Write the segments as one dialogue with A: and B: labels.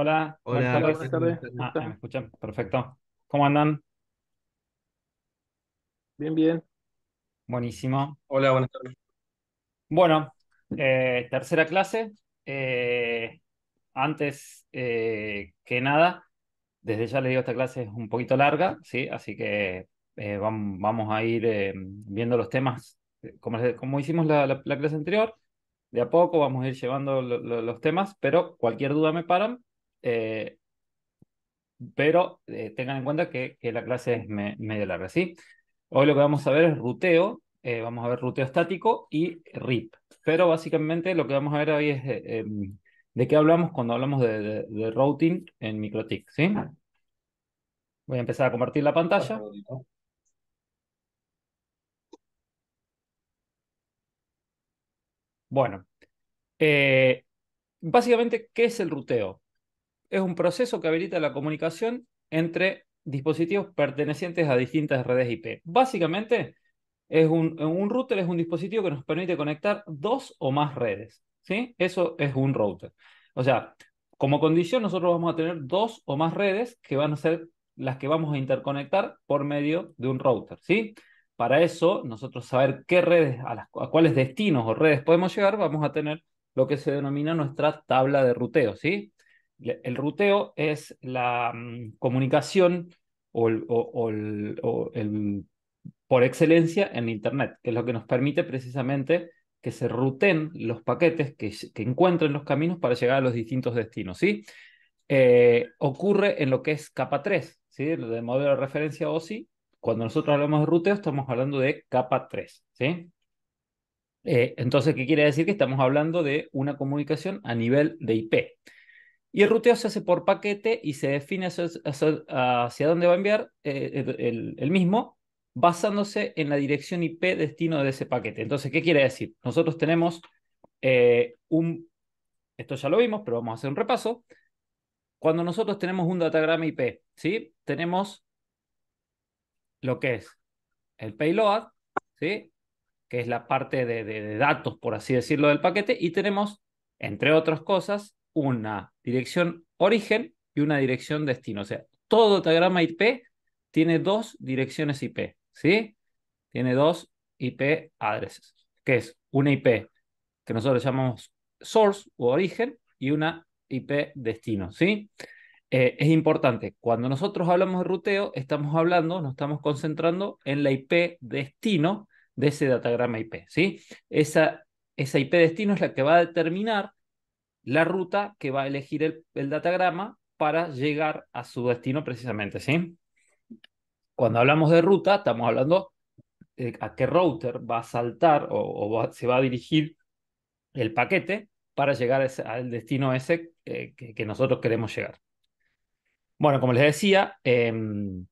A: Hola, buenas tardes. Ah, me escuchan, perfecto. ¿Cómo andan? Bien, bien. Buenísimo. Hola, buenas tardes. Bueno, eh, tercera clase. Eh, antes eh, que nada, desde ya les digo, esta clase es un poquito larga, ¿sí? Así que vamos a ir viendo los temas, como, como hicimos la, clase anterior, de a poco vamos a ir llevando los temas, pero cualquier duda me paran eh, pero eh, tengan en cuenta que, la clase es me, medio larga, ¿sí? Hoy lo que vamos a ver es ruteo, eh, vamos a ver ruteo estático y RIP, pero básicamente lo que vamos a ver hoy es em, de qué hablamos cuando hablamos de, routing en MikroTik, Voy a empezar a compartir la pantalla. Bueno, básicamente, ¿qué es el ruteo? es un proceso que habilita la comunicación entre dispositivos pertenecientes a distintas redes IP. Básicamente, es un, un router es un dispositivo que nos permite conectar dos o más redes. ¿sí? Eso es un router. O sea, como condición nosotros vamos a tener dos o más redes que van a ser las que vamos a interconectar por medio de un router. ¿sí? Para eso, nosotros saber qué redes, a, las, a cuáles destinos o redes podemos llegar, vamos a tener lo que se denomina nuestra tabla de ruteo, ¿sí? El ruteo es la mm, comunicación por excelencia en Internet, que es lo que nos permite precisamente que se ruten los paquetes, que, encuentren los caminos para llegar a los distintos destinos. ¿sí? Eh, ocurre en lo que es capa 3, ¿sí? de modelo de referencia OSI. Cuando nosotros hablamos de ruteo, estamos hablando de capa 3. Eh, entonces, ¿qué quiere decir? Que estamos hablando de una comunicación a nivel de IP. Y el ruteo se hace por paquete y se define hacia, dónde va a enviar eh, el, mismo basándose en la dirección IP destino de ese paquete. Entonces, ¿qué quiere decir? Nosotros tenemos eh, un, esto ya lo vimos, pero vamos a hacer un repaso. Cuando nosotros tenemos un datagrama IP, ¿sí? Tenemos lo que es el payload, ¿sí? Que es la parte de datos, por así decirlo, del paquete, y tenemos, entre otras cosas, una dirección origen y una dirección destino. O sea, todo datagrama IP tiene dos direcciones IP, ¿sí? Tiene dos IP addresses, que es una IP que nosotros llamamos source o origen y una IP destino, ¿sí? Eh, es importante, cuando nosotros hablamos de ruteo, estamos hablando, nos estamos concentrando en la IP destino de ese datagrama IP, ¿sí? Esa, esa IP destino es la que va a determinar la ruta que va a elegir el, datagrama para llegar a su destino precisamente, ¿sí? Cuando hablamos de ruta, estamos hablando de a qué router va a saltar o, se va a dirigir el paquete para llegar al destino ese eh, que, nosotros queremos llegar. Bueno, como les decía, em,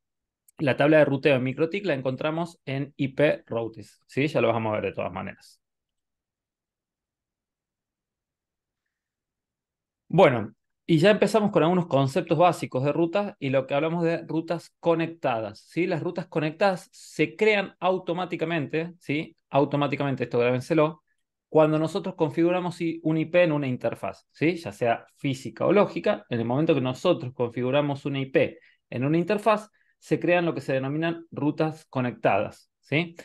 A: la tabla de ruteo en MikroTik la encontramos en IP routes, ¿sí? Ya lo vamos a ver de todas maneras. Bueno, y ya empezamos con algunos conceptos básicos de rutas y lo que hablamos de rutas conectadas. ¿sí? Las rutas conectadas se crean automáticamente, ¿sí? automáticamente, esto grábenselo, cuando nosotros configuramos un IP en una interfaz, ¿sí? ya sea física o lógica, en el momento que nosotros configuramos una IP en una interfaz, se crean lo que se denominan rutas conectadas. ¿sí?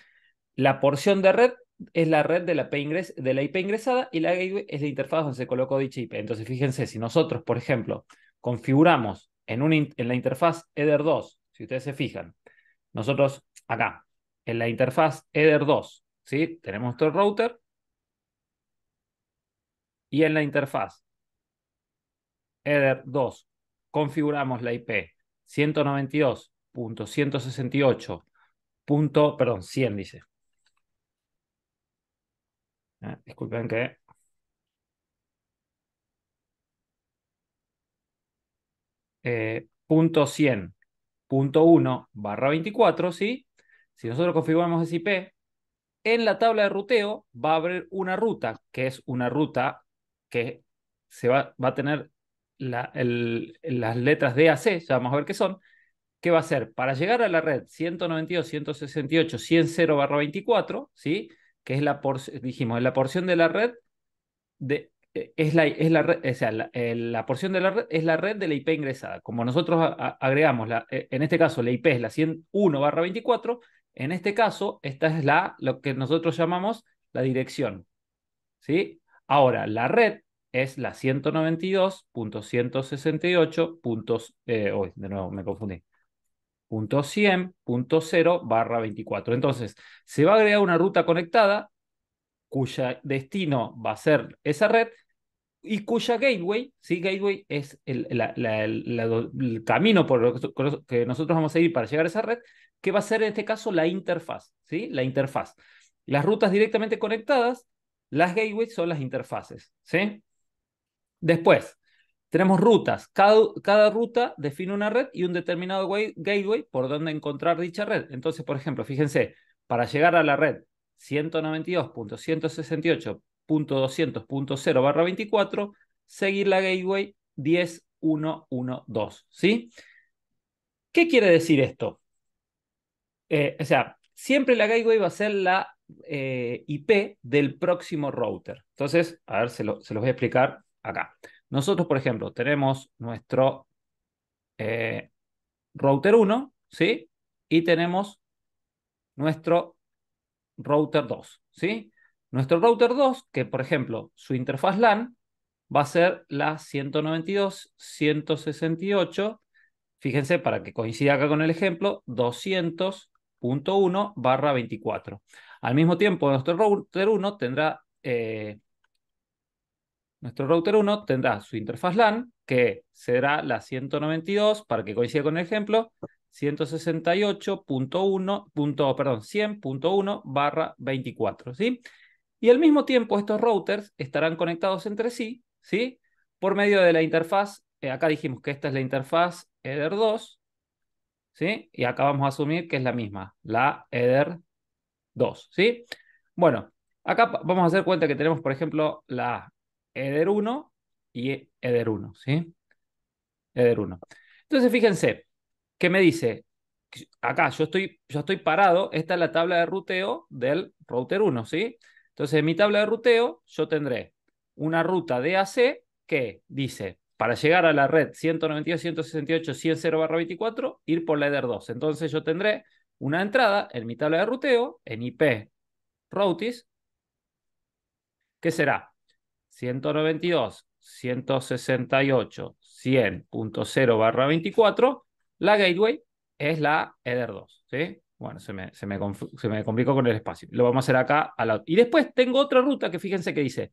A: La porción de red es la red de la, IP de la IP ingresada y la gateway es la interfaz donde se colocó dicha IP. Entonces, fíjense, si nosotros, por ejemplo, configuramos en, un, en la interfaz Ether2, si ustedes se fijan, nosotros acá, en la interfaz Ether2, ¿sí? tenemos nuestro router y en la interfaz Ether2 configuramos la IP 192.168. perdón, 100 dice, Ah, disculpen que... Eh, punto 100, punto barra 24, ¿sí? Si nosotros configuramos ese IP, en la tabla de ruteo va a haber una ruta, que es una ruta que se va, va a tener la, las letras DAC, ya vamos a ver qué son, ¿qué va a ser? Para llegar a la red cero barra 24, ¿sí? que es la porción, dijimos, la porción de la red de, eh, es la, es la, red, o sea, eh, la, porción de la red es la red de la IP ingresada. Como nosotros agregamos, la, eh, en este caso, la IP es la 101 barra 24, en este caso, esta es la, lo que nosotros llamamos la dirección. ¿sí? Ahora, la red es la 192.168. Eh, de nuevo, me confundí. .100.0 barra 24. Entonces, se va a agregar una ruta conectada cuya destino va a ser esa red y cuya gateway, sí, gateway es el, camino por que nosotros vamos a ir para llegar a esa red, que va a ser en este caso la interfaz, ¿sí? La interfaz. Las rutas directamente conectadas, las gateways son las interfaces, ¿sí? Después, tenemos rutas. Cada, ruta define una red y un determinado gateway por donde encontrar dicha red. Entonces, por ejemplo, fíjense, para llegar a la red 192.168.200.0 barra 24, seguir la gateway 10112. ¿Sí? ¿Qué quiere decir esto? Eh, o sea, siempre la gateway va a ser la eh, IP del próximo router. Entonces, a ver, se, lo, se los voy a explicar acá. Nosotros, por ejemplo, tenemos nuestro eh, router 1, ¿sí? Y tenemos nuestro router 2, ¿sí? Nuestro router 2, que por ejemplo, su interfaz LAN va a ser la 192.168, fíjense para que coincida acá con el ejemplo, 200.1 barra 24. Al mismo tiempo, nuestro router 1 tendrá eh, nuestro router 1 tendrá su interfaz LAN, que será la 192, para que coincida con el ejemplo, 168.1, perdón, 100.1 barra 24, ¿sí? Y al mismo tiempo estos routers estarán conectados entre sí, ¿sí? Por medio de la interfaz, eh, acá dijimos que esta es la interfaz Ether 2, ¿sí? Y acá vamos a asumir que es la misma, la Ether 2, ¿sí? Bueno, acá vamos a hacer cuenta que tenemos, por ejemplo, la Eder 1 y Eder 1, ¿sí? Eder 1. Entonces, fíjense, ¿qué me dice? Acá yo estoy, yo estoy parado, esta es la tabla de ruteo del router 1, ¿sí? Entonces, en mi tabla de ruteo yo tendré una ruta DAC que dice, para llegar a la red 192, 168, barra 24, ir por la Eder 2. Entonces yo tendré una entrada en mi tabla de ruteo, en IP routis, que será 192, 168, barra 24, la gateway es la Ether 2. ¿sí? Bueno, se me, se, me complicó con el espacio. Lo vamos a hacer acá. A la... Y después tengo otra ruta que fíjense que dice,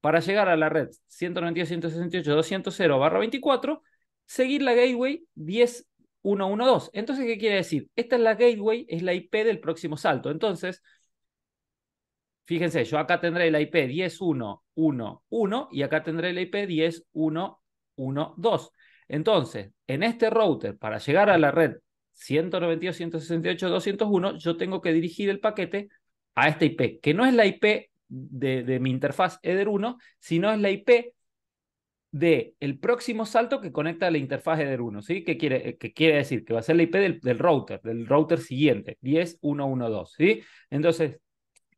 A: para llegar a la red 192, barra 24, seguir la gateway 10112. Entonces, ¿qué quiere decir? Esta es la gateway, es la IP del próximo salto. Entonces, Fíjense, yo acá tendré la IP 10.1.1.1 y acá tendré la IP 10.1.1.2. Entonces, en este router, para llegar a la red 192.168.201, yo tengo que dirigir el paquete a esta IP, que no es la IP de, mi interfaz Ether 1, sino es la IP del el próximo salto que conecta a la interfaz Ether 1, ¿sí? ¿Qué quiere, que quiere decir? Que va a ser la IP del, router, del router siguiente, 10.1.1.2, ¿sí? Entonces,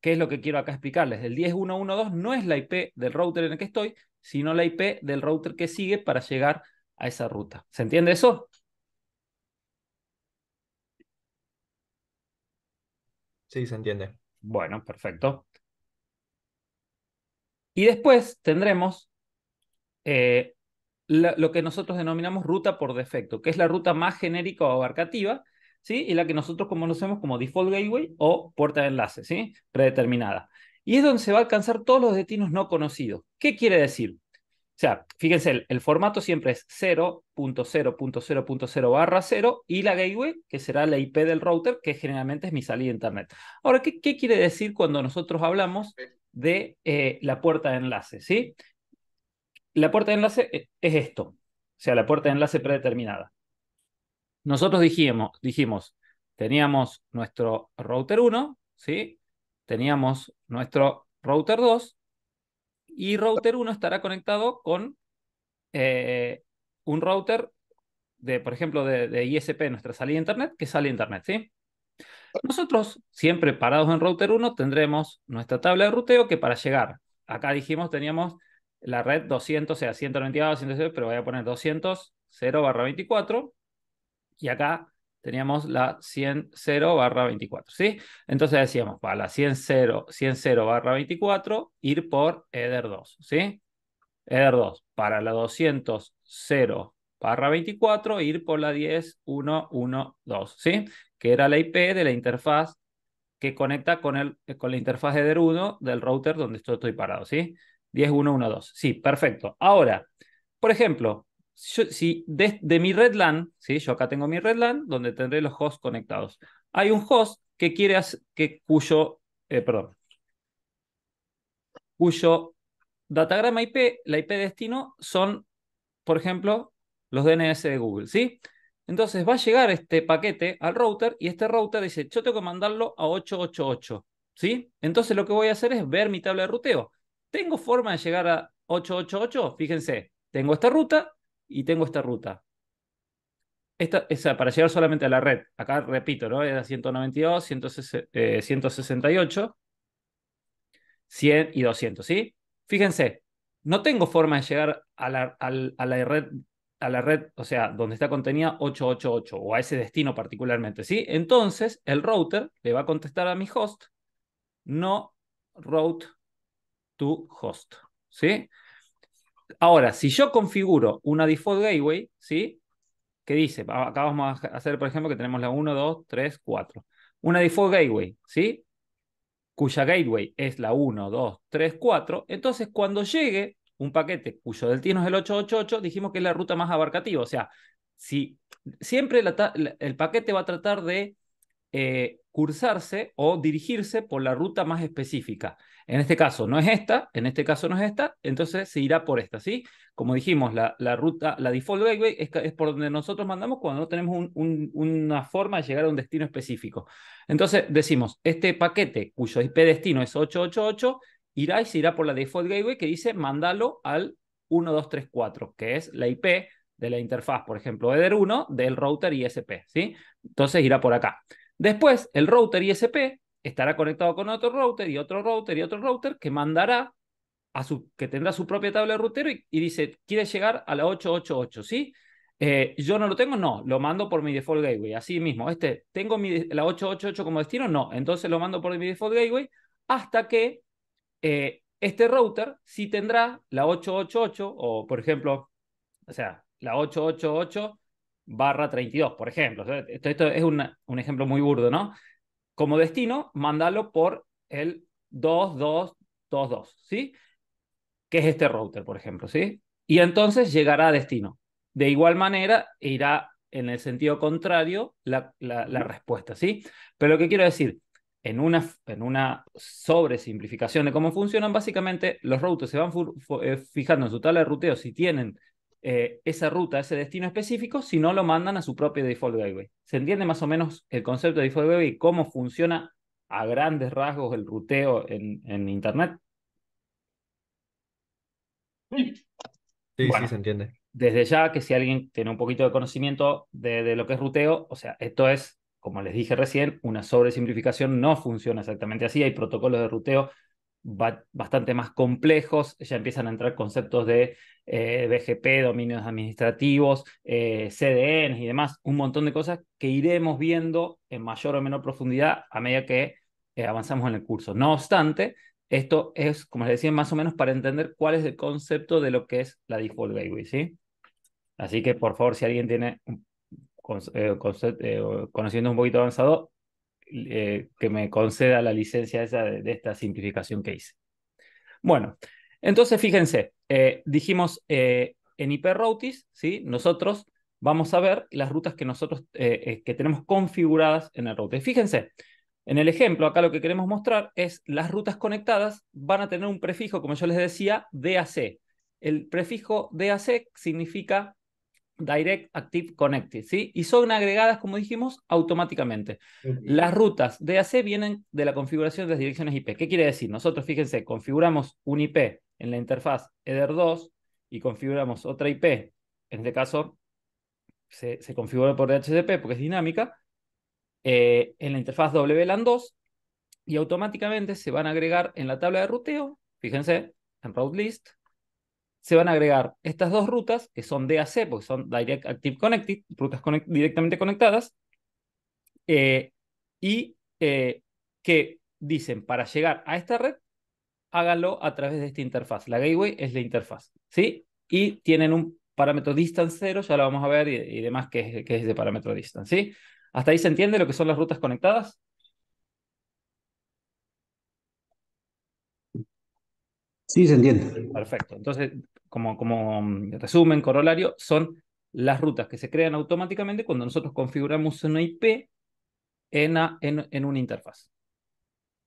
A: ¿Qué es lo que quiero acá explicarles? El 10112 no es la IP del router en el que estoy, sino la IP del router que sigue para llegar a esa ruta. ¿Se entiende
B: eso? Sí, se entiende. Bueno, perfecto. Y
A: después tendremos eh, lo que nosotros denominamos ruta por defecto, que es la ruta más genérica o abarcativa, y la que nosotros conocemos como Default Gateway o puerta de enlace, ¿sí? Predeterminada. Y es donde se va a alcanzar todos los destinos no conocidos. ¿Qué quiere decir? O sea, fíjense, el, formato siempre es 0.0.0.0 barra 0 y la gateway, que será la IP del router, que generalmente es mi salida a Internet. Ahora, ¿qué, quiere decir cuando nosotros hablamos de eh, la puerta de enlace? ¿sí? La puerta de enlace eh, es esto, o sea, la puerta de enlace predeterminada. Nosotros dijimos, dijimos teníamos nuestro router 1, ¿sí? teníamos nuestro router 2 y router 1 estará conectado con eh, un router de, por ejemplo, de, ISP, nuestra salida a Internet, que sale a Internet, ¿sí? Nosotros, siempre parados en router 1, tendremos nuestra tabla de ruteo que para llegar, acá dijimos teníamos la red 200, o sea, 192, 192, pero voy a poner 200, 0 24, y acá teníamos la 100 barra 24, ¿sí? Entonces decíamos, para la 100 barra 24, ir por Ether 2, ¿sí? Ether 2, para la 200 barra 24, ir por la 10112. ¿sí? Que era la IP de la interfaz que conecta con, el, con la interfaz Eder 1 del router donde estoy, parado, ¿sí? 10.1.1.2, sí, perfecto. Ahora, por ejemplo, si de, mi Redland, ¿sí? yo acá tengo mi Redland, donde tendré los hosts conectados. Hay un host que quiere que, cuyo, eh, cuyo datagrama IP, la IP destino, son, por ejemplo, los DNS de Google, ¿sí? Entonces va a llegar este paquete al router y este router dice, yo tengo que mandarlo a 888, ¿sí? Entonces lo que voy a hacer es ver mi tabla de ruteo. ¿Tengo forma de llegar a 888? Fíjense, tengo esta ruta, y tengo esta ruta. Esta, es para llegar solamente a la red, acá repito, ¿no? Era 192, 168, 100 y 200, eh, ¿sí? Fíjense, no tengo forma de llegar a la, red a la red, o sea, donde está contenida 888 o a ese destino particularmente, ¿sí? Entonces, el router le va a contestar a mi host, no route to host, ¿sí? Ahora, si yo configuro una default gateway, ¿sí? Que dice, acá vamos a hacer, por ejemplo, que tenemos la 1, 2, 3, 4. Una default gateway, ¿sí? Cuya gateway es la 1, 2, 3, 4. Entonces, cuando llegue un paquete cuyo destino es el 888, dijimos que es la ruta más abarcativa. O sea, siempre el paquete va a tratar de eh, cursarse o dirigirse por la ruta más específica. En este caso no es esta, en este caso no es esta, entonces se irá por esta, ¿sí? Como dijimos, la, ruta, la default gateway es, por donde nosotros mandamos cuando no tenemos una forma de llegar a un destino específico. Entonces decimos, este paquete cuyo IP destino es 888 irá y se irá por la default gateway que dice mandalo al 1234, que es la IP de la interfaz, por ejemplo, Ether 1 del router ISP, ¿sí? Entonces irá por acá. Después, el router ISP estará conectado con otro router y otro router y otro router que mandará a su, que tendrá su propia tabla de router y, dice, quiere llegar a la 888, ¿sí? Eh, yo no lo tengo, no, lo mando por mi default gateway, así mismo. Este, ¿tengo mi, la 888 como destino? No, entonces lo mando por mi default gateway hasta que eh, este router sí tendrá la 888 o, por ejemplo, o sea, la 888 barra 32, por ejemplo. Esto, es un ejemplo muy burdo, ¿no? como destino, mándalo por el 2222, ¿sí? Que es este router, por ejemplo, ¿sí? Y entonces llegará a destino. De igual manera, irá en el sentido contrario la, respuesta, ¿sí? Pero lo que quiero decir, en una, en una sobresimplificación de cómo funcionan, básicamente los routers se van eh, fijando en su tabla de ruteo si tienen eh, esa ruta, ese destino específico, si no lo mandan a su propio default gateway. ¿Se entiende más o menos el concepto de default gateway y cómo funciona a grandes rasgos el ruteo en, Internet? Sí, sí, se entiende. Desde ya que si alguien tiene un poquito de conocimiento de, de lo que es ruteo, o sea, esto es, como les dije recién, una sobresimplificación, no funciona exactamente así, hay protocolos de ruteo bastante más complejos, ya empiezan a entrar conceptos de eh, BGP, dominios administrativos, eh, CDNs y demás, un montón de cosas que iremos viendo en mayor o menor profundidad a medida que eh, avanzamos en el curso. No obstante, esto es, como les decía, más o menos para entender cuál es el concepto de lo que es la Default Gateway, ¿sí? Así que, por favor, si alguien tiene un eh, conocimiento un poquito avanzado, eh, que me conceda la licencia de, esta simplificación que hice. Bueno, entonces fíjense, eh, dijimos eh, en hiperroutis, ¿sí? nosotros vamos a ver las rutas que nosotros que tenemos configuradas en el router. Fíjense, en el ejemplo, acá lo que queremos mostrar es las rutas conectadas van a tener un prefijo, como yo les decía, DAC. El prefijo DAC significa Direct Active Connected, ¿sí? Y son agregadas, como dijimos, automáticamente. Las rutas de DAC vienen de la configuración de las direcciones IP. ¿Qué quiere decir? Nosotros, fíjense, configuramos un IP en la interfaz ether 2 y configuramos otra IP, en este caso se, configura por DHCP porque es dinámica, eh, en la interfaz WLAN 2 y automáticamente se van a agregar en la tabla de ruteo, fíjense, en route list, se van a agregar estas dos rutas, que son DAC, porque son Direct Active Connected, rutas directamente conectadas, eh, y eh, que dicen, para llegar a esta red, hágalo a través de esta interfaz. La gateway es la interfaz, ¿sí? Y tienen un parámetro distance cero, ya lo vamos a ver, y, demás, que es, que es de parámetro distance, ¿sí? ¿Hasta ahí se entiende lo que son las rutas conectadas?
B: Sí, se entiende.
A: Perfecto. Entonces, como, como mm, resumen, corolario, son las rutas que se crean automáticamente cuando nosotros configuramos una IP en, en, una interfaz.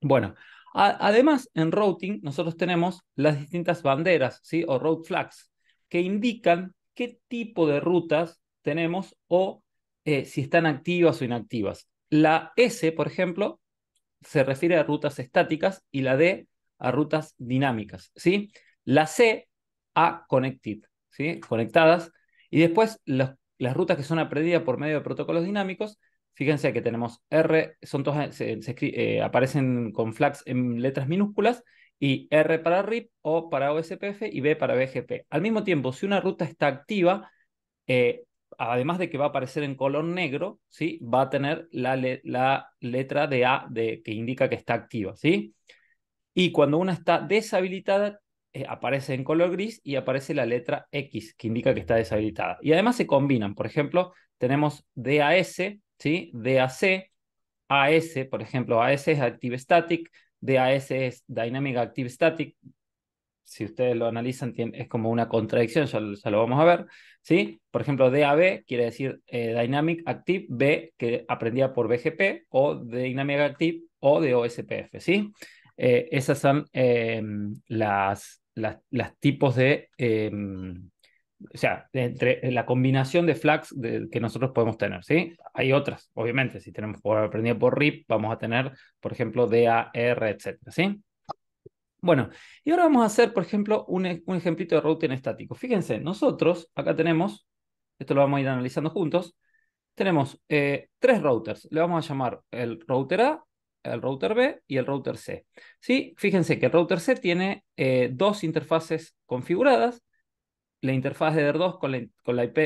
A: Bueno, además en routing nosotros tenemos las distintas banderas ¿sí? o road flags que indican qué tipo de rutas tenemos o eh, si están activas o inactivas. La S, por ejemplo, se refiere a rutas estáticas y la D a rutas dinámicas. ¿sí? La C a Connected, ¿sí? conectadas. Y después las rutas que son aprendidas por medio de protocolos dinámicos, fíjense que tenemos R, son todas, eh, aparecen con flags en letras minúsculas, y R para RIP, O para OSPF y B para BGP. Al mismo tiempo, si una ruta está activa, eh, además de que va a aparecer en color negro, ¿sí? va a tener la, la letra de A de que indica que está activa. ¿sí? Y cuando una está deshabilitada, eh, aparece en color gris y aparece la letra X, que indica que está deshabilitada. Y además se combinan, por ejemplo, tenemos DAS, ¿sí? DAC, AS, por ejemplo, AS es Active Static, DAS es Dynamic Active Static. Si ustedes lo analizan, es como una contradicción, ya, lo vamos a ver. ¿sí? Por ejemplo, DAB quiere decir eh, Dynamic Active B, que aprendía por BGP, o Dynamic Active o de OSPF. ¿sí? Eh, esas son em, las, las, tipos de, em, o sea, entre eh, la combinación de flags que nosotros podemos tener, ¿sí? Hay otras, obviamente, si tenemos por aprendido por RIP, vamos a tener, por ejemplo, DAR, etcétera, ¿sí? Bueno, y ahora vamos a hacer, por ejemplo, un, e, un ejemplito de routing estático. Fíjense, nosotros acá tenemos, esto lo vamos a ir analizando juntos, tenemos eh, tres routers. Le vamos a llamar el router A, el router B y el router C. ¿Sí? Fíjense que el router C tiene eh, dos interfaces configuradas, la interfaz de 2 con la, con la IP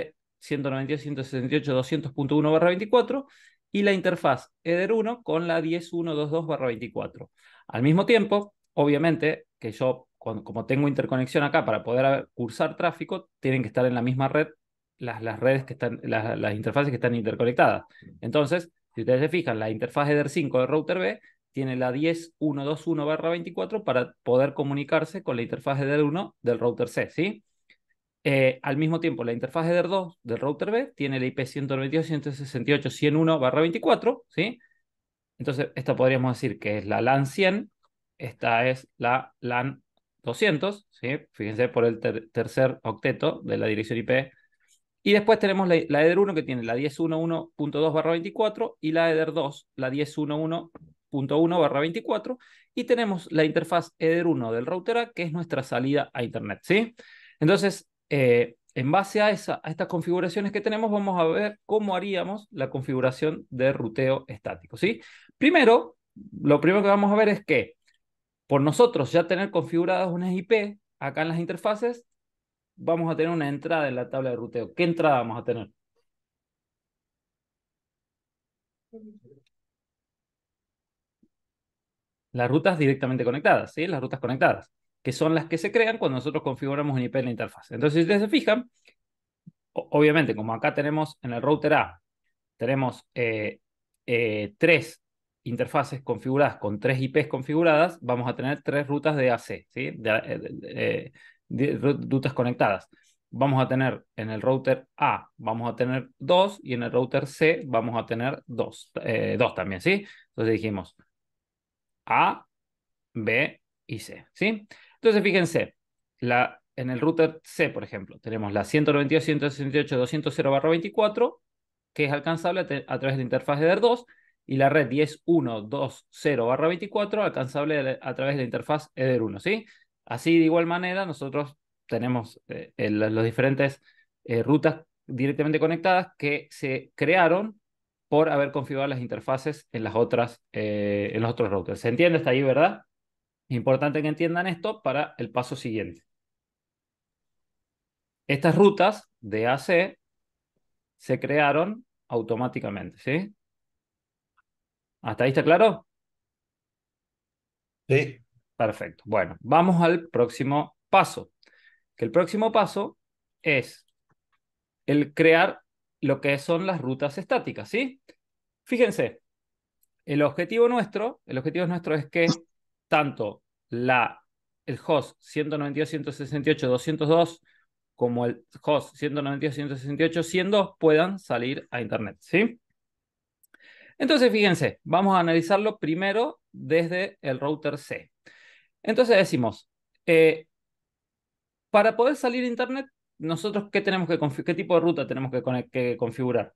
A: 192.168.200.1/24 y la interfaz Eder 1 con la 10.122/24. Al mismo tiempo, obviamente, que yo como tengo interconexión acá para poder cursar tráfico, tienen que estar en la misma red las, las redes que están, las, las interfaces que están interconectadas. Entonces, si ustedes se fijan, la interfaz Eder 5 del router B tiene la 10121 barra 24 para poder comunicarse con la interfaz Eder 1 del router C, ¿sí? Eh, al mismo tiempo, la interfaz Eder 2 del router B tiene la IP 192.168.101 barra 24, ¿sí? Entonces, esta podríamos decir que es la LAN 100, esta es la LAN 200, ¿sí? Fíjense por el tercer octeto de la dirección IP y después tenemos la, EDER 1 que tiene la 10.1.1.2 barra 24 y la EDER 2, la 10.1.1.1 barra 24. Y tenemos la interfaz EDER 1 del router que es nuestra salida a Internet. ¿sí? Entonces, eh, en base a, a estas configuraciones que tenemos, vamos a ver cómo haríamos la configuración de ruteo estático. ¿sí? Primero, lo primero que vamos a ver es que por nosotros ya tener configuradas unas IP acá en las interfaces, vamos a tener una entrada en la tabla de ruteo. ¿Qué entrada vamos a tener? Las rutas directamente conectadas, ¿sí? Las rutas conectadas, que son las que se crean cuando nosotros configuramos un IP en la interfaz. Entonces, si ustedes se fijan, obviamente, como acá tenemos en el router A, tenemos eh, eh, tres interfaces configuradas con tres IPs configuradas, vamos a tener tres rutas de AC, ¿sí? Eh, rutas conectadas. Vamos a tener en el router A, vamos a tener dos y en el router C vamos a tener dos, eh, dos también, ¿sí? Entonces dijimos A, B y C, ¿sí? Entonces fíjense, la, en el router C, por ejemplo, tenemos la 24, que es alcanzable a, través de la interfaz EDER2 y la red 10.1.2.0/24 alcanzable a través de la interfaz EDER1, ¿sí? Así de igual manera, nosotros tenemos eh, las diferentes eh, rutas directamente conectadas que se crearon por haber configurado las interfaces en, las otras, eh, en los otros routers. ¿Se entiende hasta ahí, verdad? Es Importante que entiendan esto para el paso siguiente. Estas rutas de AC se crearon automáticamente, ¿sí? ¿Hasta ahí está claro? Sí. Perfecto. Bueno, vamos al próximo paso. Que el próximo paso es el crear lo que son las rutas estáticas, ¿sí? Fíjense, el objetivo nuestro, el objetivo nuestro es que tanto la, el host 192.168.202 como el host 192.168.102 puedan salir a Internet, ¿sí? Entonces, fíjense, vamos a analizarlo primero desde el router C. Entonces decimos, eh, para poder salir a Internet, nosotros qué, tenemos que qué tipo de ruta tenemos que, que configurar.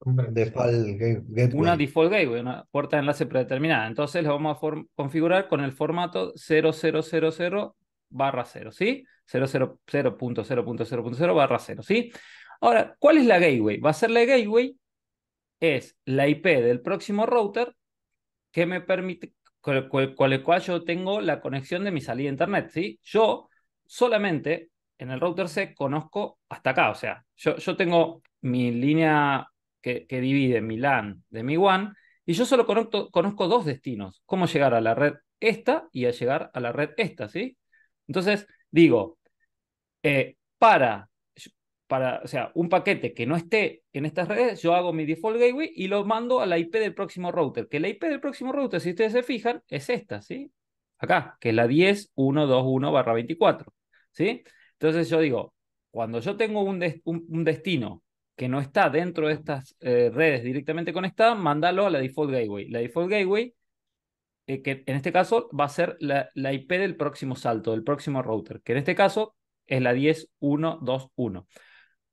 B: Default gateway. Una
A: default gateway, una puerta de enlace predeterminada. Entonces la vamos a configurar con el formato 0000 barra 0, ¿sí? 000.0.0.0 barra 0, ¿sí? Ahora, ¿cuál es la gateway? Va a ser la gateway, es la IP del próximo router que me permite, con el, cual yo tengo la conexión de mi salida a Internet, ¿sí? Yo solamente en el router C conozco hasta acá, o sea, yo, yo tengo mi línea que, divide mi LAN de mi WAN y yo solo conozco, conozco dos destinos, cómo llegar a la red esta y a llegar a la red esta, ¿sí? Entonces, digo, eh, para para, o sea, un paquete que no esté en estas redes, yo hago mi default gateway y lo mando a la IP del próximo router, que la IP del próximo router, si ustedes se fijan, es esta, ¿sí? Acá, que es la 10121/24, ¿sí? Entonces yo digo, cuando yo tengo un, un, destino que no está dentro de estas eh, redes directamente conectadas, mándalo a la default gateway. La default gateway, eh, que en este caso va a ser la, la IP del próximo salto, del próximo router, que en este caso es la 10121.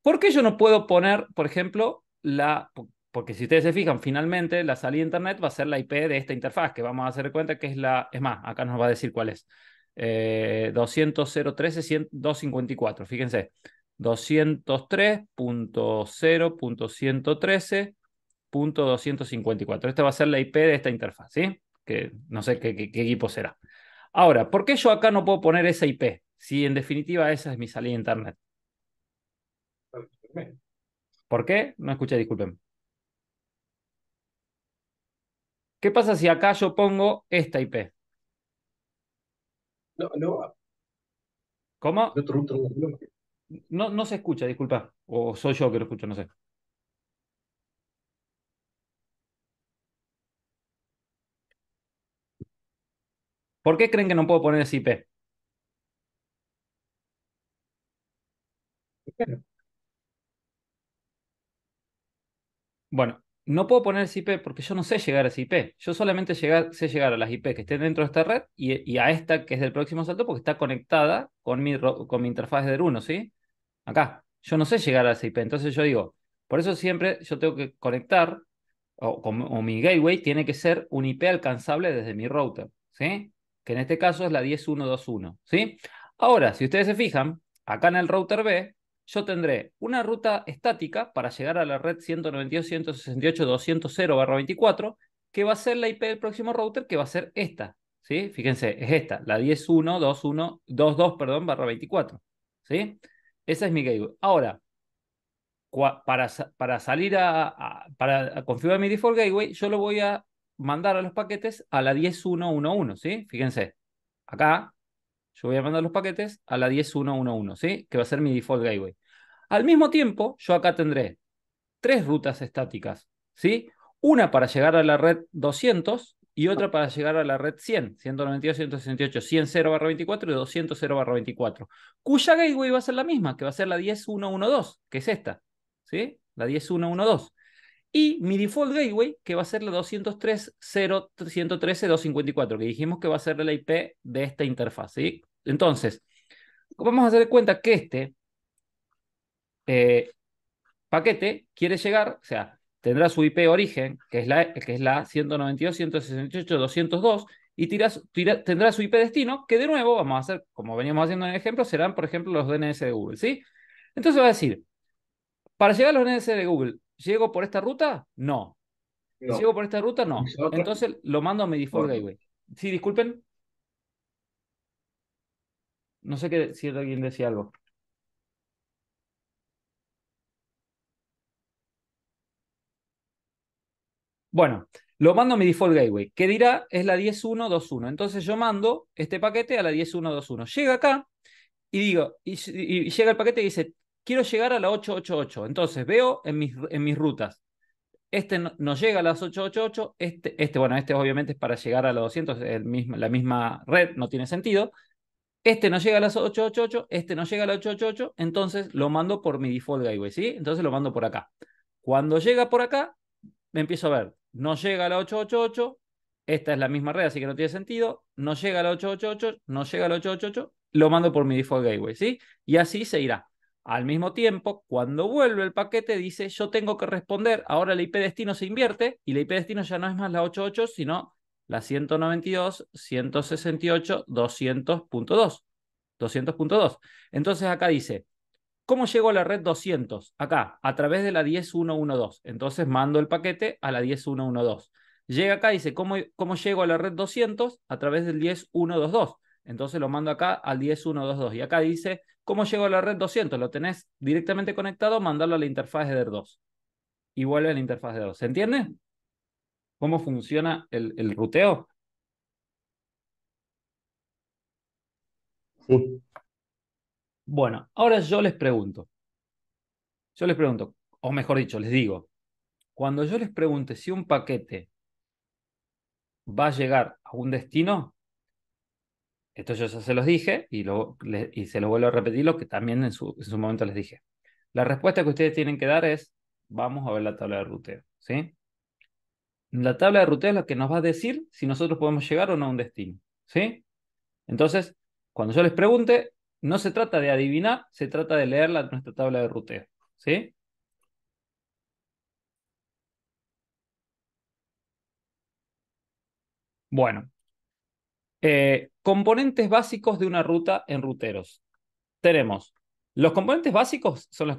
A: ¿Por qué yo no puedo poner, por ejemplo, la... Porque si ustedes se fijan, finalmente la salida de Internet va a ser la IP de esta interfaz, que vamos a hacer cuenta que es la... Es más, acá nos va a decir cuál es. Eh, fíjense. 203.0.113.254. Esta va a ser la IP de esta interfaz, ¿sí? Que no sé qué, equipo será. Ahora, ¿por qué yo acá no puedo poner esa IP? Si en definitiva esa es mi salida Internet. ¿Por qué? No escuché, disculpen. ¿Qué pasa si acá yo pongo esta IP? No, no. ¿Cómo? No, se escucha, disculpa. O soy yo que lo escucho, no sé. ¿Por qué creen que no puedo poner esa IP? Bueno, no puedo poner ese IP porque yo no sé llegar a ese IP. Yo solamente llegar, sé llegar a las IP que estén dentro de esta red y, a esta que es del próximo salto porque está conectada con mi, con mi interfaz de 1, ¿sí? Acá. Yo no sé llegar a ese IP. Entonces yo digo, por eso siempre yo tengo que conectar o, mi gateway tiene que ser un IP alcanzable desde mi router, ¿sí? Que en este caso es la 10121, ¿sí? Ahora, si ustedes se fijan, acá en el router B yo tendré una ruta estática para llegar a la red 192.168.200/barra 24 que va a ser la IP del próximo router, que va a ser esta, ¿sí? Fíjense, es esta, la 10.1.2.1.2.2, perdón, 24, ¿sí? Esa es mi gateway. Ahora, para, para salir a, a, para configurar mi default gateway, yo lo voy a mandar a los paquetes a la 10.1.1.1, ¿sí? Fíjense, acá yo voy a mandar los paquetes a la 10111, ¿sí? Que va a ser mi default gateway. Al mismo tiempo, yo acá tendré tres rutas estáticas, ¿sí? Una para llegar a la red 200 y otra para llegar a la red 100, 192, 168, 100, 0 24 y 200, 0 24, cuya gateway va a ser la misma, que va a ser la 10112, que es esta, ¿sí? La 10112. Y mi default gateway, que va a ser la 203.0.113.254, que dijimos que va a ser la IP de esta interfaz. ¿sí? Entonces, vamos a hacer cuenta que este eh, paquete quiere llegar, o sea, tendrá su IP origen, que es la, que es la 192.168.202, y tiras, tendrá su IP destino, que de nuevo, vamos a hacer, como veníamos haciendo en el ejemplo, serán, por ejemplo, los DNS de Google, ¿sí? Entonces va a decir, para llegar a los DNS de Google, ¿Llego por esta ruta? No. ¿Llego por esta ruta? No. Entonces lo mando a default Gateway. Sí, disculpen. No sé qué, si alguien decía algo. Bueno, lo mando a mi default gateway, ¿Qué dirá es la 10121. Entonces yo mando este paquete a la 10121. Llega acá y digo, y llega el paquete y dice, quiero llegar a la 888. Entonces veo en mis, en mis rutas, este no, llega a las 888, este, este, bueno, este obviamente es para llegar a la 200, el la misma red no tiene sentido. Este no llega a las 888, este no llega a las 888, entonces lo mando por mi default gateway, ¿sí? Entonces lo mando por acá. Cuando llega por acá, me empiezo a ver, no llega a la 888, esta es la misma red, así que no tiene sentido, no llega a la 888, no llega a la 888, lo mando por mi default gateway, ¿sí? Y así se irá. Al mismo tiempo, cuando vuelve el paquete, dice, yo tengo que responder, ahora la IP destino se invierte y la IP destino ya no es más la 88, sino la 192, 168, 200.2. Entonces acá dice, ¿cómo llego a la red 200? Acá, a través de la 10112. Entonces mando el paquete a la 10112. Llega acá, y dice, ¿cómo, ¿cómo llego a la red 200? A través del 10122. Entonces lo mando acá al 10122. Y acá dice, ¿Cómo llego a la red 200? Lo tenés directamente conectado, mandarlo a la interfaz de 2 y vuelve a la interfaz de 2. ¿Se entiende? ¿Cómo funciona el, el ruteo? Bueno, ahora yo les pregunto. Yo les pregunto, o mejor dicho, les digo, cuando yo les pregunte si un paquete va a llegar a un destino, esto yo ya se los dije y, lo, y se lo vuelvo a repetir lo que también en su, momento les dije. La respuesta que ustedes tienen que dar es, vamos a ver la tabla de ruteo, ¿sí? La tabla de ruteo es la que nos va a decir si nosotros podemos llegar o no a un destino, ¿sí? Entonces, cuando yo les pregunte, no se trata de adivinar, se trata de leer la, nuestra tabla de ruteo, ¿sí? Bueno, eh, componentes básicos de una ruta en ruteros. Tenemos los componentes básicos, son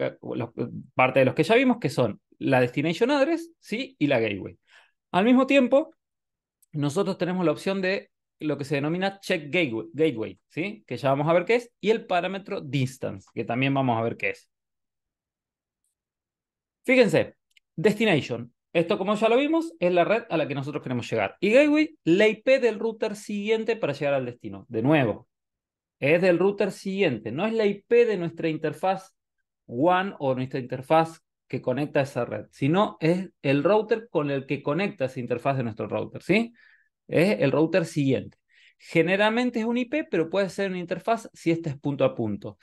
A: parte de los que ya vimos, que son la destination address ¿sí? y la gateway. Al mismo tiempo, nosotros tenemos la opción de lo que se denomina check gateway, gateway ¿sí? que ya vamos a ver qué es, y el parámetro distance, que también vamos a ver qué es. Fíjense, destination. Esto, como ya lo vimos, es la red a la que nosotros queremos llegar. Y Gateway, la IP del router siguiente para llegar al destino. De nuevo, es del router siguiente, no es la IP de nuestra interfaz WAN o nuestra interfaz que conecta a esa red, sino es el router con el que conecta esa interfaz de nuestro router, ¿sí? Es el router siguiente. Generalmente es un IP, pero puede ser una interfaz si este es punto a punto.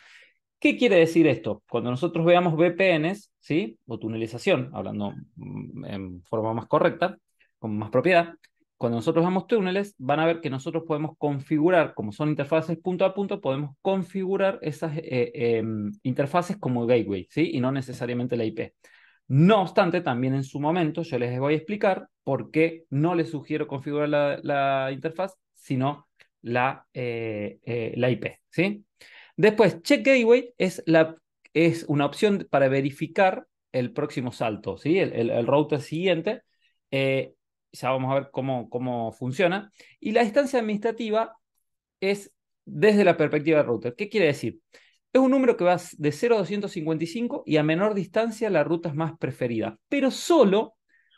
A: ¿Qué quiere decir esto? Cuando nosotros veamos VPNs, ¿sí? O tunelización, hablando mm, en forma más correcta, con más propiedad, cuando nosotros veamos túneles, van a ver que nosotros podemos configurar, como son interfaces punto a punto, podemos configurar esas eh, em, interfaces como gateway, ¿sí? Y no necesariamente la IP. No obstante, también en su momento yo les voy a explicar por qué no les sugiero configurar la, interfaz, sino la, eh, eh, la IP, ¿sí? Después, check gateway es, una opción para verificar el próximo salto, ¿sí? el, router siguiente. Eh, ya vamos a ver cómo, cómo funciona. Y la distancia administrativa es desde la perspectiva del router. ¿Qué quiere decir? Es un número que va de 0 a 255 y a menor distancia la ruta es más preferida, pero solo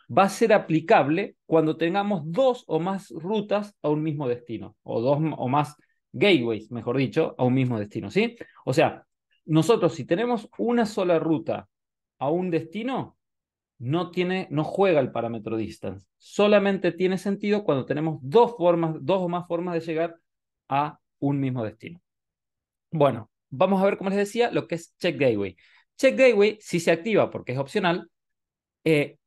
A: va a ser aplicable cuando tengamos dos o más rutas a un mismo destino o dos o más gateways, mejor dicho, a un mismo destino, ¿sí? O sea, nosotros si tenemos una sola ruta a un destino, no, tiene, no juega el parámetro distance. Solamente tiene sentido cuando tenemos dos, formas, dos o más formas de llegar a un mismo destino. Bueno, vamos a ver, como les decía, lo que es check gateway. Check gateway, si se activa porque es opcional, eh,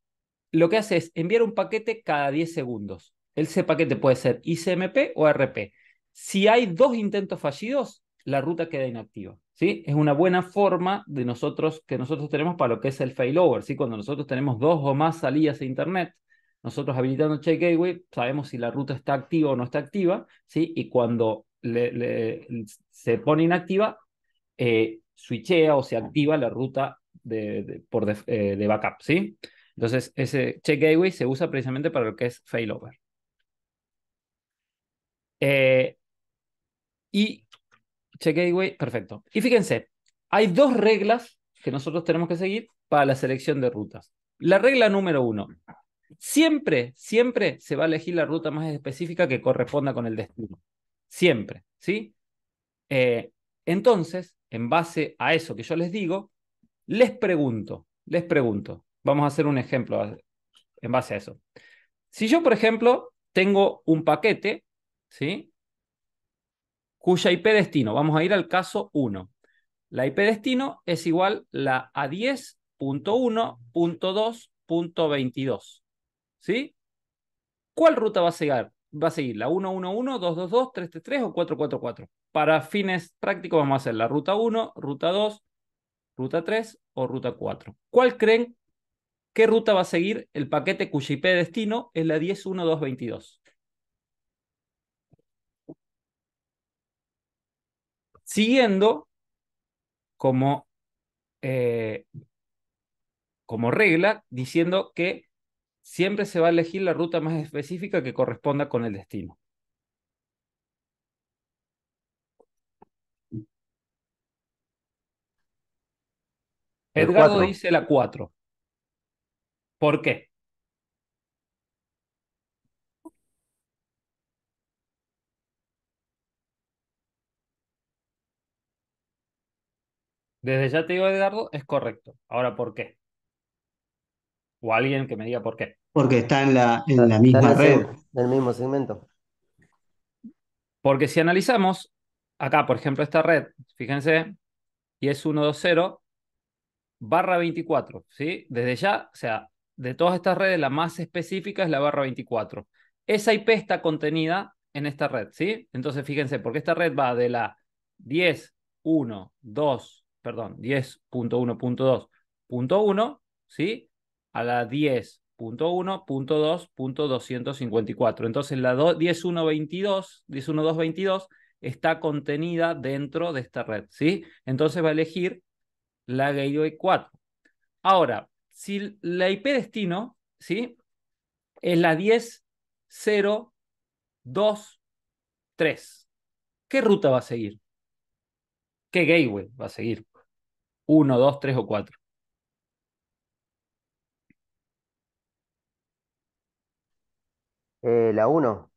A: lo que hace es enviar un paquete cada 10 segundos. Ese paquete puede ser ICMP o RP. Si hay dos intentos fallidos, la ruta queda inactiva. ¿Sí? Es una buena forma de nosotros, que nosotros tenemos para lo que es el failover, ¿sí? Cuando nosotros tenemos dos o más salidas de Internet, nosotros habilitando Check Gateway sabemos si la ruta está activa o no está activa, ¿sí? Y cuando se pone inactiva, eh, switchea o se activa la ruta de, por eh, backup, ¿sí? Entonces, ese Check Gateway se usa precisamente para lo que es failover. Eh, y cheque, perfecto. Y fíjense, hay dos reglas que nosotros tenemos que seguir para la selección de rutas. La regla número uno, siempre, siempre se va a elegir la ruta más específica que corresponda con el destino. Siempre, ¿sí? Eh, entonces, en base a eso que yo les digo, les pregunto, les pregunto, vamos a hacer un ejemplo en base a eso. Si yo, por ejemplo, tengo un paquete, ¿sí? cuya IP destino, vamos a ir al caso 1. La IP destino es igual la a 10.1.2.22. ¿Sí? ¿Cuál ruta va a seguir? va a seguir la 111, 222, 333 o 444. Para fines prácticos vamos a hacer la ruta 1, ruta 2, ruta 3 o ruta 4. ¿Cuál creen qué ruta va a seguir el paquete cuya IP destino es la 101222? siguiendo como, eh, como regla, diciendo que siempre se va a elegir la ruta más específica que corresponda con el destino. Eduardo dice la 4. ¿Por qué? Desde ya te digo, Eduardo, es correcto. Ahora, ¿por qué? O alguien que me diga por qué.
C: Porque está en la, en la misma en red.
A: mismo segmento. Porque si analizamos, acá, por ejemplo, esta red, fíjense, y es 120 barra 24, ¿sí? Desde ya, o sea, de todas estas redes, la más específica es la barra 24. Esa IP está contenida en esta red, ¿sí? Entonces, fíjense, porque esta red va de la 10, 1, 2, perdón, 10.1.2.1, ¿sí? A la 10.1.2.254. Entonces la 10.1.22, 10.1.2.22 está contenida dentro de esta red, ¿sí? Entonces va a elegir la gateway 4. Ahora, si la IP destino, ¿sí? Es la 10.0.2.3. ¿Qué ruta va a seguir? ¿Qué gateway va a seguir? ¿1, 2, 3 o 4?
C: Eh, la 1.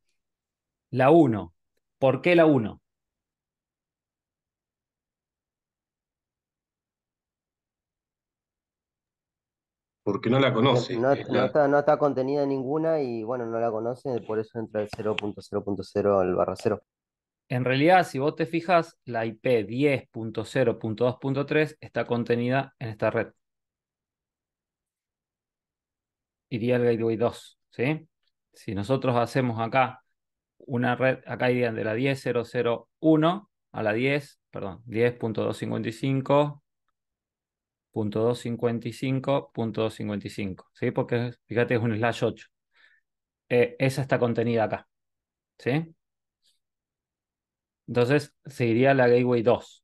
C: La 1. ¿Por qué la 1?
B: Porque no la conoce. No, eh, está,
C: no está contenida en ninguna y bueno, no la conoce, por eso entra el 0.0.0 al barra 0.
A: En realidad, si vos te fijas, la IP 10.0.2.3 está contenida en esta red. Iría el gateway 2, ¿sí? Si nosotros hacemos acá una red, acá irían de la 10.001 a la 10, perdón, 10.255.255.255, ¿sí? Porque fíjate, es un slash 8. Eh, esa está contenida acá, ¿sí? Entonces seguiría la Gateway 2.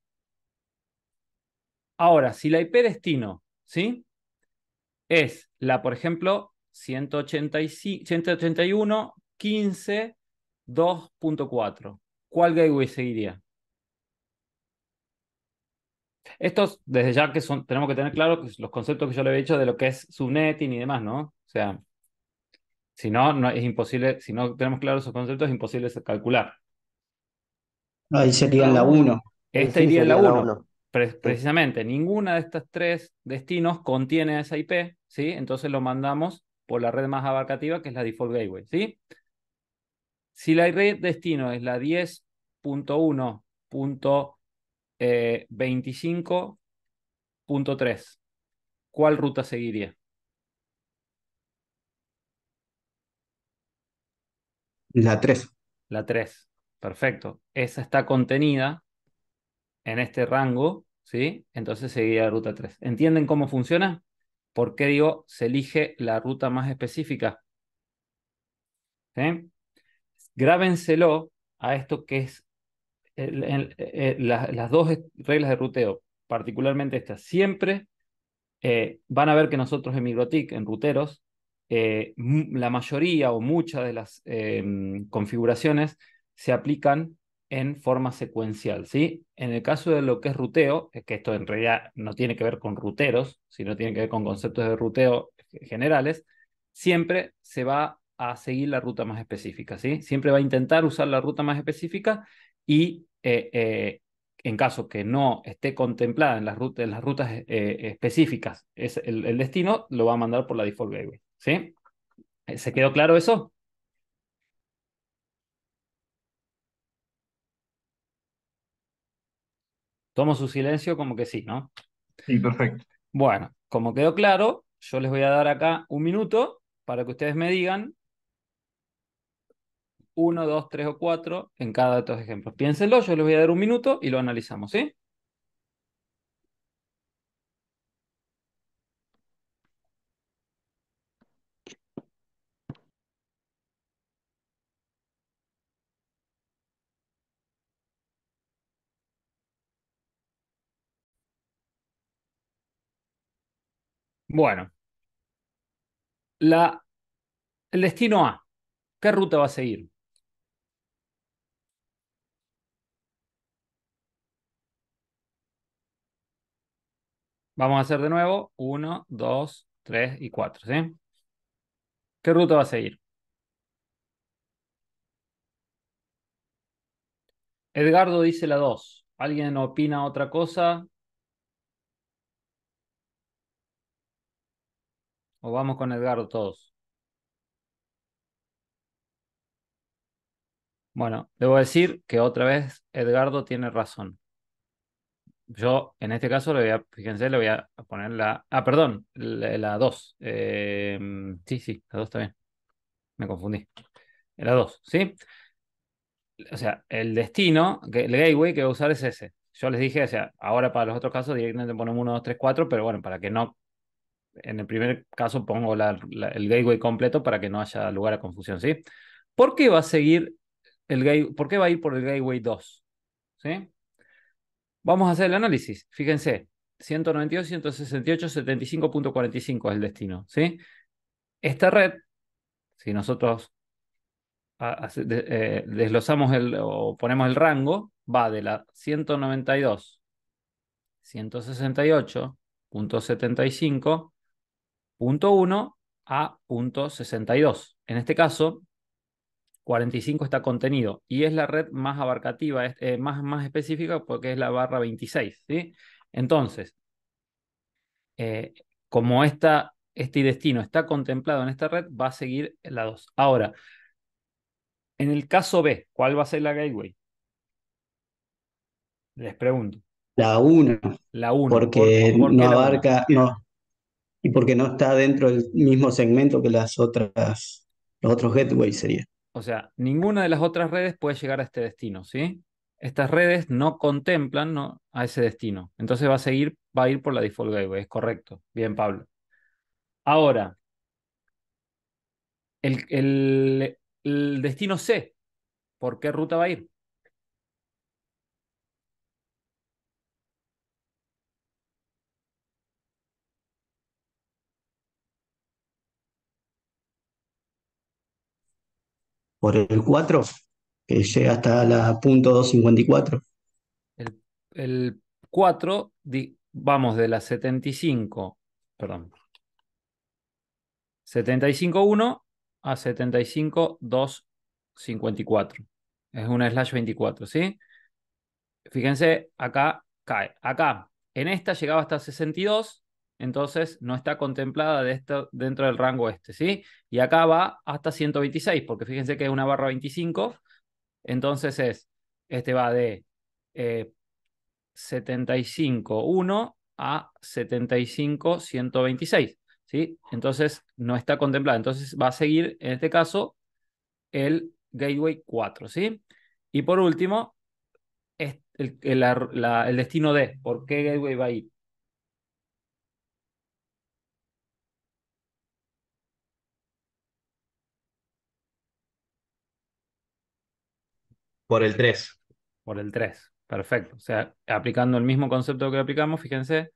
A: Ahora, si la IP destino, ¿sí? Es la, por ejemplo, 181.15.2.4. ¿Cuál gateway seguiría? Estos, desde ya que son, tenemos que tener claro que los conceptos que yo le he dicho de lo que es subnetting y demás, ¿no? O sea, si no, no es imposible, si no tenemos claros esos conceptos, es imposible calcular.
C: Ahí sería la 1.
A: Esta iría en la 1. precisamente, ninguna de estas tres destinos contiene esa IP, ¿sí? Entonces lo mandamos por la red más abarcativa que es la Default Gateway, ¿sí? Si la red destino es la 10.1.25.3, eh, ¿cuál ruta seguiría? La 3. La 3 perfecto, esa está contenida en este rango, ¿sí? Entonces seguiría la ruta 3. ¿Entienden cómo funciona? ¿Por qué digo se elige la ruta más específica? ¿Sí? Grábenselo a esto que es eh, las, dos reglas de ruteo, particularmente esta. Siempre eh, van a ver que nosotros en Migrotik, en ruteros, eh, la mayoría o muchas de las em, configuraciones se aplican en forma secuencial, ¿sí? En el caso de lo que es ruteo, que esto en realidad no tiene que ver con ruteros, sino tiene que ver con conceptos de ruteo generales, siempre se va a seguir la ruta más específica, ¿sí? Siempre va a intentar usar la ruta más específica y eh, eh, en caso que no esté contemplada en las, rutas, eh, específicas el, destino, lo va a mandar por la default gateway, ¿sí? ¿Se quedó claro eso? Tomo su silencio como que sí, ¿no? Sí, perfecto. Bueno, como quedó claro, yo les voy a dar acá un minuto para que ustedes me digan uno, dos, tres o cuatro en cada de estos ejemplos. Piénsenlo, yo les voy a dar un minuto y lo analizamos, ¿sí? Bueno, la, el destino A, ¿qué ruta va a seguir? Vamos a hacer de nuevo 1, 2, 3 y 4. ¿sí? ¿Qué ruta va a seguir? Edgardo dice la 2. ¿Alguien opina otra cosa? vamos con Edgardo todos? Bueno, debo decir que otra vez Edgardo tiene razón. Yo en este caso le voy a, fíjense, le voy a poner la, ah, perdón, la 2. Em, sí, sí, la 2 está bien. Me confundí. La 2, ¿sí? O sea, el destino, el gateway que voy a usar es ese. Yo les dije, o sea, ahora para los otros casos directamente ponemos 1, 2, 3, 4, pero bueno, para que no en el primer caso pongo el gateway completo para que no haya lugar a confusión, ¿sí? ¿Por qué va a seguir el gateway? ¿Por qué va a ir por el gateway 2? ¿Sí? Vamos a hacer el análisis. Fíjense, 192, 168, 75.45 es el destino, ¿sí? Esta red, si nosotros eh, desglosamos el, o ponemos el rango, va de la 192, 168.75 punto 1 a punto 62. En este caso, 45 está contenido y es la red más abarcativa, eh, más, específica porque es la barra 26. Entonces, eh, como este destino está contemplado en esta red, va a seguir la 2. Ahora, en el caso B, ¿cuál va a ser la gateway?
B: Les pregunto. La 1. La 1. Porque, no abarca, no, y porque no está dentro del mismo segmento que las otras, los otros gateways sería.
A: O sea, ninguna de las otras redes puede llegar a este destino, ¿sí? Estas redes no contemplan ¿no? a ese destino. Entonces va a seguir, va a ir por la default gateway, es correcto. Bien, Pablo. Ahora, el destino C, ¿por qué ruta va a ir?
B: por el 4, que llega hasta la punto 254.
A: El, 4, vamos de la 75, perdón. 75.1 a 75.254. Es una slash 24, ¿sí? Fíjense, acá cae. Acá, en esta llegaba hasta 62, entonces no está contemplada dentro del rango este, ¿sí? Y acá va hasta 126, porque fíjense que es una barra 25, entonces es, este va de 75.1 eh, a 75.126, ¿sí? Entonces no está contemplada, entonces va a seguir en este caso el gateway 4, ¿sí? Y por último, el, el, el destino D, ¿por qué gateway va a ir?
B: Por el 3. Por el 3,
A: perfecto. O sea, aplicando el mismo concepto que aplicamos, fíjense,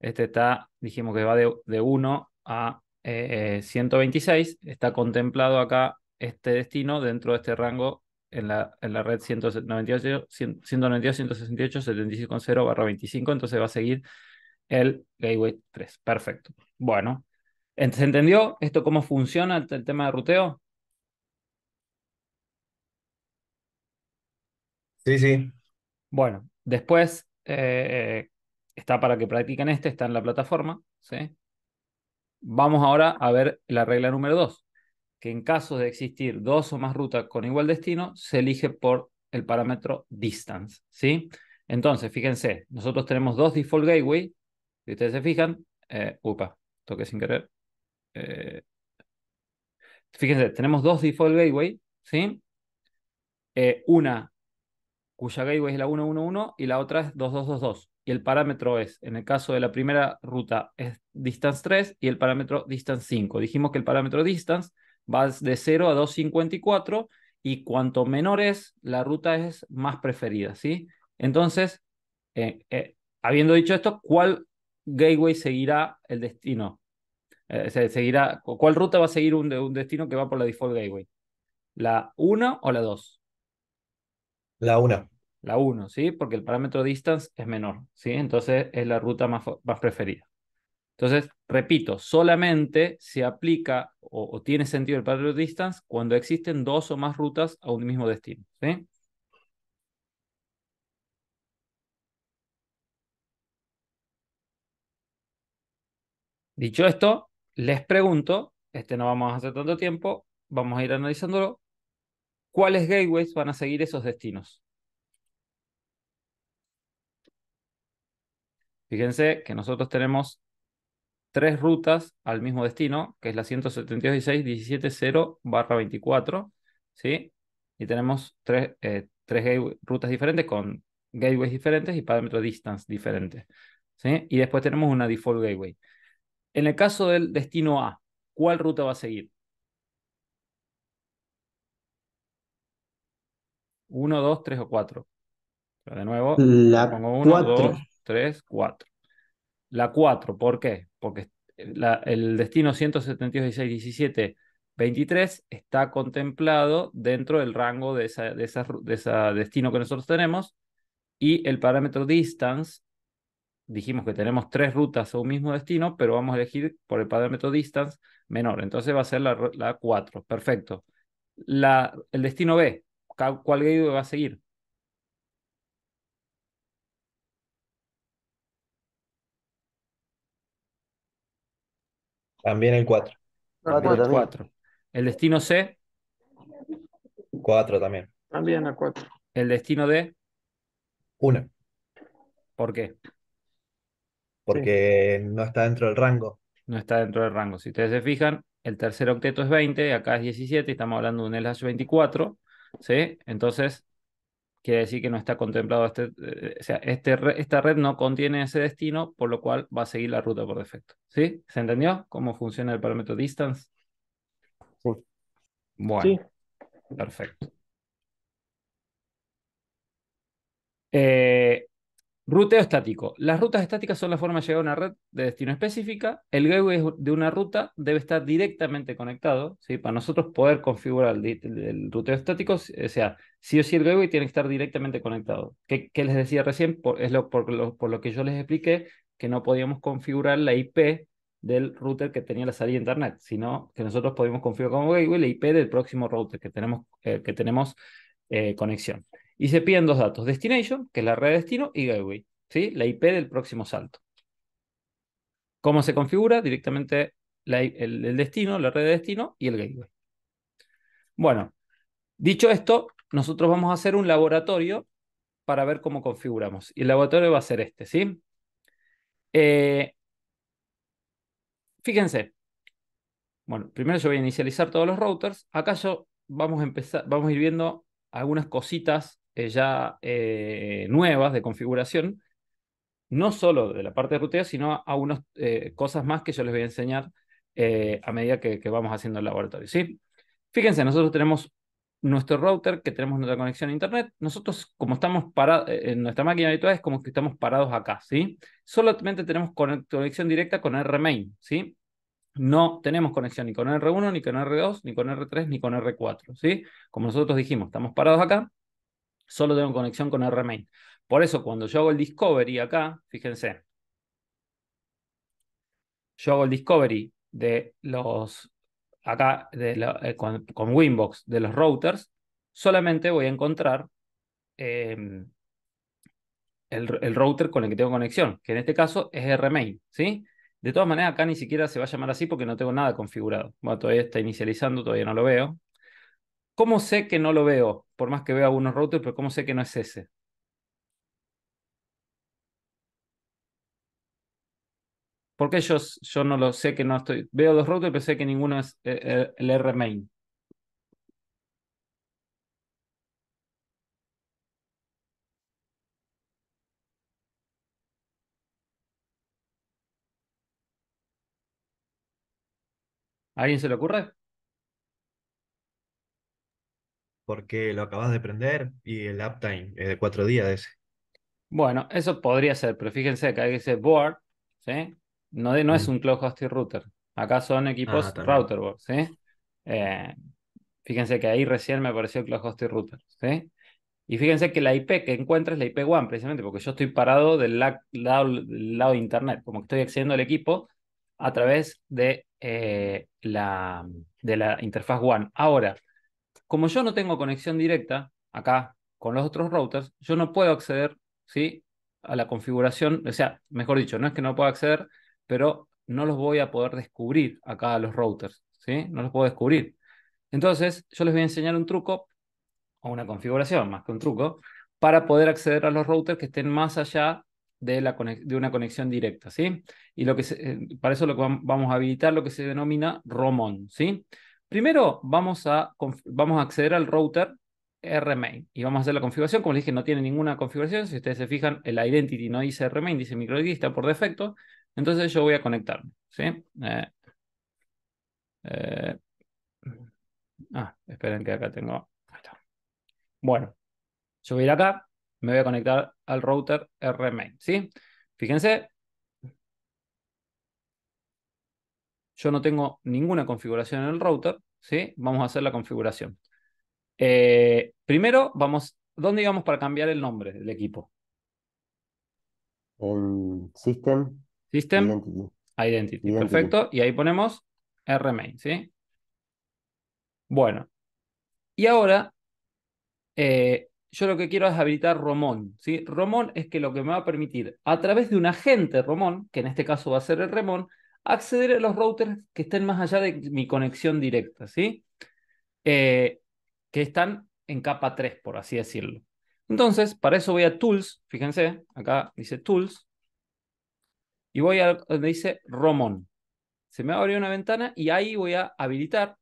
A: este está, dijimos que va de, 1 a 126, eh, está contemplado acá este destino dentro de este rango en la, en la red 192, 168, barra 25, entonces va a seguir el Gateway 3. Perfecto. Bueno, ¿se entendió esto cómo funciona el tema de ruteo? Sí, sí. Bueno, después eh, está para que practiquen este, está en la plataforma. ¿sí? Vamos ahora a ver la regla número dos que en caso de existir dos o más rutas con igual destino, se elige por el parámetro distance. ¿sí? Entonces, fíjense, nosotros tenemos dos default gateway. Si ustedes se fijan, eh, upa, toqué sin querer. Eh, fíjense, tenemos dos default gateway, ¿sí? una cuya gateway es la 111 y la otra es 2222. Y el parámetro es, en el caso de la primera ruta, es distance 3 y el parámetro distance 5. Dijimos que el parámetro distance va de 0 a 254 y cuanto menor es, la ruta es más preferida, ¿sí? Entonces, eh, eh, habiendo dicho esto, ¿cuál gateway seguirá el destino? Eh, se seguirá, ¿Cuál ruta va a seguir un, un destino que va por la default gateway? ¿La 1 o la 2? La 1. La 1, ¿sí? Porque el parámetro distance es menor, ¿sí? Entonces es la ruta más, preferida. Entonces, repito, solamente se aplica o, o, tiene sentido el parámetro distance cuando existen dos o más rutas a un mismo destino, ¿sí? Dicho esto, les pregunto, este no vamos a hacer tanto tiempo, vamos a ir analizándolo, ¿cuáles gateways van a seguir esos destinos? Fíjense que nosotros tenemos tres rutas al mismo destino, que es la 172.16.17.0-24, ¿sí? Y tenemos tres, eh, tres rutas diferentes con gateways diferentes y de distance diferentes, ¿sí? Y después tenemos una default gateway. En el caso del destino A, ¿cuál ruta va a seguir? 1, 2, 3 o 4. De nuevo, pongo 1, 2, 3, 4. La 4, ¿por qué? Porque eh, el destino 16, 17, 23 está contemplado dentro del rango de ese esa, destino que nosotros tenemos y el parámetro distance, dijimos que tenemos tres rutas a un mismo destino, pero vamos a elegir por el parámetro distance menor, entonces va a ser la, 4, perfecto. el destino B, ¿Cuál gallo va a seguir? También el 4. El destino C. 4 también. También el 4. El destino D. 1. ¿Por qué? Porque no está dentro del rango. No está dentro del rango. Si ustedes se fijan, el tercer octeto es 20, acá es 17, estamos hablando de un lh 24. ¿sí? Entonces, quiere decir que no está contemplado este, eh, eh, o sea, este, esta red no contiene ese destino, por lo cual va a seguir la ruta por defecto. ¿Sí? ¿Se entendió cómo funciona el parámetro distance? Sí. Bueno, perfecto. Eh, Ruteo estático. Las rutas estáticas son la forma de llegar a una red de destino específica. El gateway de una ruta debe estar directamente conectado. ¿sí? Para nosotros poder configurar el, ruteo estático, o sea, sí o sí el gateway tiene que estar directamente conectado. ¿Qué, les decía recién? es lo por, lo, que yo les expliqué, que no podíamos configurar la IP del router que tenía la salida de internet, sino que nosotros podíamos configurar como gateway la IP del próximo router que tenemos, eh, que tenemos eh, conexión y se piden dos datos, destination, que es la red de destino, y gateway, ¿sí? la IP del próximo salto. ¿Cómo se configura? Directamente el, destino, la red de destino y el gateway. Bueno, dicho esto, nosotros vamos a hacer un laboratorio para ver cómo configuramos. Y el laboratorio va a ser este, ¿sí? Eh, fíjense. Bueno, primero yo voy a inicializar todos los routers. Acá yo vamos a empezar, vamos a ir viendo algunas cositas eh, ya eh, nuevas de configuración, no solo de la parte de ruteo, sino a unas eh, cosas más que yo les voy a enseñar a medida que, vamos haciendo el laboratorio. ¿sí? Fíjense, nosotros tenemos nuestro router, que tenemos nuestra conexión a internet, nosotros como estamos parados, en nuestra máquina habitual es como que estamos parados acá, ¿sí? Solamente tenemos conexión directa con Rmain, ¿sí? No tenemos conexión ni con R1, ni con R2, ni con R3, ni con R4, ¿sí? Como nosotros dijimos, estamos parados acá, solo tengo conexión con Rmain. Por eso cuando yo hago el discovery acá, fíjense, yo hago el discovery de los, acá de eh, con, Winbox, de los routers, solamente voy a encontrar em, el, router con el que tengo conexión, que en este caso es Rmain. ¿sí? De todas maneras, acá ni siquiera se va a llamar así porque no tengo nada configurado. Bueno, todavía está inicializando, todavía no lo veo. ¿Cómo sé que no lo veo? Por más que veo algunos routers, pero ¿cómo sé que no es ese? Porque yo, yo no lo sé que no estoy. Veo dos routers, pero sé que ninguno es eh, eh, el R-Main.
B: ¿A ¿Alguien se le ocurre? porque lo acabas de prender y el uptime es de cuatro días ese.
A: Bueno, eso podría ser, pero fíjense que ahí dice board, ¿sí? No, de, no es un cloud Hosting router. Acá son equipos ah, router board, ¿sí? Eh, fíjense que ahí recién me apareció cloud Hosting router, ¿sí? Y fíjense que la IP que encuentras es la ip one precisamente porque yo estoy parado del, lado, de Internet, como que estoy accediendo al equipo a través de, eh, la, de la interfaz one Ahora, como yo no tengo conexión directa acá con los otros routers, yo no puedo acceder ¿sí? a la configuración, o sea, mejor dicho, no es que no pueda acceder, pero no los voy a poder descubrir acá a los routers, ¿sí? no los puedo descubrir. Entonces, yo les voy a enseñar un truco, o una configuración más que un truco, para poder acceder a los routers que estén más allá de, una conexión directa, ¿sí? Y lo que eh, para eso lo que vamos a habilitar lo que se denomina ROMON, ¿sí? Primero vamos a, vamos a acceder al router rmain y vamos a hacer la configuración. Como les dije, no tiene ninguna configuración. Si ustedes se fijan, el identity no dice rmain, dice microid, está por defecto. Entonces yo voy a conectarme. ¿sí? Eh, eh, ah, esperen que acá tengo. Bueno, yo voy a ir acá, me voy a conectar al router rmain. ¿sí? Fíjense, yo no tengo ninguna configuración en el router, ¿sí? Vamos a hacer la configuración. Eh, primero, vamos, ¿dónde íbamos para cambiar el nombre del equipo?
C: En System. System. Identity. Perfecto.
A: Y ahí ponemos RMain, ¿sí? Bueno. Y ahora, eh, yo lo que quiero es habilitar Romón, ¿sí? Romón es que lo que me va a permitir, a través de un agente Romón, que en este caso va a ser el Remón, acceder a los routers que estén más allá de mi conexión directa, ¿sí? Eh, que están en capa 3, por así decirlo. Entonces, para eso voy a Tools, fíjense, acá dice Tools, y voy a donde dice Romon. Se me va a abrir una ventana y ahí voy a habilitar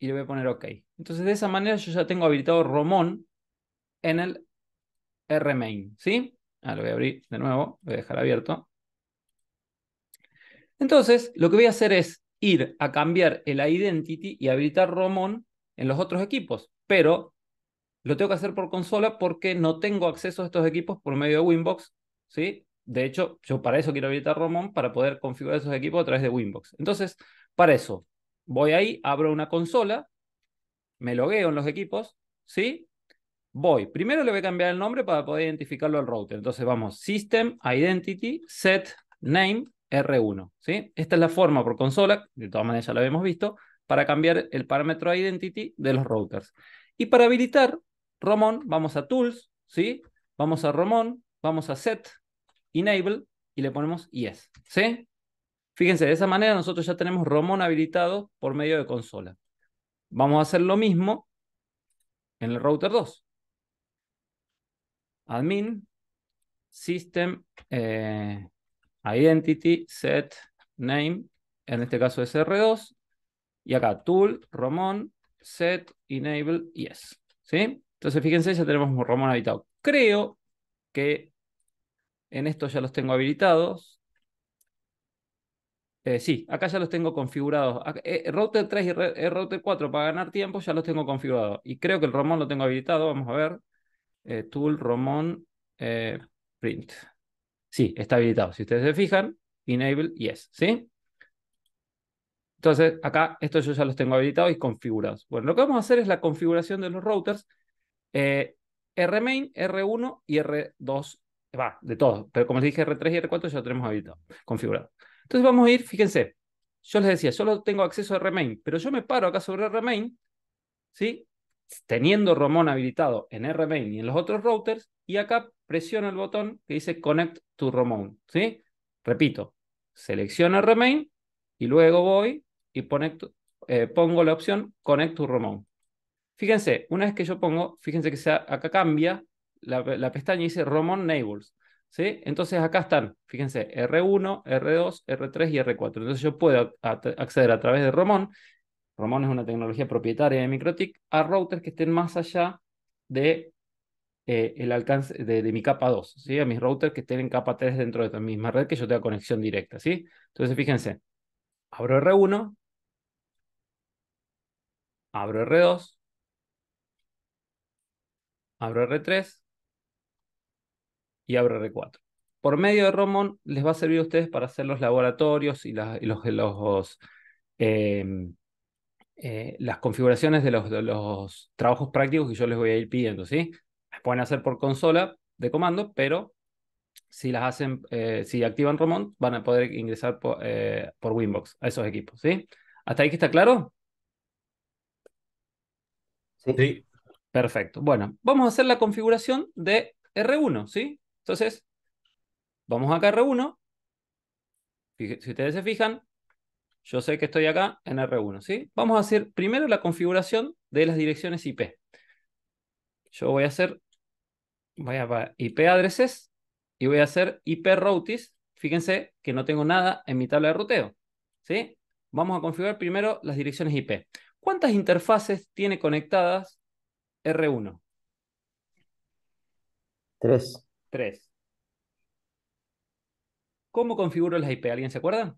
A: y le voy a poner OK. Entonces, de esa manera yo ya tengo habilitado Romón en el RMain, ¿sí? Ah, lo voy a abrir de nuevo, lo voy a dejar abierto. Entonces, lo que voy a hacer es ir a cambiar el identity y habilitar Romón en los otros equipos, pero lo tengo que hacer por consola porque no tengo acceso a estos equipos por medio de Winbox, ¿sí? De hecho, yo para eso quiero habilitar Romón, para poder configurar esos equipos a través de Winbox. Entonces, para eso, voy ahí, abro una consola, me logueo en los equipos, ¿sí? Voy. Primero le voy a cambiar el nombre para poder identificarlo al router. Entonces vamos, System Identity Set Name R1. ¿sí? Esta es la forma por consola, de todas maneras ya lo habíamos visto, para cambiar el parámetro identity de los routers. Y para habilitar Romon, vamos a Tools, ¿sí? vamos a Romon, vamos a Set, Enable y le ponemos Yes. ¿sí? Fíjense, de esa manera nosotros ya tenemos Romon habilitado por medio de consola. Vamos a hacer lo mismo en el router 2. Admin, System, eh, identity, set, name, en este caso es R2, y acá tool, Romón, set, enable, yes. ¿Sí? Entonces fíjense, ya tenemos un Romón habilitado. Creo que en esto ya los tengo habilitados. Eh, sí, acá ya los tengo configurados. Eh, router 3 y eh, router 4 para ganar tiempo ya los tengo configurados. Y creo que el Romón lo tengo habilitado. Vamos a ver. tool, Romón, print. Sí, está habilitado. Si ustedes se fijan, enable yes, ¿sí? Entonces, acá estos yo ya los tengo habilitados y configurados. Bueno, lo que vamos a hacer es la configuración de los routers eh, Rmain, R1 y R2, va, de todos, pero como les dije, R3 y R4 ya tenemos habilitados, configurados. Entonces vamos a ir, fíjense, yo les decía, solo tengo acceso a Rmain, pero yo me paro acá sobre Rmain, ¿sí? teniendo Romón habilitado en Rmain y en los otros routers, y acá presiono el botón que dice Connect to Romón, ¿sí? Repito, selecciono Rmain y luego voy y eh, pongo la opción Connect to Romón. Fíjense, una vez que yo pongo, fíjense que acá cambia la, pestaña y dice Romón Neighbors. ¿sí? Entonces acá están, fíjense, R1, R2, R3 y R4. Entonces yo puedo acceder a través de Romón Romón es una tecnología propietaria de MikroTik, a routers que estén más allá de, eh, el alcance de, mi capa 2, ¿sí? a mis routers que estén en capa 3 dentro de la misma red que yo tenga conexión directa. ¿sí? Entonces, fíjense, abro R1, abro R2, abro R3 y abro R4. Por medio de Romon les va a servir a ustedes para hacer los laboratorios y, los, eh, eh, las configuraciones de los, trabajos prácticos que yo les voy a ir pidiendo, ¿sí? Las pueden hacer por consola de comando, pero si las hacen, eh, si activan Romont, van a poder ingresar eh, por, Winbox a esos equipos, ¿sí? ¿Hasta ahí que está claro? Sí. Perfecto. Bueno, vamos a hacer la configuración de R1, ¿sí? Entonces, vamos acá a R1. Si ustedes se fijan, yo sé que estoy acá en R1, ¿sí? Vamos a hacer primero la configuración de las direcciones IP. Yo voy a hacer, voy a IP addresses y voy a hacer IP routes. Fíjense que no tengo nada en mi tabla de ruteo, ¿sí? Vamos a configurar primero las direcciones IP. ¿Cuántas interfaces tiene conectadas R1? Tres. Tres. ¿Cómo configuro las IP? ¿Alguien se acuerda?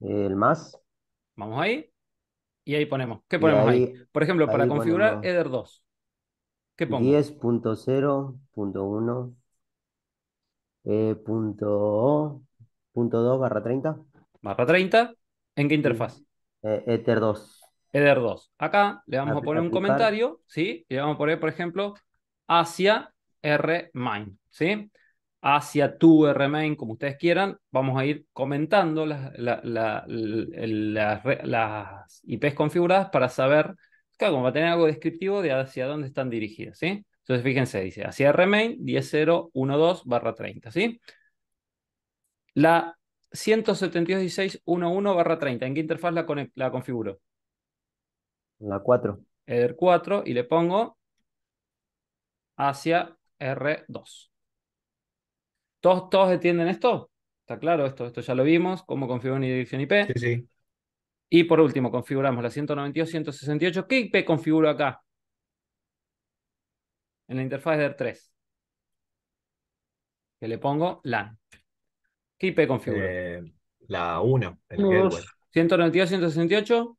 C: el más.
A: Vamos ahí y ahí ponemos. ¿Qué ponemos ahí, Por ejemplo, para configurar Eder 2,
C: ¿qué pongo? 10.0.1 eh, barra 30.
A: Barra 30, ¿en qué interfaz?
C: Eh, Ether 2. Ether 2.
A: Acá le vamos a, poner un comentario, ¿sí? Y le vamos a poner, por ejemplo, hacia r ¿sí? hacia tu Rmain, como ustedes quieran, vamos a ir comentando las, la, las IPs configuradas para saber, claro, como va a tener algo descriptivo de hacia dónde están dirigidas, ¿sí? Entonces, fíjense, dice hacia Rmain 10012 barra 30, ¿sí? La 172.16.1.1 barra 30, ¿en qué interfaz la, configuro? La 4. el 4 y le pongo hacia R2. ¿Todos, todos entienden esto? Está claro, esto, esto ya lo vimos, cómo configurar una dirección IP. Sí, sí. Y por último, configuramos la 192, 168. ¿Qué IP configuro acá? En la interfaz de R3. Que le pongo LAN. ¿Qué IP configuro? Eh, la 1, 192.168. 192, 168.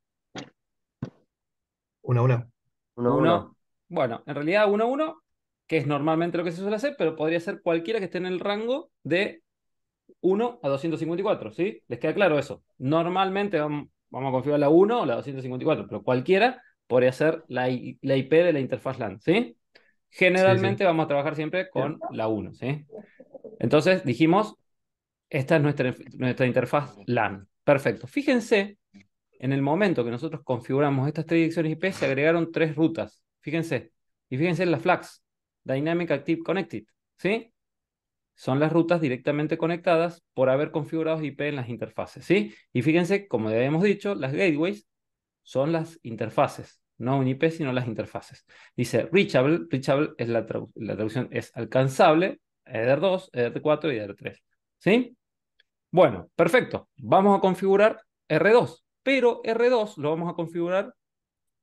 B: 1, 1. 1, 1.
A: Bueno, en realidad 1, 1 que es normalmente lo que se suele hacer, pero podría ser cualquiera que esté en el rango de 1 a 254, ¿sí? ¿Les queda claro eso? Normalmente vamos, a configurar la 1 o la 254, pero cualquiera podría ser la, IP de la interfaz LAN, ¿sí? Generalmente vamos a trabajar siempre con la 1, ¿sí? Entonces dijimos, esta es nuestra, nuestra interfaz LAN. Perfecto. Fíjense, en el momento que nosotros configuramos estas tres direcciones IP, se agregaron tres rutas. Fíjense. Y fíjense en las flags. Dynamic Active Connected, ¿sí? Son las rutas directamente conectadas por haber configurado IP en las interfaces, ¿sí? Y fíjense, como ya hemos dicho, las gateways son las interfaces, no un IP, sino las interfaces. Dice reachable, reachable es la, traducción, es alcanzable, EDR2, EDR4 y EDR3, ¿sí? Bueno, perfecto, vamos a configurar R2, pero R2 lo vamos a configurar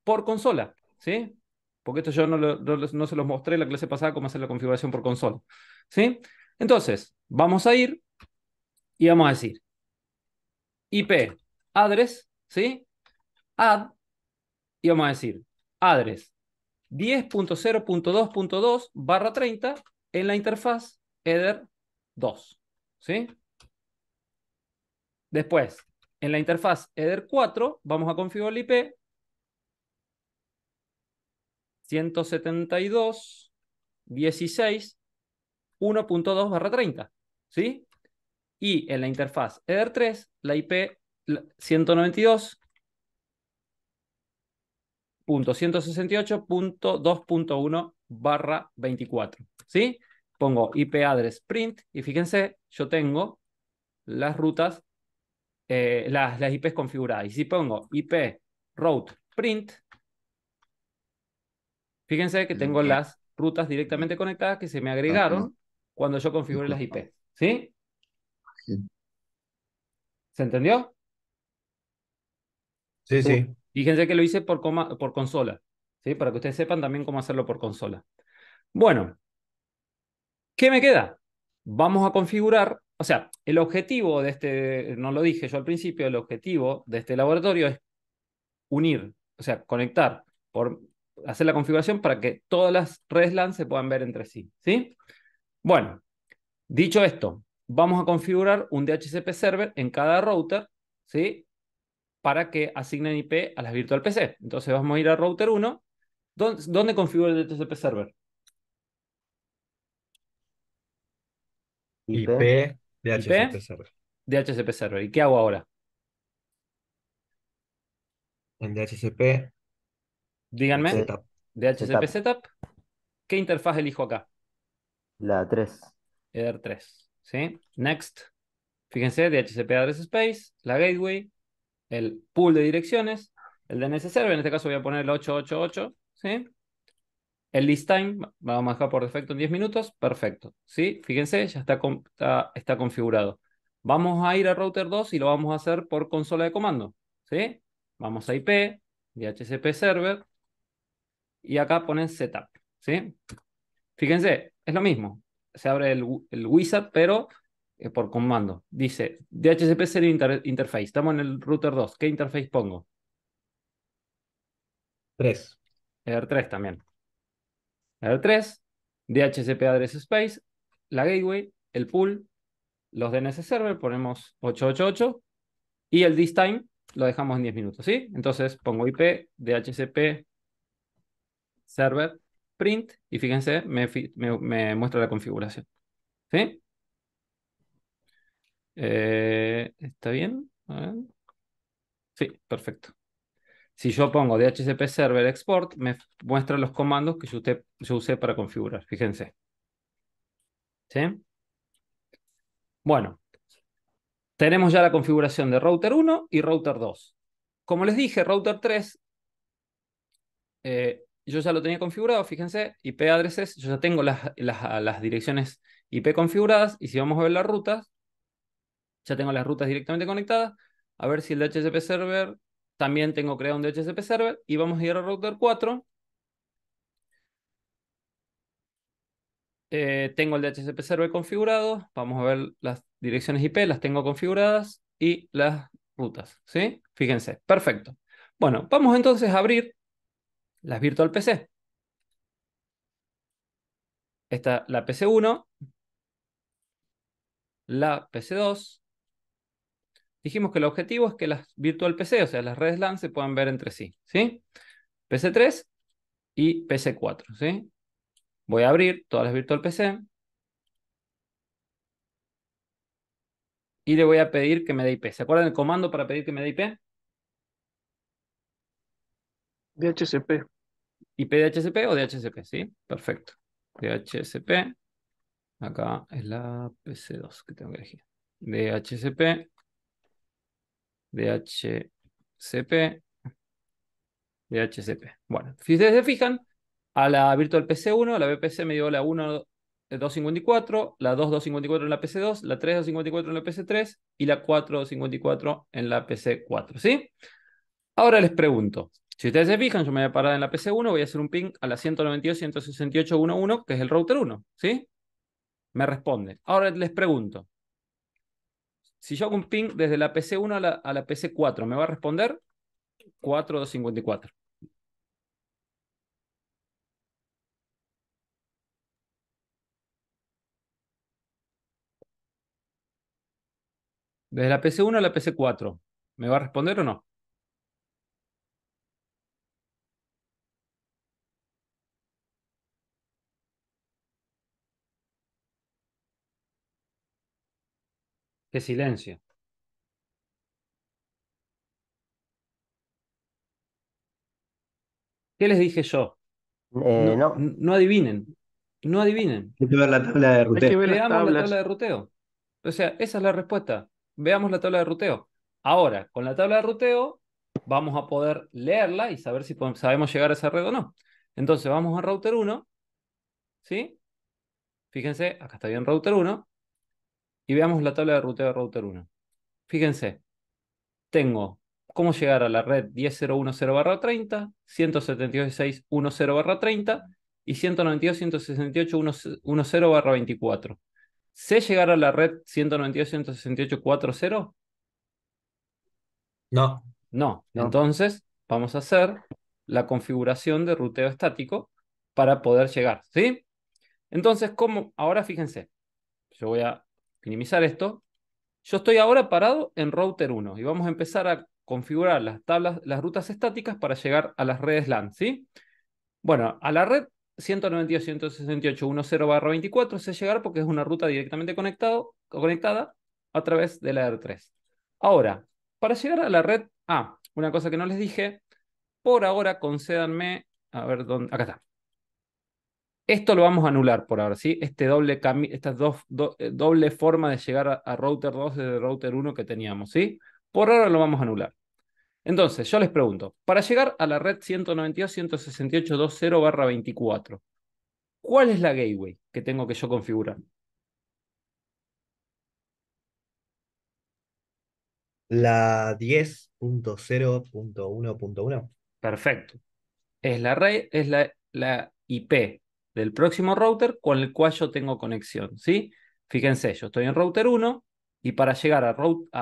A: por consola, ¿sí? porque esto yo no, se los mostré la clase pasada cómo hacer la configuración por consola. ¿Sí? Entonces, vamos a ir y vamos a decir IP address, ¿sí? Add, y vamos a decir address 10.0.2.2 barra 30 en la interfaz header 2, ¿sí? Después, en la interfaz header 4 vamos a configurar el IP 172, 16, 1.2 barra 30, ¿sí? Y en la interfaz EDER3, la IP 192.168.2.1 barra 24, ¿sí? Pongo IP address print y fíjense, yo tengo las rutas, eh, las, las IPs configuradas. Y si pongo IP route print, Fíjense que tengo las rutas directamente conectadas que se me agregaron cuando yo configuré las IP. ¿Sí? sí. se entendió? Sí, sí. fíjense que lo hice por, por consola, ¿sí? para que ustedes sepan también cómo hacerlo por consola. Bueno, ¿qué me queda? Vamos a configurar, o sea, el objetivo de este, no lo dije yo al principio, el objetivo de este laboratorio es unir, o sea, conectar por hacer la configuración para que todas las redes LAN se puedan ver entre sí, ¿sí? Bueno, dicho esto, vamos a configurar un DHCP server en cada router, ¿sí? Para que asignen IP a las virtual PC. Entonces vamos a ir a router 1. ¿Dónde, dónde configuro el DHCP server?
B: IP, IP DHCP server.
A: DHCP server. ¿Y qué hago ahora? En DHCP Díganme, DHCP setup. ¿qué interfaz elijo acá?
C: La 3.
A: Header 3, ¿sí? Next. Fíjense, DHCP address space, la gateway, el pool de direcciones, el DNS server, en este caso voy a poner el 888, ¿sí? El list time, vamos a dejar por defecto en 10 minutos, perfecto, ¿sí? Fíjense, ya está, está, configurado. Vamos a ir a router 2 y lo vamos a hacer por consola de comando, ¿sí? Vamos a IP, DHCP server, y acá ponen setup, ¿sí? Fíjense, es lo mismo. Se abre el, wizard, pero eh, por comando. Dice, DHCP Serial Interface. Estamos en el router 2. ¿Qué interface pongo? 3. r 3 también. r 3 DHCP Address Space, la gateway, el pool, los DNS server, ponemos 888 y el this time lo dejamos en 10 minutos, ¿sí? Entonces pongo IP, DHCP, server, print, y fíjense, me, muestra la configuración. ¿Sí? Eh, ¿Está bien? Sí, perfecto. Si yo pongo DHCP Server Export, me muestra los comandos que yo, usé para configurar. Fíjense. ¿Sí? Bueno, tenemos ya la configuración de router 1 y router 2. Como les dije, router 3 yo ya lo tenía configurado, fíjense, IP addresses, yo ya tengo las, las, ah, direcciones IP configuradas y si vamos a ver las rutas, ya tengo las rutas directamente conectadas, a ver si el DHCP server, también tengo creado un DHCP server y vamos a ir al router 4. Eh, tengo el DHCP server configurado, vamos a ver las direcciones IP, las tengo configuradas y las rutas, ¿sí? Fíjense, perfecto. Bueno, vamos entonces a abrir las virtual PC. Está la PC1, la PC2. Dijimos que el objetivo es que las virtual PC, o sea, las redes LAN, se puedan ver entre sí, ¿sí? PC3 y PC4, ¿sí? Voy a abrir todas las virtual PC. Y le voy a pedir que me dé IP. ¿Se acuerdan el comando para pedir que me dé IP? DHCP. IP de o de ¿sí? Perfecto. De Acá es la PC2 que tengo que elegir. De HCP. De HCP. De HCP. Bueno, si ustedes se fijan, a la virtual PC1, la BPC me dio la 1.254, eh, la 2254 en la PC2, la 3254 en la PC3 y la 4254 en la PC4, ¿sí? Ahora les pregunto, si ustedes se fijan, yo me voy a parar en la PC1, voy a hacer un ping a la 192.168.1.1, que es el router 1, ¿sí? Me responde. Ahora les pregunto, si yo hago un ping desde la PC1 a la, a la PC4, ¿me va a responder? 4254. Desde la PC1 a la PC4, ¿me va a responder o no? Qué silencio. ¿Qué les dije yo? no, eh, no. adivinen. No adivinen.
B: Hay que ver la tabla de ruteo. Veamos la tabla de
A: ruteo. O sea, esa es la respuesta. Veamos la tabla de ruteo. Ahora, con la tabla de ruteo, vamos a poder leerla y saber si sabemos llegar a esa red o no. Entonces, vamos a router 1. ¿Sí? Fíjense, acá está bien router 1 y veamos la tabla de ruteo de router 1. Fíjense, tengo cómo llegar a la red 10.010/30, 172.6.10/30 y 192.168.10/24. ¿Sé llegar a la red 192.168.40? No. No. Entonces, vamos a hacer la configuración de ruteo estático para poder llegar, ¿sí? Entonces, ¿cómo? Ahora fíjense, yo voy a minimizar esto, yo estoy ahora parado en router 1 y vamos a empezar a configurar las tablas, las rutas estáticas para llegar a las redes LAN, Bueno, a la red 192.168.10/24 se llegar porque es una ruta directamente conectado, conectada a través de la R3. Ahora, para llegar a la red A, una cosa que no les dije, por ahora concédanme, a ver dónde, acá está. Esto lo vamos a anular por ahora, ¿sí? Este doble esta eh, doble forma de llegar a, router 2 desde router 1 que teníamos, ¿sí? Por ahora lo vamos a anular. Entonces, yo les pregunto, para llegar a la red 192.168.2.0/24, ¿cuál es la gateway que tengo que yo configurar?
B: La 10.0.1.1.
A: Perfecto. Es la red, es la, la IP del próximo router con el cual yo tengo conexión, ¿sí? Fíjense, yo estoy en router 1 y para llegar a,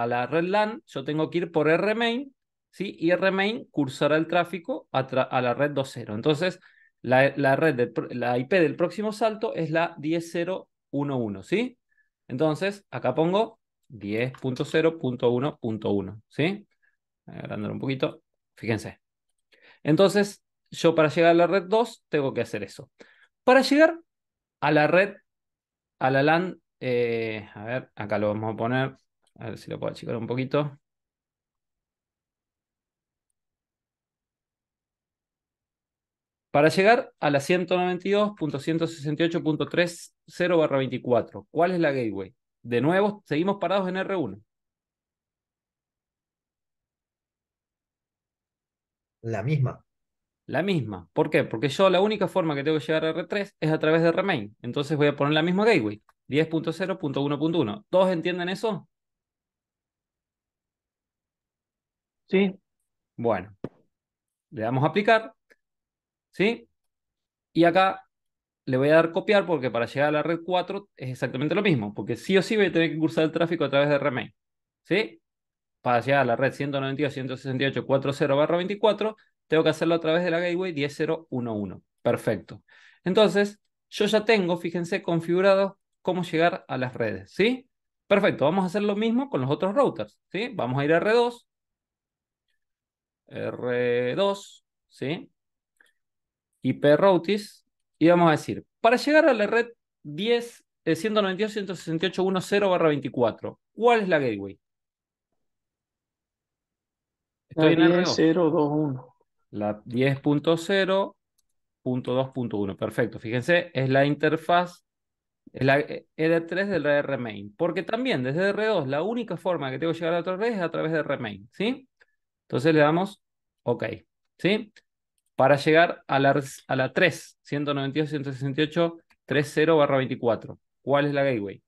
A: la red LAN yo tengo que ir por Rmain, ¿sí? Y Rmain cursará el tráfico a, la red 2.0. Entonces, la, red la IP del próximo salto es la 10.0.1.1, ¿sí? Entonces, acá pongo 10.0.1.1, ¿sí? Agrandar un poquito, fíjense. Entonces, yo para llegar a la red 2 tengo que hacer eso para llegar a la red, a la LAN, eh, a ver, acá lo vamos a poner, a ver si lo puedo achicar un poquito. Para llegar a la 192.168.30/24, ¿cuál es la gateway? De nuevo, seguimos parados en R1. La misma la misma. ¿Por qué? Porque yo la única forma que tengo que llegar a R3 es a través de Remain. Entonces voy a poner la misma gateway, 10.0.1.1. ¿Todos entienden eso? Sí. Bueno, le damos a aplicar, ¿sí? Y acá le voy a dar copiar porque para llegar a la red 4 es exactamente lo mismo, porque sí o sí voy a tener que cursar el tráfico a través de Remain, ¿sí? Para llegar a la red 192.168.40/24 tengo que hacerlo a través de la gateway 10011. Perfecto. Entonces, yo ya tengo, fíjense, configurado cómo llegar a las redes, ¿sí? Perfecto, vamos a hacer lo mismo con los otros routers, ¿sí? Vamos a ir a R2, R2, ¿sí? IP routes y vamos a decir, para llegar a la red 10, eh, 24 ¿cuál es la gateway? Estoy en R2. 021. La 10.0.2.1. Perfecto. Fíjense, es la interfaz, es la ED3 del la remain. Porque también desde R2 la única forma que tengo que llegar a la red es a través de remain. ¿Sí? Entonces le damos OK. ¿Sí? Para llegar a la, a la 3, 192, 168, 24. ¿Cuál es la gateway?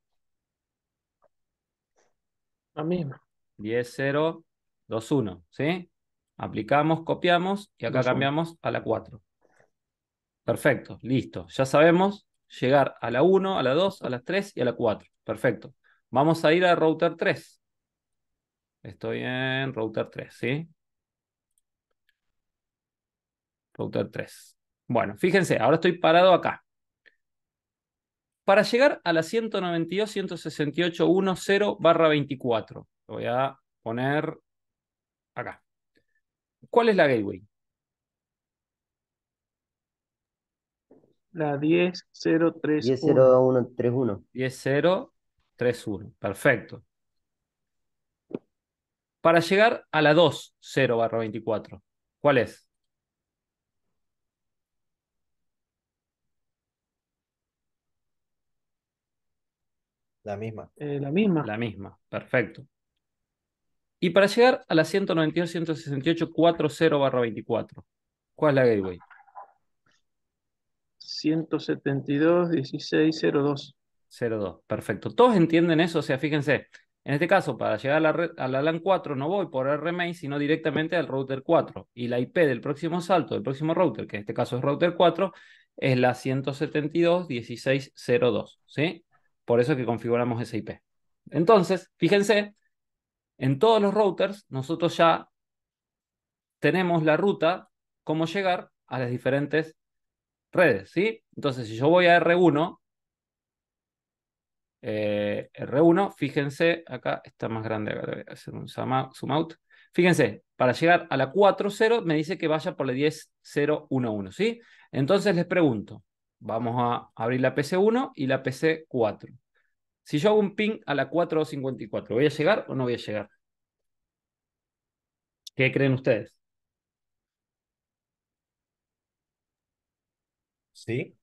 A: La misma. 10.0.2.1, ¿Sí? aplicamos, copiamos y acá cambiamos a la 4. Perfecto, listo. Ya sabemos llegar a la 1, a la 2, a las 3 y a la 4. Perfecto. Vamos a ir a router 3. Estoy en router 3, ¿sí? Router 3. Bueno, fíjense, ahora estoy parado acá. Para llegar a la 192.168.10 barra 24, voy a poner acá. ¿Cuál es la gateway?
B: La 10031.
A: 10.0.1.3.1. 10031. Perfecto. Para llegar a la 20 barra 24, ¿cuál es? La misma. Eh, la misma. La misma, perfecto. Y para llegar a la 192 168 ¿cuál es la gateway? 172 perfecto. Todos entienden eso, o sea, fíjense, en este caso, para llegar a la, LAN 4 no voy por RMA. sino directamente al router 4. Y la IP del próximo salto, del próximo router, que en este caso es router 4, es la 172.16.02, ¿sí? Por eso que configuramos esa IP. Entonces, fíjense en todos los routers nosotros ya tenemos la ruta, cómo llegar a las diferentes redes, ¿sí? Entonces, si yo voy a R1, eh, R1, fíjense, acá está más grande, voy a hacer un zoom out. Fíjense, para llegar a la 4.0 me dice que vaya por la 10.011, ¿sí? Entonces les pregunto, vamos a abrir la PC1 y la PC4. Si yo hago un ping a la 4.54, ¿voy a llegar o no voy a llegar? ¿Qué creen ustedes? Sí.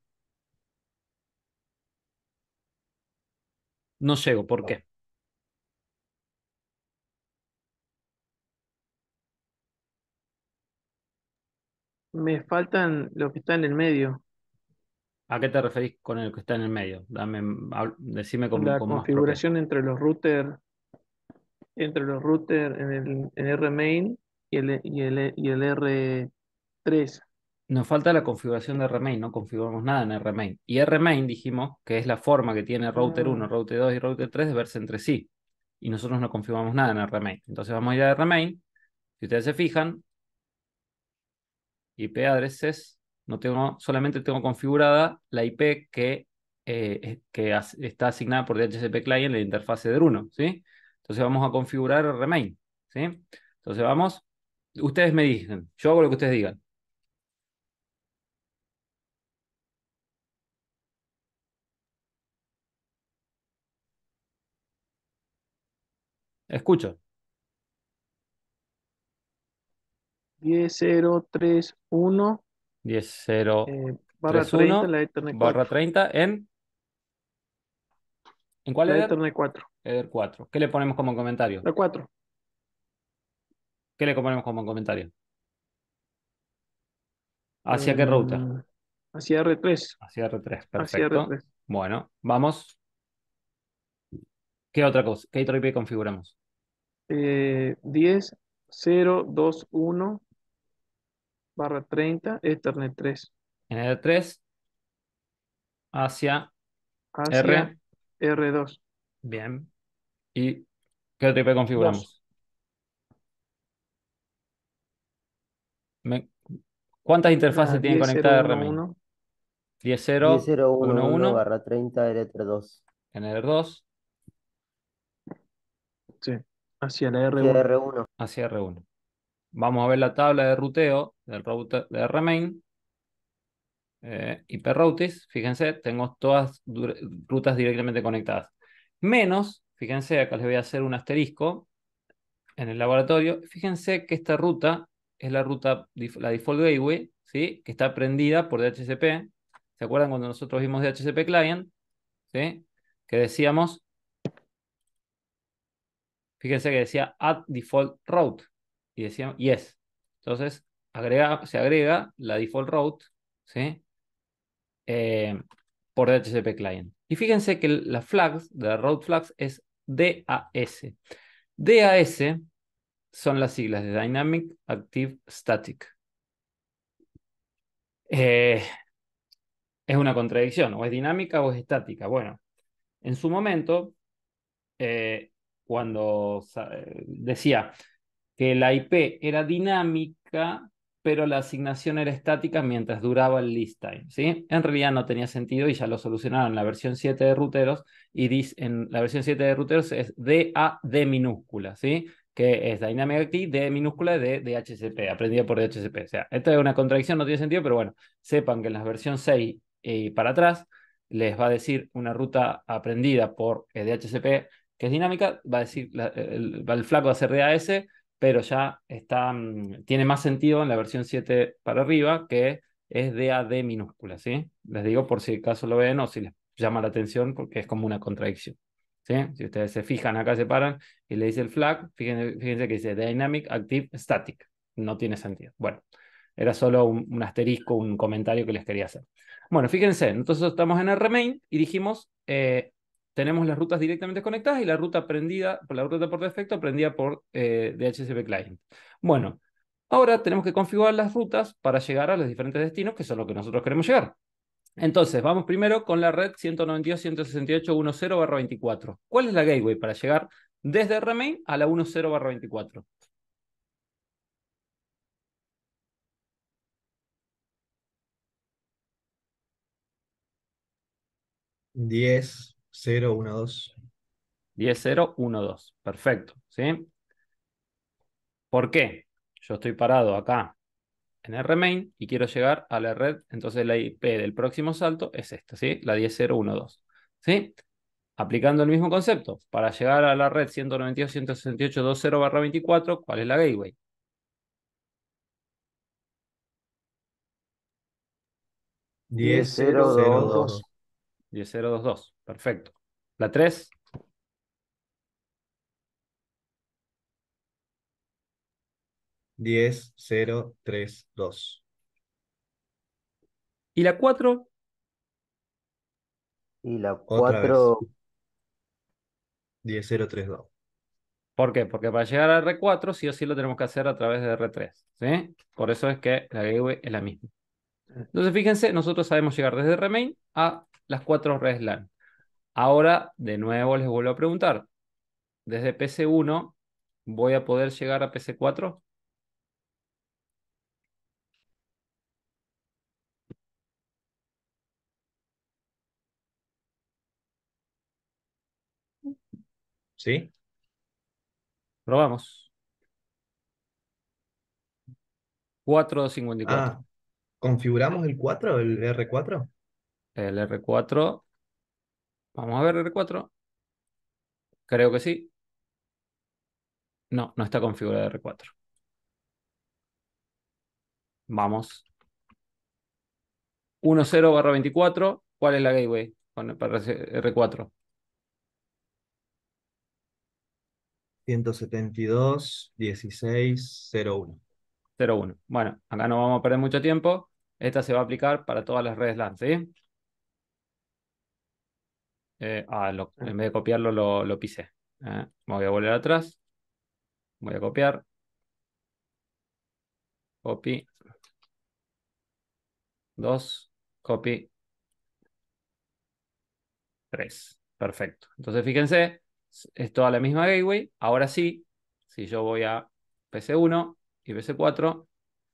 A: No llego, ¿por qué?
B: Me faltan los que están en el medio.
A: ¿A qué te referís con el que está en el medio? Dame, decime cómo. La configuración
B: entre los router, entre los routers en el, y el,
A: y el, R3. Nos falta la configuración de Rmain, no configuramos nada en Rmain. Y Rmain dijimos que es la forma que tiene router 1, ah. router 2 y router 3 de verse entre sí. Y nosotros no configuramos nada en Rmain. Entonces vamos a ir a Rmain. Si ustedes se fijan, IP addresses no tengo, solamente tengo configurada la IP que, eh, que está asignada por DHCP client en la interfase de Bruno. ¿sí? Entonces vamos a configurar remain, ¿sí? Entonces vamos, ustedes me dicen, yo hago lo que ustedes digan. Escucho.
B: 10.031.
A: 10031 eh, barra 30 en. ¿En cuál edad? Ethernet? 4. Ether 4. ¿Qué le ponemos como comentario? La 4. ¿Qué le ponemos como comentario? ¿Hacia qué ruta? Mm, hacia R3. Hacia R3, perfecto. Bueno, vamos. ¿Qué otra cosa? ¿Qué otro IP configuramos?
B: 10.0.2.1 eh,
A: barra 30, Ethernet 3. En r 3 hacia,
B: R. R2. Bien.
A: ¿Y qué tipo configuramos? ¿Cuántas interfaces ah, tiene conectada r 1. 10.0.1.1 barra
C: 30 R2. En
A: R2.
B: Sí, hacia la R1.
A: Hacia R1. Vamos a ver la tabla de ruteo del router de remain eh, fíjense, tengo todas rutas directamente conectadas. Menos, fíjense, acá les voy a hacer un asterisco en el laboratorio. Fíjense que esta ruta es la ruta, la default gateway, ¿sí? que está prendida por DHCP. ¿Se acuerdan cuando nosotros vimos DHCP client? ¿Sí? Que decíamos, fíjense que decía add default route y decíamos yes. Entonces, se agrega la default route eh, por DHCP client. Y fíjense que la flags, la route flags, es DAS. DAS son las siglas de Dynamic Active Static. Eh, es una contradicción, o es dinámica o es estática. Bueno, en su momento, eh, cuando decía que la IP era dinámica, pero la asignación era estática mientras duraba el list time. ¿sí? En realidad no tenía sentido y ya lo solucionaron en la versión 7 de ruteros y en la versión 7 de ruteros es a de minúscula, ¿sí? que es Dynamic Active D minúscula de DHCP, aprendida por DHCP. O sea, esta es una contradicción, no tiene sentido, pero bueno, sepan que en la versión 6 y para atrás les va a decir una ruta aprendida por eh, DHCP que es dinámica, va a decir, el, el, flaco va a ser DAS pero ya está, mm, tiene más sentido en la versión 7 para arriba, que es de ad minúscula, ¿sí? Les digo por si acaso lo ven o si les llama la atención, porque es como una contradicción. ¿Sí? Si ustedes se fijan, acá se paran y le dice el flag, fíjense, fíjense que dice dynamic, active, static. No tiene sentido. Bueno, era solo un, asterisco, un comentario que les quería hacer. Bueno, fíjense, entonces estamos en el remain y dijimos, eh, tenemos las rutas directamente conectadas y la ruta prendida, la ruta por defecto prendida por eh, DHCP Client. Bueno, ahora tenemos que configurar las rutas para llegar a los diferentes destinos, que son los que nosotros queremos llegar. Entonces, vamos primero con la red 192.168.10-24. ¿Cuál es la gateway para llegar desde Remain a la 10-24?
B: 10... 0, 1, 2. 10, 0,
A: 1, 2. Perfecto. ¿sí? ¿Por qué? Yo estoy parado acá en el remain y quiero llegar a la red, entonces la IP del próximo salto es esta, ¿sí? La 10012, ¿sí? Aplicando el mismo concepto, para llegar a la red 192.168.20/24, ¿cuál es la gateway?
B: dos
A: 10022. Perfecto. La 3.
B: Diez, ¿Y la 4? Y la 4. 10,
A: ¿Por qué? Porque para llegar a R4 sí o sí lo tenemos que hacer a través de R3. ¿sí? Por eso es que la GV es la misma. Entonces, fíjense, nosotros sabemos llegar desde remain a las cuatro redes LAN. Ahora, de nuevo, les vuelvo a preguntar, ¿desde PC1 voy a poder llegar a PC4?
B: ¿Sí? Probamos. 454. Ah, ¿Configuramos el 4, el R4? El
A: R4. Vamos a ver R4. Creo que sí. No, no está configurado R4. Vamos. 1.0 barra 24. ¿Cuál es la gateway con para R4?
B: 172 16 01. 01.
A: Bueno, acá no vamos a perder mucho tiempo. Esta se va a aplicar para todas las redes LAN, ¿sí? Eh, ah, en vez de copiarlo, lo, pisé. Eh, voy a volver atrás. Voy a copiar. Copy. 2 Copy. 3 Perfecto. Entonces, fíjense, es toda la misma gateway. Ahora sí, si yo voy a PC1 y PC4,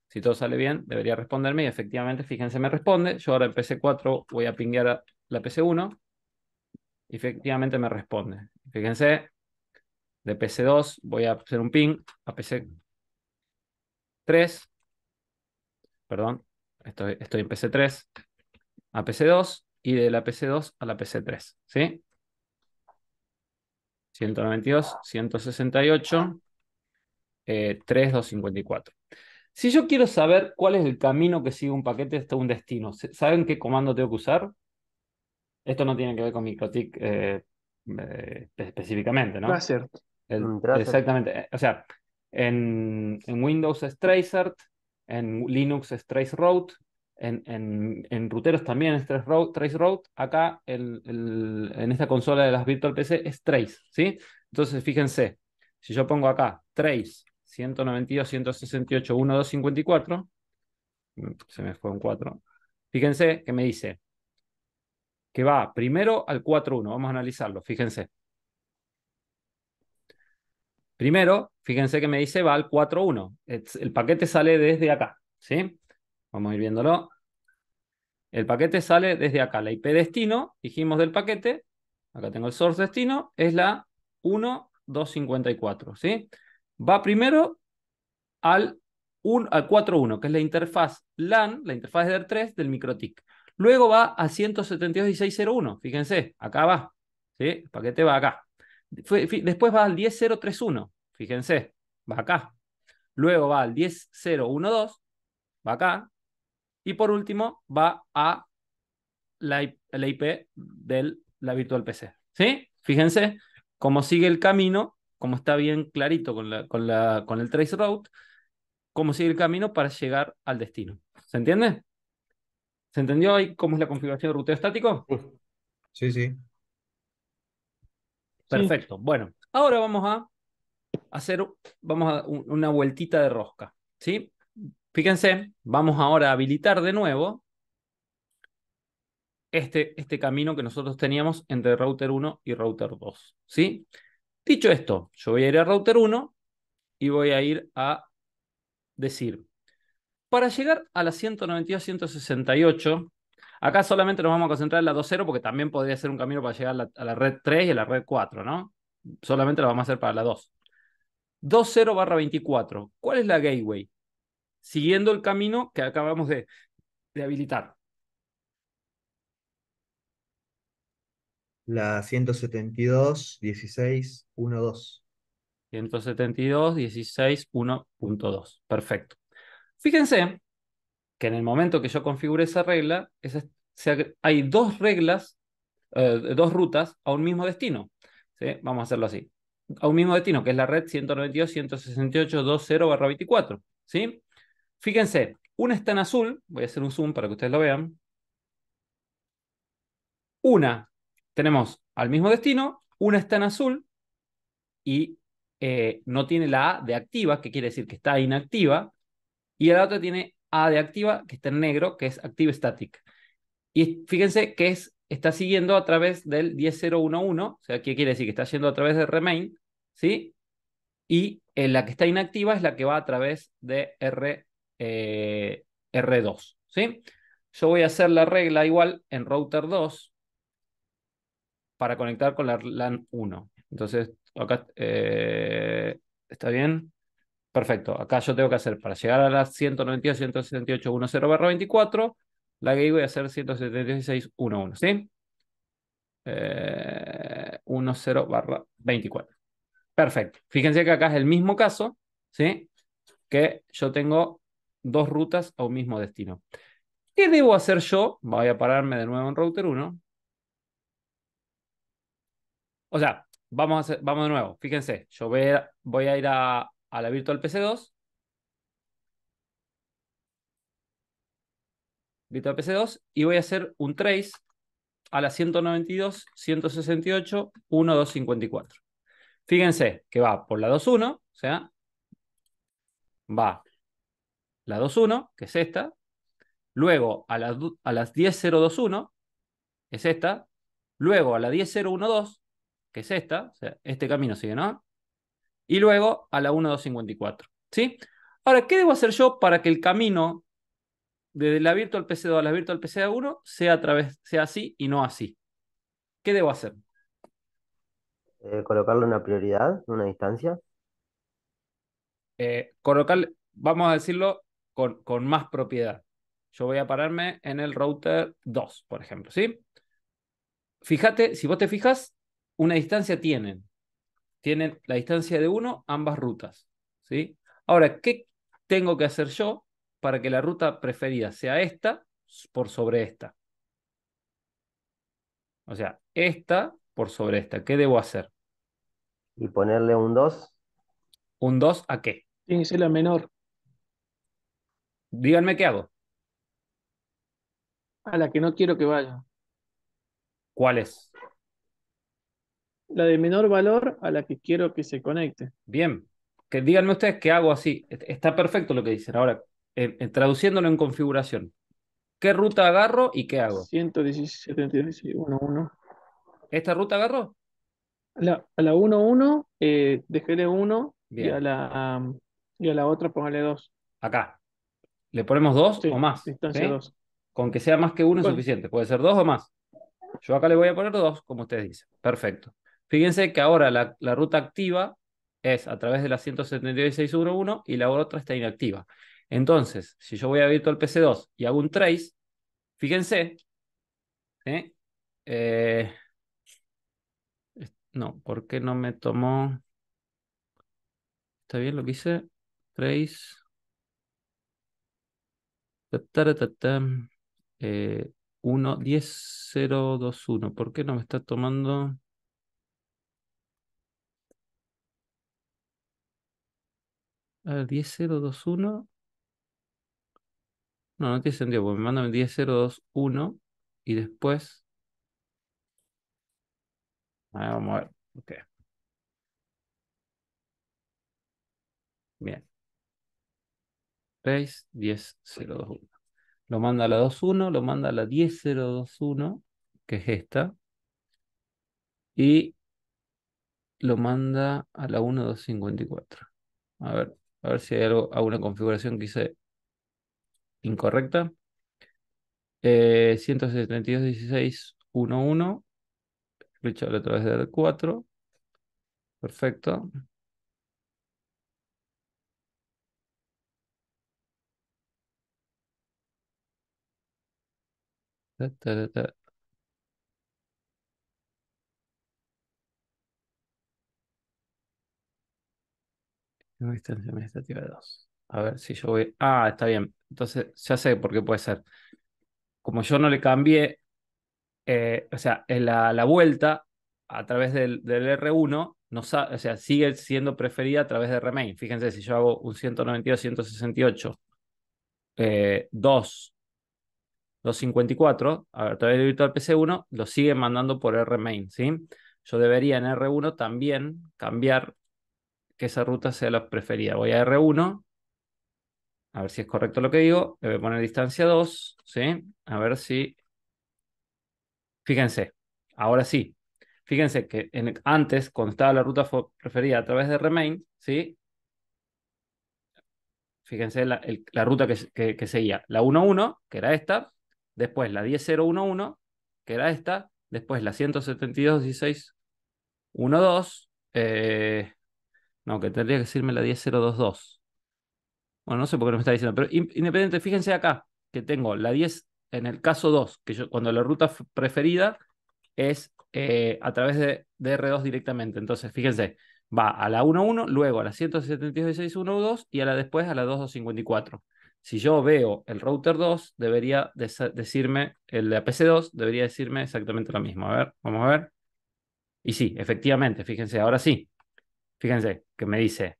A: si todo sale bien, debería responderme y efectivamente, fíjense, me responde. Yo ahora en PC4 voy a pinguear la PC1 efectivamente me responde. Fíjense, de PC2 voy a hacer un ping a PC3, perdón, estoy, estoy en PC3 a PC2 y de la PC2 a la PC3, ¿sí? 192, 168, 3, 254. Si yo quiero saber cuál es el camino que sigue un paquete hasta un destino, ¿saben qué comando tengo que usar? Esto no tiene que ver con MicroTik eh, eh, específicamente, ¿no? Tracer. Mm, exactamente. Eh, o sea, en, Windows es Tracer, en Linux es Traceroute, en, en, en ruteros también es Traceroute. Acá, en esta consola de las Virtual PC es Trace, ¿sí? Entonces, fíjense, si yo pongo acá Trace 192, 168, 1254, se me fue un 4, fíjense que me dice que va primero al 4.1, Vamos a analizarlo, fíjense. Primero, fíjense que me dice va al 4.1 El paquete sale desde acá, ¿sí? Vamos a ir viéndolo. El paquete sale desde acá. La IP destino, dijimos del paquete, acá tengo el source destino, es la 1254, ¿sí? Va primero al, al 4.1, que es la interfaz LAN, la interfaz de 3 del MikroTik. Luego va a 172.1601, fíjense, acá va, ¿sí? el paquete va acá. Después va al 10031, fíjense, va acá. Luego va al 10012, va acá. Y por último va a la, IP de la virtual PC. ¿Sí? Fíjense cómo sigue el camino, como está bien clarito con, la, con, la, con el trace route, cómo sigue el camino para llegar al destino. ¿Se entiende? ¿Se entendió ahí cómo es la configuración de ruteo estático? Sí, sí. Perfecto. Bueno, ahora vamos a hacer vamos a una vueltita de rosca, ¿sí? Fíjense, vamos ahora a habilitar de nuevo este, este camino que nosotros teníamos entre router 1 y router 2, ¿sí? Dicho esto, yo voy a ir a router 1 y voy a ir a decir para llegar a la 192-168, acá solamente nos vamos a concentrar en la 2.0 porque también podría ser un camino para llegar a la, red 3 y a la red 4, ¿no? Solamente lo vamos a hacer para la 2. 2.0 barra 24. ¿Cuál es la gateway? Siguiendo el camino que acabamos de, de habilitar.
B: La 172, 16,
A: 172, 16, Perfecto. Fíjense que en el momento que yo configure esa regla, hay dos reglas, eh, dos rutas a un mismo destino. ¿sí? Vamos a hacerlo así. A un mismo destino, que es la red 192.168.20-24. ¿sí? Fíjense, una está en azul, voy a hacer un zoom para que ustedes lo vean. Una, tenemos al mismo destino, una está en azul y eh, no tiene la A de activa, que quiere decir que está inactiva, y el otro tiene A de activa, que está en negro, que es Active Static. Y fíjense que es, está siguiendo a través del 10011, o sea, ¿qué quiere decir? Que está yendo a través de Remain, ¿sí? Y eh, la que está inactiva es la que va a través de R, eh, R2, ¿sí? Yo voy a hacer la regla igual en router 2 para conectar con la LAN 1. Entonces, acá, eh, ¿está bien? Perfecto, acá yo tengo que hacer para llegar a la 192, 168, barra 24, la que voy a hacer 176, ¿sí? 10 eh, barra 24. Perfecto. Fíjense que acá es el mismo caso, ¿sí? Que yo tengo dos rutas a un mismo destino. ¿Qué debo hacer yo? Voy a pararme de nuevo en router 1. O sea, vamos, a vamos de nuevo. Fíjense, yo voy a ir a a la virtual PC2. Virtual PC2 y voy a hacer un trace a la 192, 168, 1254 Fíjense que va por la 21, o sea, va la 21, que es esta, luego a, la, a las 10021, que es esta, luego a la 10012, que es esta, o sea, este camino sigue, ¿no? y luego a la 1.254. ¿sí? Ahora, ¿qué debo hacer yo para que el camino desde la virtual PC2 a la virtual PC1 sea, a través, sea así y no así? ¿Qué debo hacer?
C: Eh, colocarle una prioridad,
A: una distancia. Eh, colocarle, vamos a decirlo con, más propiedad. Yo voy a pararme en el router 2, por ejemplo, ¿sí? Fíjate, si vos te fijas, una distancia tienen tienen la distancia de 1 ambas rutas. ¿sí? Ahora, ¿qué tengo que hacer yo para que la ruta preferida sea esta por sobre esta? O sea, esta por sobre esta. ¿Qué debo hacer? ¿Y ponerle un 2? ¿Un 2 a qué? Tiene que ser la menor. Díganme qué hago. A la que no quiero que vaya. ¿Cuál es? la de menor valor a la que quiero que se conecte. Bien, que díganme ustedes qué hago así. Está perfecto lo que dicen. Ahora, traduciéndolo en configuración. ¿Qué ruta agarro y qué hago? 117.11. ¿Esta ruta agarro?
B: La, a la 1.1
A: eh, dejéle 1 y, a la, y a la otra póngale 2. Acá. ¿Le ponemos 2 o más? Distancia 2. Con que sea más que 1 es suficiente. Puede ser 2 o más. Yo acá le voy a poner 2, como ustedes dicen. Perfecto. Fíjense que ahora la, ruta activa es a través de la 176.1 y la otra está inactiva. Entonces, si yo voy a el PC2 y hago un trace, fíjense, eh, no, ¿por qué no me tomó? ¿Está bien lo que hice? Trace. Eh, 1.10.021. ¿Por qué no me está tomando? A ver, 10021. No, no tiene sentido, porque me mandan 10021 y después. A ver, vamos a ver. Ok. Bien. ¿Veis? 10.021. Lo manda a la 21, lo manda a la 10.021 que es esta. Y lo manda a la 1254. A ver. A ver si hay alguna configuración que hice incorrecta. Eh, 172.16.1.1. Richard otra través del 4. Perfecto. Ta, ta, A ver si yo voy. Ah, está bien. Entonces, ya sé por qué puede ser. Como yo no le cambié, eh, o sea, la, vuelta a través del, R1, no, o sigue siendo preferida a través de Remain. Fíjense, si yo hago un 192, 168, eh, 2, 254, a través de virtual PC1, lo sigue mandando por Remain, ¿sí? Yo debería en R1 también cambiar que esa ruta sea la preferida. Voy a R1, a ver si es correcto lo que digo, le voy a poner distancia 2, ¿sí? A ver si... Fíjense, ahora sí. Fíjense que antes, constaba la ruta preferida a través de Remain, ¿sí? Fíjense la, ruta que, que, seguía. La 1-1, que era esta, después la 10.011, que era esta, después la 172.16.1.2, eh, no, que tendría que decirme la 10022. Bueno, no sé por qué no me está diciendo, pero independiente, fíjense acá que tengo la 10 en el caso 2, que yo cuando la ruta preferida es eh, a través de DR2 directamente. Entonces, fíjense, va a la 11, luego a la 172.612 y a la después a la 2254. Si yo veo el router 2, debería decirme, el de PC2 debería decirme exactamente lo mismo. A ver, vamos a ver. Y sí, efectivamente, fíjense, ahora sí, Fíjense que me dice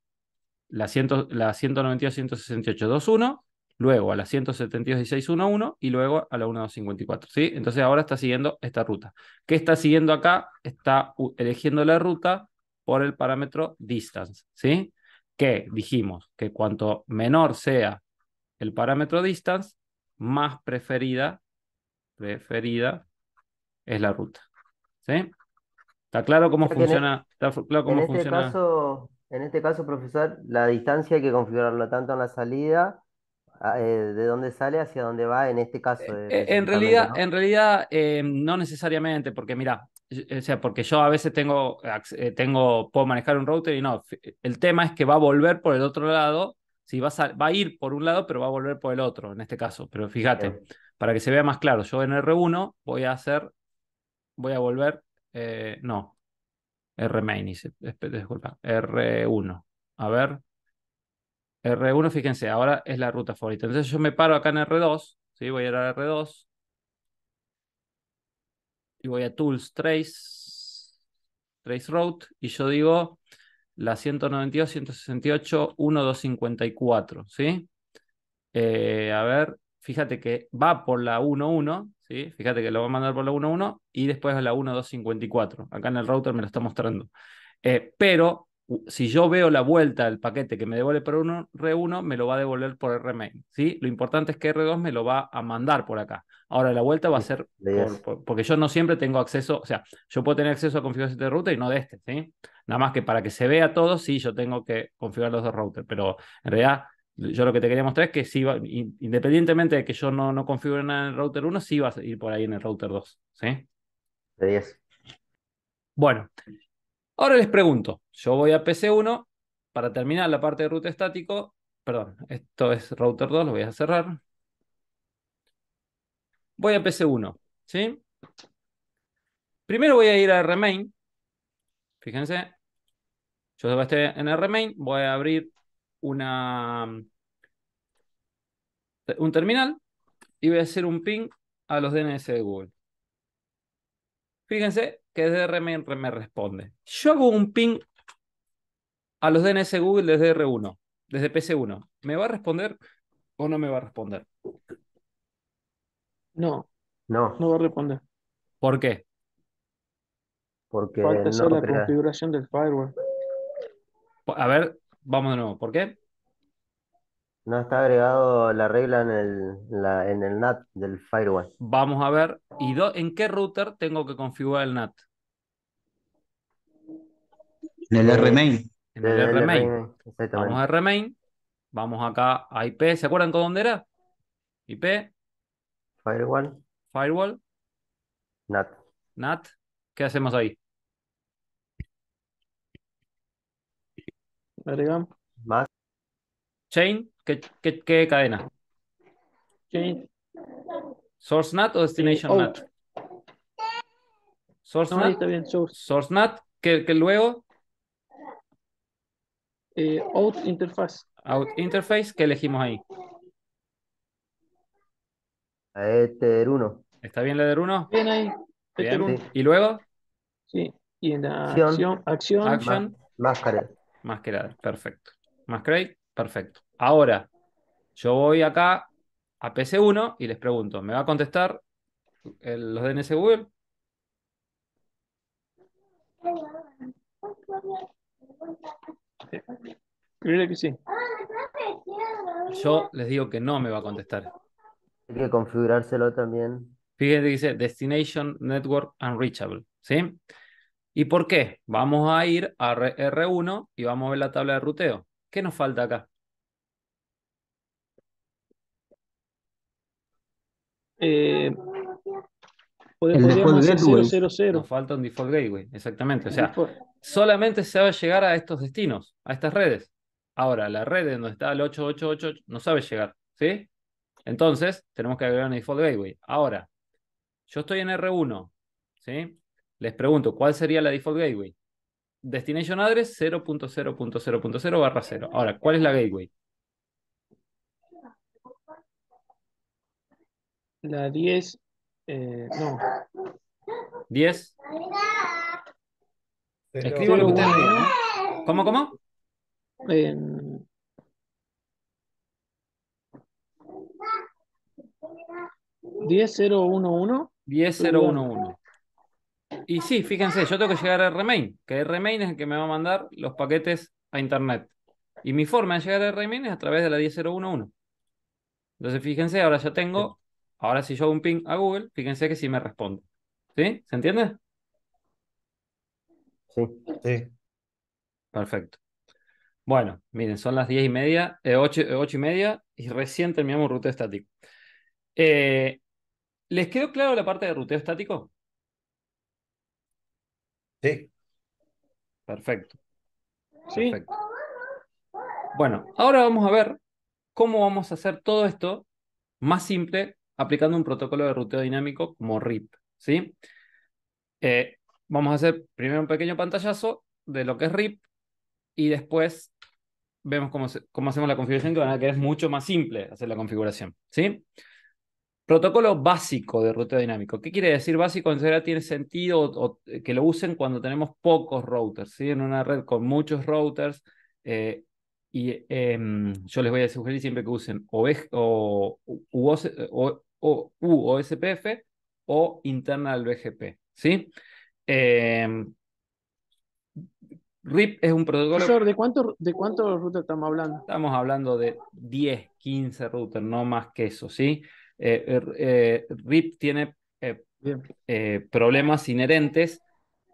A: la, la 192, 168, luego a la 172, y luego a la 1254. ¿sí? Entonces ahora está siguiendo esta ruta. ¿Qué está siguiendo acá? Está eligiendo la ruta por el parámetro distance. ¿sí? Que dijimos que cuanto menor sea el parámetro distance, más preferida, preferida es la ruta. ¿sí? ¿Está claro cómo e- funciona? ¿Está claro cómo este funciona?
C: caso, en este caso, profesor, la distancia hay que configurarlo tanto en la salida, ah, eh, de dónde sale hacia dónde va, en este caso. Eh, eh, en realidad, ¿no?
A: en realidad no necesariamente, porque mira, o sea, porque yo a veces tengo, tengo, puedo manejar un router y no. El tema es que va a volver por el otro lado. Si va, a, ir por un lado, pero va a volver por el otro, en este caso. Pero fíjate, para que se vea más claro, yo en R1 voy a hacer, voy a volver eh, no, R main, disculpa, R1. A ver, R1, fíjense, ahora es la ruta favorita. Entonces yo me paro acá en R2, ¿sí? voy a ir a R2 y voy a Tools Trace, Trace Route y yo digo la 192, 168, 1, ¿sí? Eh, a ver, fíjate que va por la 1.1, ¿sí? fíjate que lo va a mandar por la 1.1 y después a la 1.254. Acá en el router me lo está mostrando. Eh, pero si yo veo la vuelta del paquete que me devuelve por R1, me lo va a devolver por rmain. ¿sí? Lo importante es que R2 me lo va a mandar por acá. Ahora la vuelta va a ser porque yo no siempre tengo acceso, o sea, yo puedo tener acceso a configuración de router y no de este, ¿sí? Nada más que para que se vea todo, sí, yo tengo que configurar los dos routers, pero en realidad yo lo que te quería mostrar es que si independientemente de que yo no, no configure nada en el router 1, sí vas a ir por ahí en el router 2. ¿sí? De 10. Bueno, ahora les pregunto. Yo voy a PC1 para terminar la parte de ruta estático. Perdón, esto es router 2, lo voy a cerrar. Voy a PC1. ¿sí? Primero voy a ir a Remain. Fíjense. Yo estoy en el Remain. Voy a abrir una, un terminal y voy a hacer un ping a los DNS de Google. Fíjense que DRM me responde. Yo hago un ping a los DNS de Google desde R1, desde PC1. ¿Me va a responder o no me va a responder? No. No. No va a responder. ¿Por qué? Porque Falta no la
B: configuración del firewall.
C: A ver, Vamos de nuevo. ¿Por qué? No está agregado la regla en el, en el NAT del firewall.
A: Vamos a ver. ¿Y en qué router tengo que configurar el NAT?
C: Eh, en el RMAIN.
A: En el, RMAIN. Vamos a RMAIN. Vamos acá a IP. ¿Se acuerdan con dónde era? IP. Firewall. Firewall. NAT. NAT. ¿Qué hacemos ahí? agregamos. Más. Chain, ¿qué, qué, cadena? Chain. source NAT o destination oh. NAT No, está source. NAT que, que luego. Eh, out interface. Out interface, ¿qué elegimos ahí? Ether 1. ¿Está bien Ether 1? Bien ahí. ¿Y luego?
B: Sí. Y en la acción. Acción. action. máscara
A: más que perfecto. Más perfecto. Ahora, yo voy acá a PC1 y les pregunto, ¿me va a contestar los DNS Google? Yo les digo que no me va a contestar. Hay que configurárselo también. Fíjense que dice Destination Network Unreachable. ¿Sí? ¿Y por qué? Vamos a ir a R1 y vamos a ver la tabla de ruteo. ¿Qué nos falta acá? Eh,
B: podemos el
A: Nos falta un default gateway, exactamente. O sea, solamente se va a llegar a estos destinos, a estas redes. Ahora, la red donde está el 888 no sabe llegar, ¿sí? Entonces, tenemos que agregar un default gateway. Ahora, yo estoy en R1, ¿sí? Les pregunto, ¿cuál sería la default gateway? Destination address 0.0.0.0 barra 0. Ahora, ¿cuál es la gateway?
B: La 10, eh, no. 10. Escribo lo que ustedes ¿Cómo, cómo? 10.011.
A: Y sí, fíjense, yo tengo que llegar a Remain, que Remain es el que me va a mandar los paquetes a Internet. Y mi forma de llegar a Remain es a través de la 10011. Entonces, fíjense, ahora ya tengo, ahora si yo hago un ping a Google, fíjense que sí me responde. ¿Sí? ¿Se entiende? Sí. Perfecto. Bueno, miren, son las 10 y media, 8, eh, eh, y media, y recién terminamos ruteo estático. Eh, ¿Les quedó claro la parte de ruteo estático? Sí. Perfecto. Sí. Bueno, ahora vamos a ver cómo vamos a hacer todo esto más simple aplicando un protocolo de ruteo dinámico como RIP. ¿sí? Eh, vamos a hacer primero un pequeño pantallazo de lo que es RIP y después vemos cómo, hacemos la configuración, que, van a, que es mucho más simple hacer la configuración. ¿sí? Protocolo básico de ruteo dinámico. ¿Qué quiere decir básico? En realidad tiene sentido que lo usen cuando tenemos pocos routers, ¿sí? en una red con muchos routers. Eh, y em, yo les voy a sugerir siempre que usen o, UOSPF o interna al BGP. ¿sí? Em, RIP es un protocolo.
B: ¿de cuántos de routers estamos hablando?
A: Estamos hablando de 10, 15 routers, no más que eso. ¿sí? Eh, eh, RIP eh, tiene problemas inherentes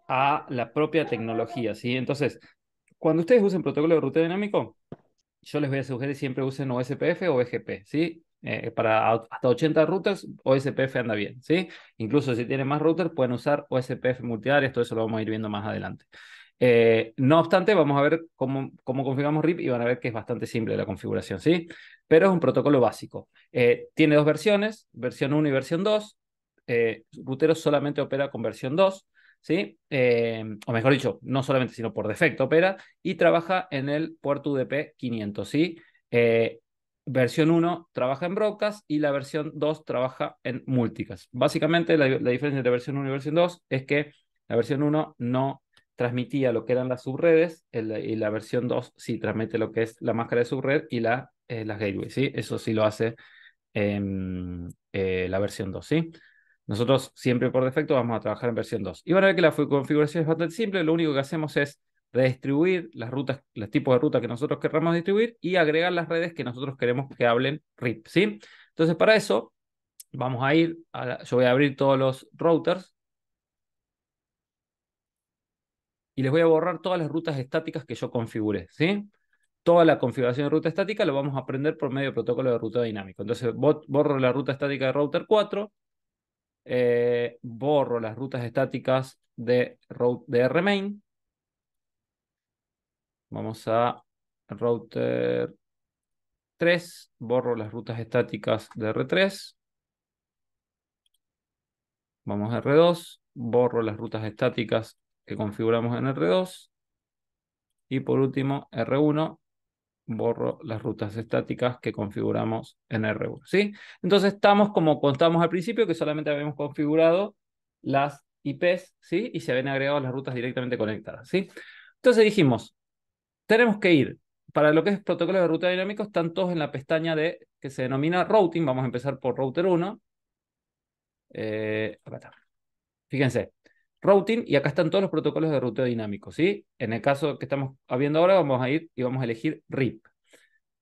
A: a la propia tecnología, ¿sí? Entonces, cuando ustedes usen protocolo de ruta dinámico, yo les voy a sugerir siempre usen OSPF o BGP, e ¿sí? para hasta 80 routers, OSPF anda bien, ¿sí? Incluso si tienen más routers, pueden usar OSPF multiáreas, todo eso lo vamos a ir viendo más adelante. no obstante, vamos a ver cómo, cómo configuramos RIP y van a ver que es bastante simple la configuración, ¿sí? pero es un protocolo básico. Eh, tiene dos versiones, versión 1 y versión 2. Eh, solamente opera con versión 2, ¿sí? Em, o mejor dicho, no solamente, sino por defecto opera y trabaja en el puerto UDP 500, ¿sí? Eh, versión 1 trabaja en broadcast y la versión 2 trabaja en multicast. Básicamente, la, diferencia entre versión 1 y versión 2 es que la versión 1 no transmitía lo que eran las subredes y la versión 2 sí transmite lo que es la máscara de subred y la eh, las gateways, ¿sí? Eso sí lo hace En eh, la versión 2, ¿sí? Nosotros siempre por defecto vamos a trabajar en versión 2. Y van a ver que la configuración es bastante simple, lo único que hacemos es redistribuir las rutas, los tipos de rutas que nosotros querramos distribuir y agregar las redes que nosotros queremos que hablen RIP, ¿sí? Entonces para eso vamos a ir, a yo voy a abrir todos los routers y les voy a borrar todas las rutas estáticas que yo configuré, ¿sí? toda la configuración de ruta estática lo vamos a aprender por medio de protocolo de ruta dinámico. Entonces, borro la ruta estática de router 4, eh, borro las rutas estáticas de, de rmain. Vamos a router 3, borro las rutas estáticas de R3. Vamos a R2, borro las rutas estáticas que configuramos en R2. Y por último, R1, borro las rutas estáticas que configuramos en R1, ¿sí? Entonces estamos como contamos al principio, que solamente habíamos configurado las IPs, ¿sí? Y se habían agregado las rutas directamente conectadas, ¿sí? Entonces dijimos, tenemos que ir, para lo que es protocolos de ruta dinámicos, están todos en la pestaña de, que se denomina routing, vamos a empezar por router 1. Eh, Fíjense, routing y acá están todos los protocolos de ruteo dinámico, ¿sí? En el caso que estamos habiendo ahora vamos a ir y vamos a elegir RIP.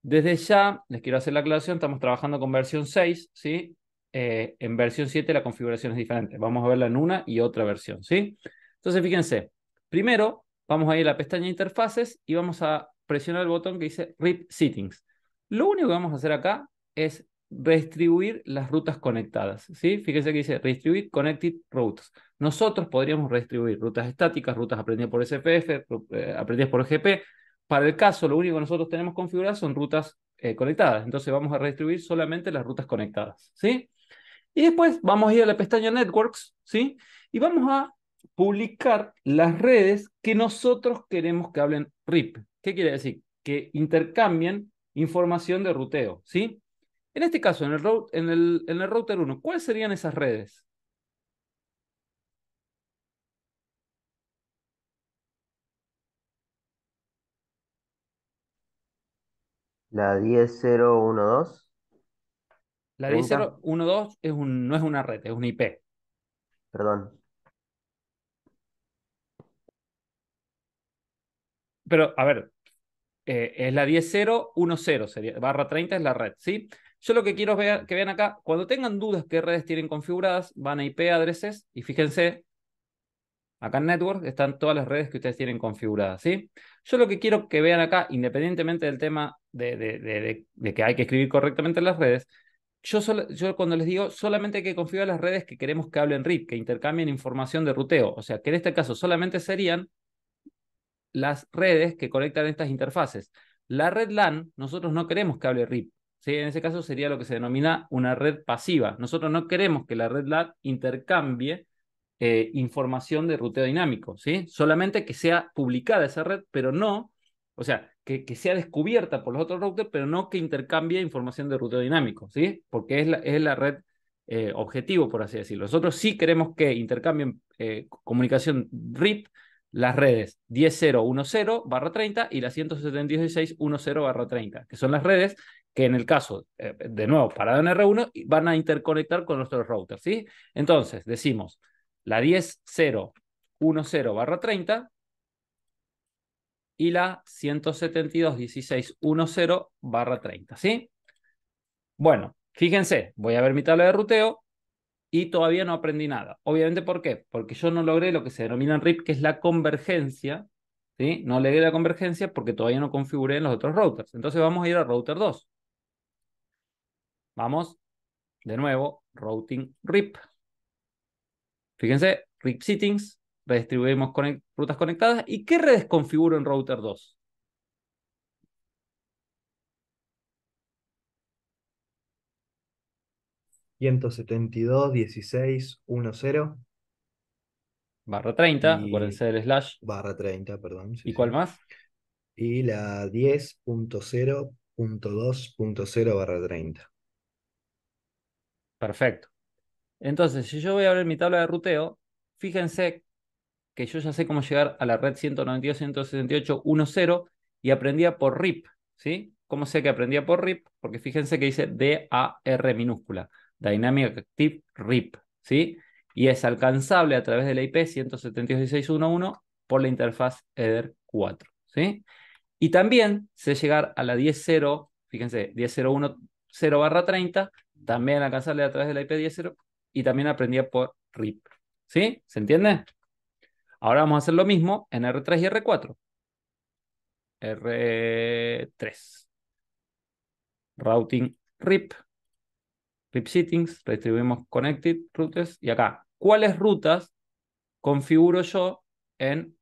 A: Desde ya, les quiero hacer la aclaración, estamos trabajando con versión 6, ¿sí? Eh, en versión 7 la configuración es diferente. Vamos a verla en una y otra versión, ¿sí? Entonces, fíjense. Primero, vamos a ir a la pestaña interfaces y vamos a presionar el botón que dice RIP Settings. Lo único que vamos a hacer acá es redistribuir las rutas conectadas. ¿sí? Fíjense que dice redistribuir connected routes. Nosotros podríamos redistribuir rutas estáticas, rutas aprendidas por SPF, eh, aprendidas por GP. Para el caso, lo único que nosotros tenemos configuradas son rutas eh, conectadas. Entonces vamos a redistribuir solamente las rutas conectadas. ¿sí? Y después vamos a ir a la pestaña Networks ¿sí? y vamos a publicar las redes que nosotros queremos que hablen RIP. ¿Qué quiere decir? Que intercambien información de ruteo, ¿sí? En este caso, en el, router 1, ¿cuáles serían esas redes?
C: La 10012.
A: La 10012 es un, no es una red, es un IP. Perdón. Pero, a ver, eh, es la 10010, barra 30 es la red, ¿sí? Yo lo que quiero que vean acá, cuando tengan dudas qué redes tienen configuradas, van a IP addresses y fíjense, acá en Network están todas las redes que ustedes tienen configuradas, ¿sí? Yo lo que quiero que vean acá, independientemente del tema de, de, que hay que escribir correctamente las redes, yo, yo, cuando les digo, solamente hay que configurar las redes que queremos que hablen RIP, que intercambien información de ruteo. O sea, que en este caso solamente serían las redes que conectan estas interfaces. La red LAN, nosotros no queremos que hable RIP. ¿sí? En ese caso sería lo que se denomina una red pasiva. Nosotros no queremos que la red LAT intercambie eh, información de ruteo dinámico, ¿sí? Solamente que sea publicada esa red, pero no, o sea, que, sea descubierta por los otros routers, pero no que intercambie información de ruteo dinámico, ¿sí? Porque es la, es la red eh, objetivo, por así decirlo. Nosotros sí queremos que intercambien eh, comunicación RIP las redes 10010 barra 30 y la 17610 barra 30, que son las redes que en el caso, eh, de nuevo, para en R1, van a interconectar con nuestros routers, ¿sí? Entonces, decimos la 10.0.1.0 barra 30 y la 172.16.1.0 barra 30, ¿sí? Bueno, fíjense, voy a ver mi tabla de ruteo y todavía no aprendí nada. Obviamente, ¿por qué? Porque yo no logré lo que se denomina en RIP, que es la convergencia, ¿sí? No logré la convergencia porque todavía no configuré en los otros routers. Entonces vamos a ir a router 2. Vamos de nuevo, routing RIP. Fíjense, RIP settings, redistribuimos rutas conectadas. ¿Y qué redes configuro en router 2?
B: ¿172.16.10? Barra 30, acuérdense del slash. Barra 30, perdón. ¿Y cuál más? Y la 10.0.2.0 barra 30. Perfecto. Entonces, si yo voy a abrir mi tabla de ruteo,
A: fíjense que yo ya sé cómo llegar a la red 192.168.1.0 y aprendía por RIP, ¿sí? ¿Cómo sé que aprendía por RIP? Porque fíjense que dice DAR minúscula, Dynamic Active RIP, ¿sí? Y es alcanzable a través de la IP 172.16.1.1 por la interfaz ether 4 ¿sí? Y también sé llegar a la 10.0, fíjense, 10.0.1.0 barra 30 también alcanzarle a través de la IP10 y también aprendía por RIP. ¿Sí? ¿Se entiende? Ahora vamos a hacer lo mismo en R3 y R4. R3. Routing RIP. RIP settings. Restribuimos connected routes. Y acá, ¿cuáles rutas configuro yo en...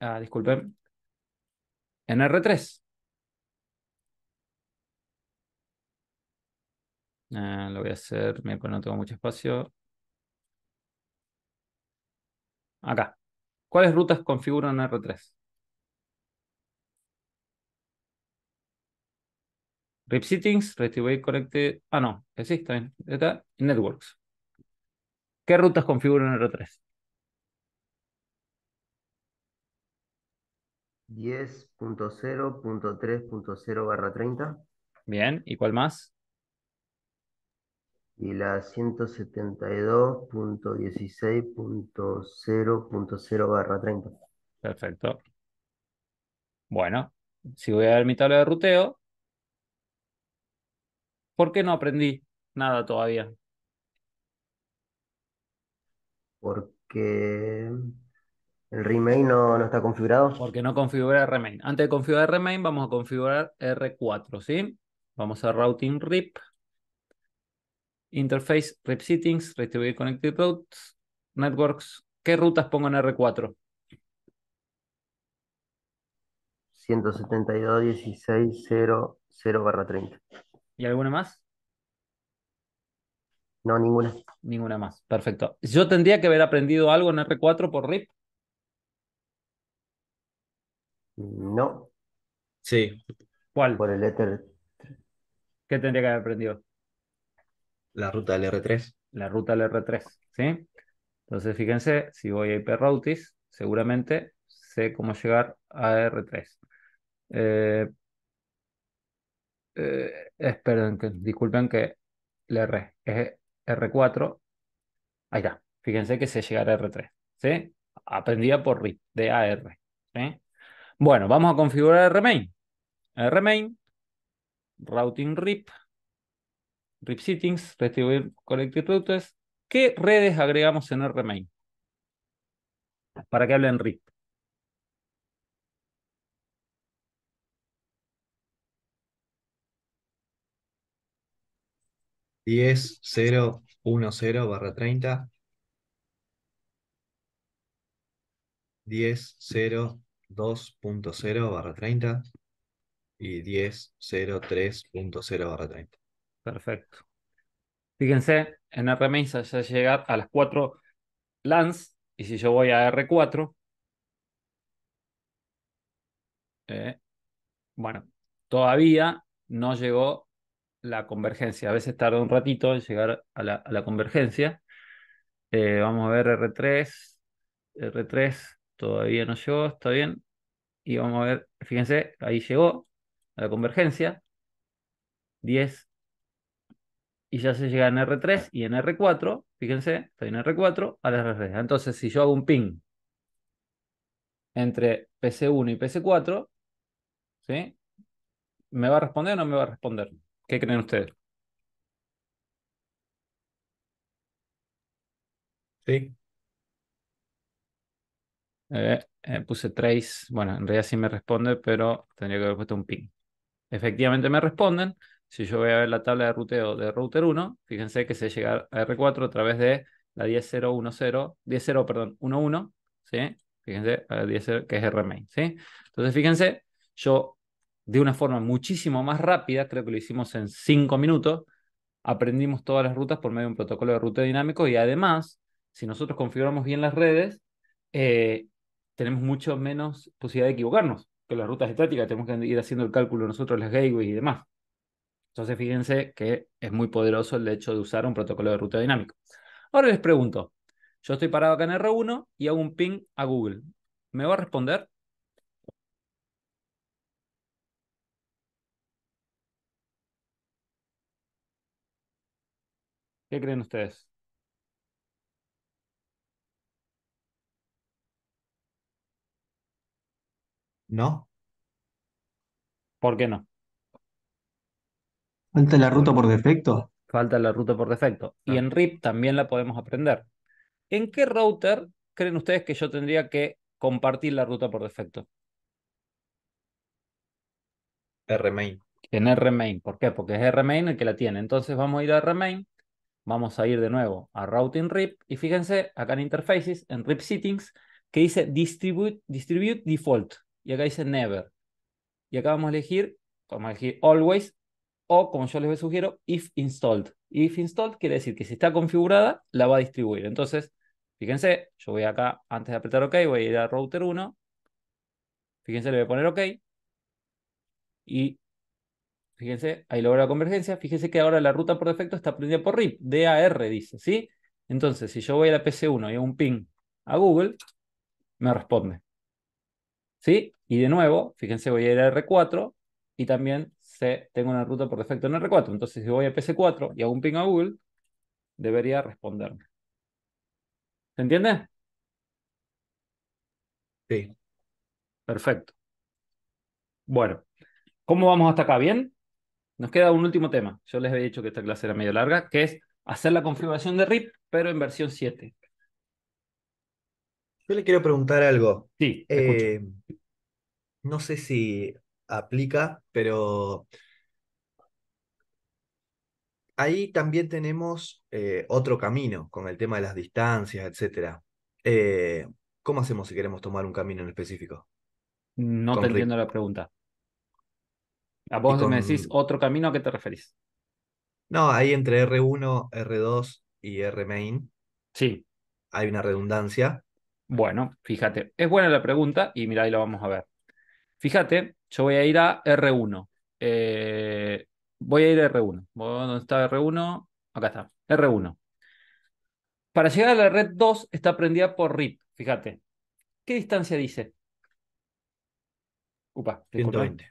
A: Ah, disculpen. En R3. Ah, lo voy a hacer, miércoles pues no tengo mucho espacio. Acá. ¿Cuáles rutas configuran R3? RIP settings, retributed connected. Ah, no, eh, sí, está bien. networks. ¿Qué rutas configuran R3?
C: 10.0.3.0 barra 30. Bien, ¿y cuál más? y la 172.16.0.0
A: barra 30. Perfecto. Bueno, si voy a ver mi tabla de ruteo, ¿por qué no aprendí nada todavía? Porque el remain no, está configurado. Porque no configura remain. Antes de configurar remain, vamos a configurar R4, ¿sí? Vamos a routing RIP. Interface, Rip Settings, Restribuir Connected Routes, Networks. ¿Qué rutas pongo en R4?
C: 172.16.0.0/30.
A: ¿Y alguna más?
C: No, ninguna. Ninguna más. Perfecto.
A: ¿Yo tendría que haber aprendido algo en R4 por RIP?
C: No.
A: Sí. ¿Cuál? Por el Ether. ¿Qué tendría que haber aprendido? La ruta del R3. La ruta del R3, ¿sí? Entonces, fíjense, si voy a hiperroutis, seguramente sé cómo llegar a R3. Eh, eh, esperen, que, disculpen que el R Es R4. Ahí está. Fíjense que sé llegar a R3. ¿sí? Aprendía por RIP, de AR. ¿sí? Bueno, vamos a configurar RMAIN. RMAIN, routing RIP. RIP settings, retribuir collective routers. ¿Qué redes agregamos en RMAIN? Para que hablen RIP.
B: Diez, cero, uno, cero, barra treinta. 10.02.0 barra 30 y 10.03.0 barra 30. Perfecto.
A: Fíjense, en r se ya llegar a las 4 LANs, y si yo voy a R4, eh, bueno, todavía no llegó la convergencia. A veces tarda un ratito en llegar a la, convergencia. Eh, vamos a ver R3. R3 todavía no llegó, está bien. Y vamos a ver, fíjense, ahí llegó a la convergencia. 10, y ya se llega en R3 y en R4, fíjense, estoy en R4 a la r Entonces, si yo hago un ping entre PC1 y PC4, ¿sí? ¿Me va a responder o no me va a responder? ¿Qué creen ustedes? Sí. Eh, eh, puse trace, bueno, en realidad sí me responde, pero tendría que haber puesto un ping. Efectivamente me responden, si yo voy a ver la tabla de ruteo de router 1, fíjense que se llega a R4 a través de la 10.0.1.0, 10.0, perdón, 1.1, ¿sí? Fíjense, que es Rmain. ¿sí? Entonces, fíjense, yo de una forma muchísimo más rápida, creo que lo hicimos en 5 minutos, aprendimos todas las rutas por medio de un protocolo de ruteo dinámico y además, si nosotros configuramos bien las redes, eh, tenemos mucho menos posibilidad de equivocarnos que las rutas estáticas, tenemos que ir haciendo el cálculo nosotros, las gateways y demás, entonces fíjense que es muy poderoso el hecho de usar un protocolo de ruta dinámico. Ahora les pregunto, yo estoy parado acá en R1 y hago un ping a Google. ¿Me va a responder? ¿Qué creen ustedes? No. ¿Por qué no?
B: Falta la ruta por defecto. Falta
A: la ruta por defecto. Y ah. en RIP también la podemos aprender. ¿En qué router creen ustedes que yo tendría que compartir la ruta por defecto? Rmain. En Rmain. ¿Por qué? Porque es Rmain el que la tiene. Entonces vamos a ir a Rmain. Vamos a ir de nuevo a Routing RIP. Y fíjense acá en Interfaces, en RIP Settings, que dice Distribute, distribute Default. Y acá dice Never. Y acá vamos a elegir, vamos a elegir Always o como yo les sugiero, if installed. If installed quiere decir que si está configurada, la va a distribuir. Entonces, fíjense, yo voy acá, antes de apretar OK, voy a ir a router 1. Fíjense, le voy a poner OK. Y fíjense, ahí logra la convergencia. Fíjense que ahora la ruta por defecto está prendida por RIP, DAR dice, ¿sí? Entonces, si yo voy a la PC1 y hago un ping a Google, me responde. ¿Sí? Y de nuevo, fíjense, voy a ir a R4 y también tengo una ruta por defecto en R4. Entonces, si voy a PC4 y hago un ping a Google, debería responderme. ¿Se entiende? Sí. Perfecto. Bueno, ¿cómo vamos hasta acá? ¿Bien? Nos queda un último tema. Yo les había dicho que esta clase era medio larga, que es hacer la configuración de RIP, pero en versión 7.
B: Yo le quiero preguntar algo. Sí. Eh, no sé si aplica, pero ahí también tenemos eh, otro camino con el tema de las distancias, etc. Eh, ¿Cómo hacemos si queremos tomar un camino en específico? No te entiendo la pregunta.
A: A vos me decís otro camino, ¿a qué te referís?
B: No, ahí entre R1, R2 y R main. Sí. Hay una redundancia.
A: Bueno, fíjate, es buena la pregunta y mira, ahí lo vamos a ver. Fíjate yo voy a ir a R1. Eh, voy a ir a R1. ¿Dónde está R1? Acá está, R1. Para llegar a la red 2 está prendida por RIP, fíjate. ¿Qué distancia dice? Upa, 120.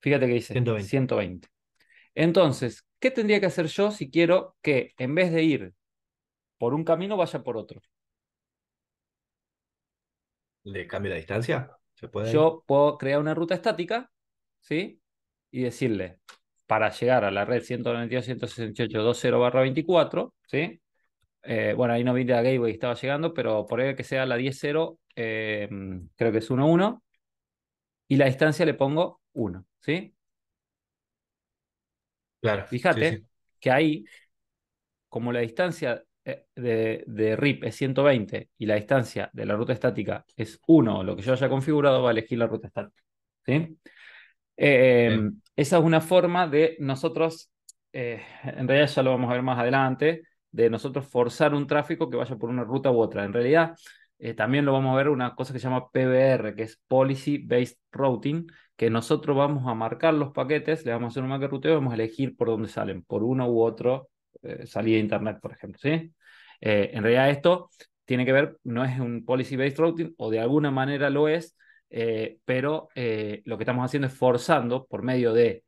A: Fíjate que dice 120. 120. Entonces, ¿qué tendría que hacer yo si quiero que en vez de ir por un camino vaya por otro?
B: ¿Le cambio la distancia? Yo
A: puedo crear una ruta estática, ¿sí? Y decirle, para llegar a la red 192.168.20/24, ¿sí? Eh, bueno, ahí no vi la gateway, estaba llegando, pero por ahí que sea la 10.0, eh, creo que es 1.1, y la distancia le pongo 1, ¿sí? Claro. Fíjate que ahí, como la distancia eh, de, RIP es 120 y la distancia de la ruta estática es 1, lo que yo haya configurado, va a elegir la ruta estática. ¿sí? Em, esa es una forma de nosotros, eh, en realidad ya lo vamos a ver más adelante, de nosotros forzar un tráfico que vaya por una ruta u otra. En realidad, eh, también lo vamos a ver una cosa que se llama PBR, que es Policy Based Routing, que nosotros vamos a marcar los paquetes, le vamos a hacer un macro ruteo y vamos a elegir por dónde salen, por uno u otro salida de internet, por ejemplo, ¿sí? Eh, en realidad esto tiene que ver, no es un policy-based routing, o de alguna manera lo es, eh, pero eh, lo que estamos haciendo es forzando por medio del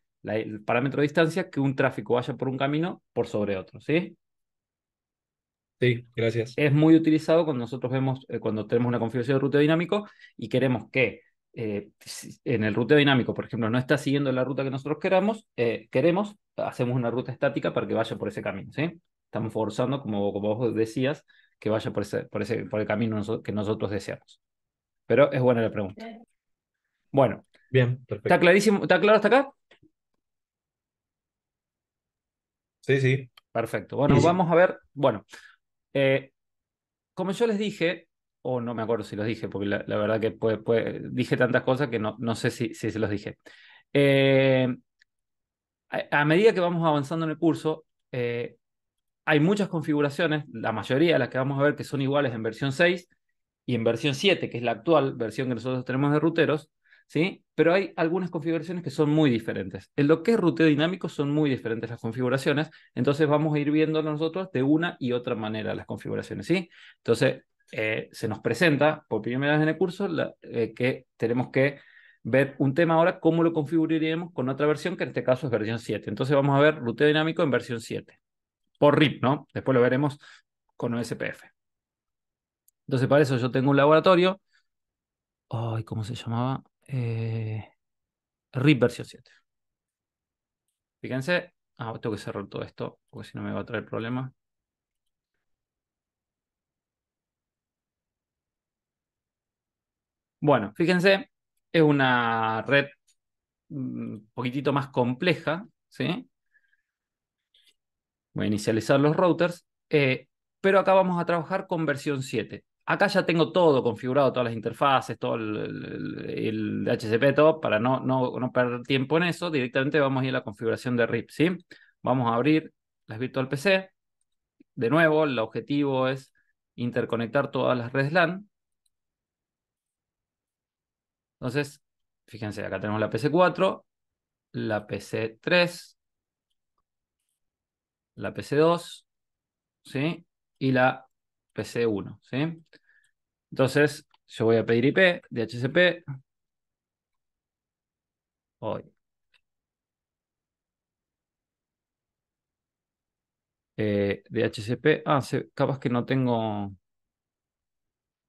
A: parámetro de distancia que un tráfico vaya por un camino por sobre otro, ¿sí? Sí, gracias. Es muy utilizado cuando nosotros vemos, cuando tenemos una configuración de ruteo dinámico y queremos que en el ruteo dinámico, por ejemplo, no está siguiendo la ruta que nosotros queramos, queremos, hacemos una ruta estática para que vaya por ese camino, ¿sí? están forzando, como, vos decías, que vaya por, ese, por, ese, por el camino que nosotros deseamos. Pero es buena la pregunta. Bueno.
B: Bien, perfecto. ¿Está
A: clarísimo? ¿Está claro hasta acá? Sí, sí. Perfecto. Bueno, vamos a ver. Bueno, eh, como yo les dije, o no me acuerdo si los dije, porque la, verdad que dije tantas cosas que no, no sé si, si se los dije. Eh, a, medida que vamos avanzando en el curso, eh, hay muchas configuraciones, la mayoría de las que vamos a ver que son iguales en versión 6 y en versión 7, que es la actual versión que nosotros tenemos de ruteros, ¿sí? Pero hay algunas configuraciones que son muy diferentes. En lo que es ruteo dinámico son muy diferentes las configuraciones, entonces vamos a ir viendo nosotros de una y otra manera las configuraciones, ¿sí? Entonces, eh, se nos presenta por primera vez en el curso eh, que tenemos que ver un tema ahora, cómo lo configuraríamos con otra versión, que en este caso es versión 7. Entonces vamos a ver ruteo dinámico en versión 7 por RIP, ¿no? Después lo veremos con OSPF. Entonces, para eso yo tengo un laboratorio. Ay, ¿cómo se llamaba? Eh, RIP versión 7. Fíjense. Ah, tengo que cerrar todo esto, porque si no me va a traer problemas. Bueno, fíjense, es una red un mm, poquitito más compleja, ¿sí? Voy a inicializar los routers, eh, pero acá vamos a trabajar con versión 7. Acá ya tengo todo configurado, todas las interfaces, todo el, HCP, todo, para no, no, no perder tiempo en eso, directamente vamos a ir a la configuración de RIP, ¿sí? Vamos a abrir las virtual PC. De nuevo, el objetivo es interconectar todas las redes LAN. Entonces, fíjense, acá tenemos la PC4, la PC3, la PC2, ¿sí? Y la PC1, ¿sí? Entonces, yo voy a pedir IP, DHCP. Hoy. Eh, DHCP. Ah, capaz que no tengo.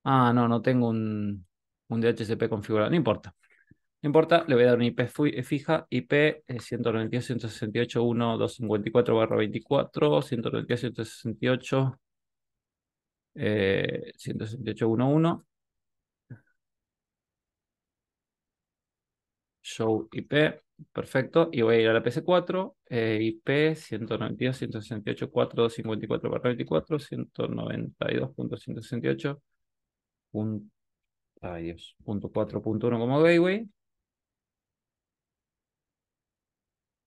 A: Ah, no, no tengo un DHCP configurado. No importa. No importa, le voy a dar una IP eh, fija, IP 168 192.168.1.254-24, 168 eh, 168.1.1, show IP, perfecto, y voy a ir a la PC4, eh, IP 192.168.4.254-24, 192.168. Punto, ay 4.1 como gateway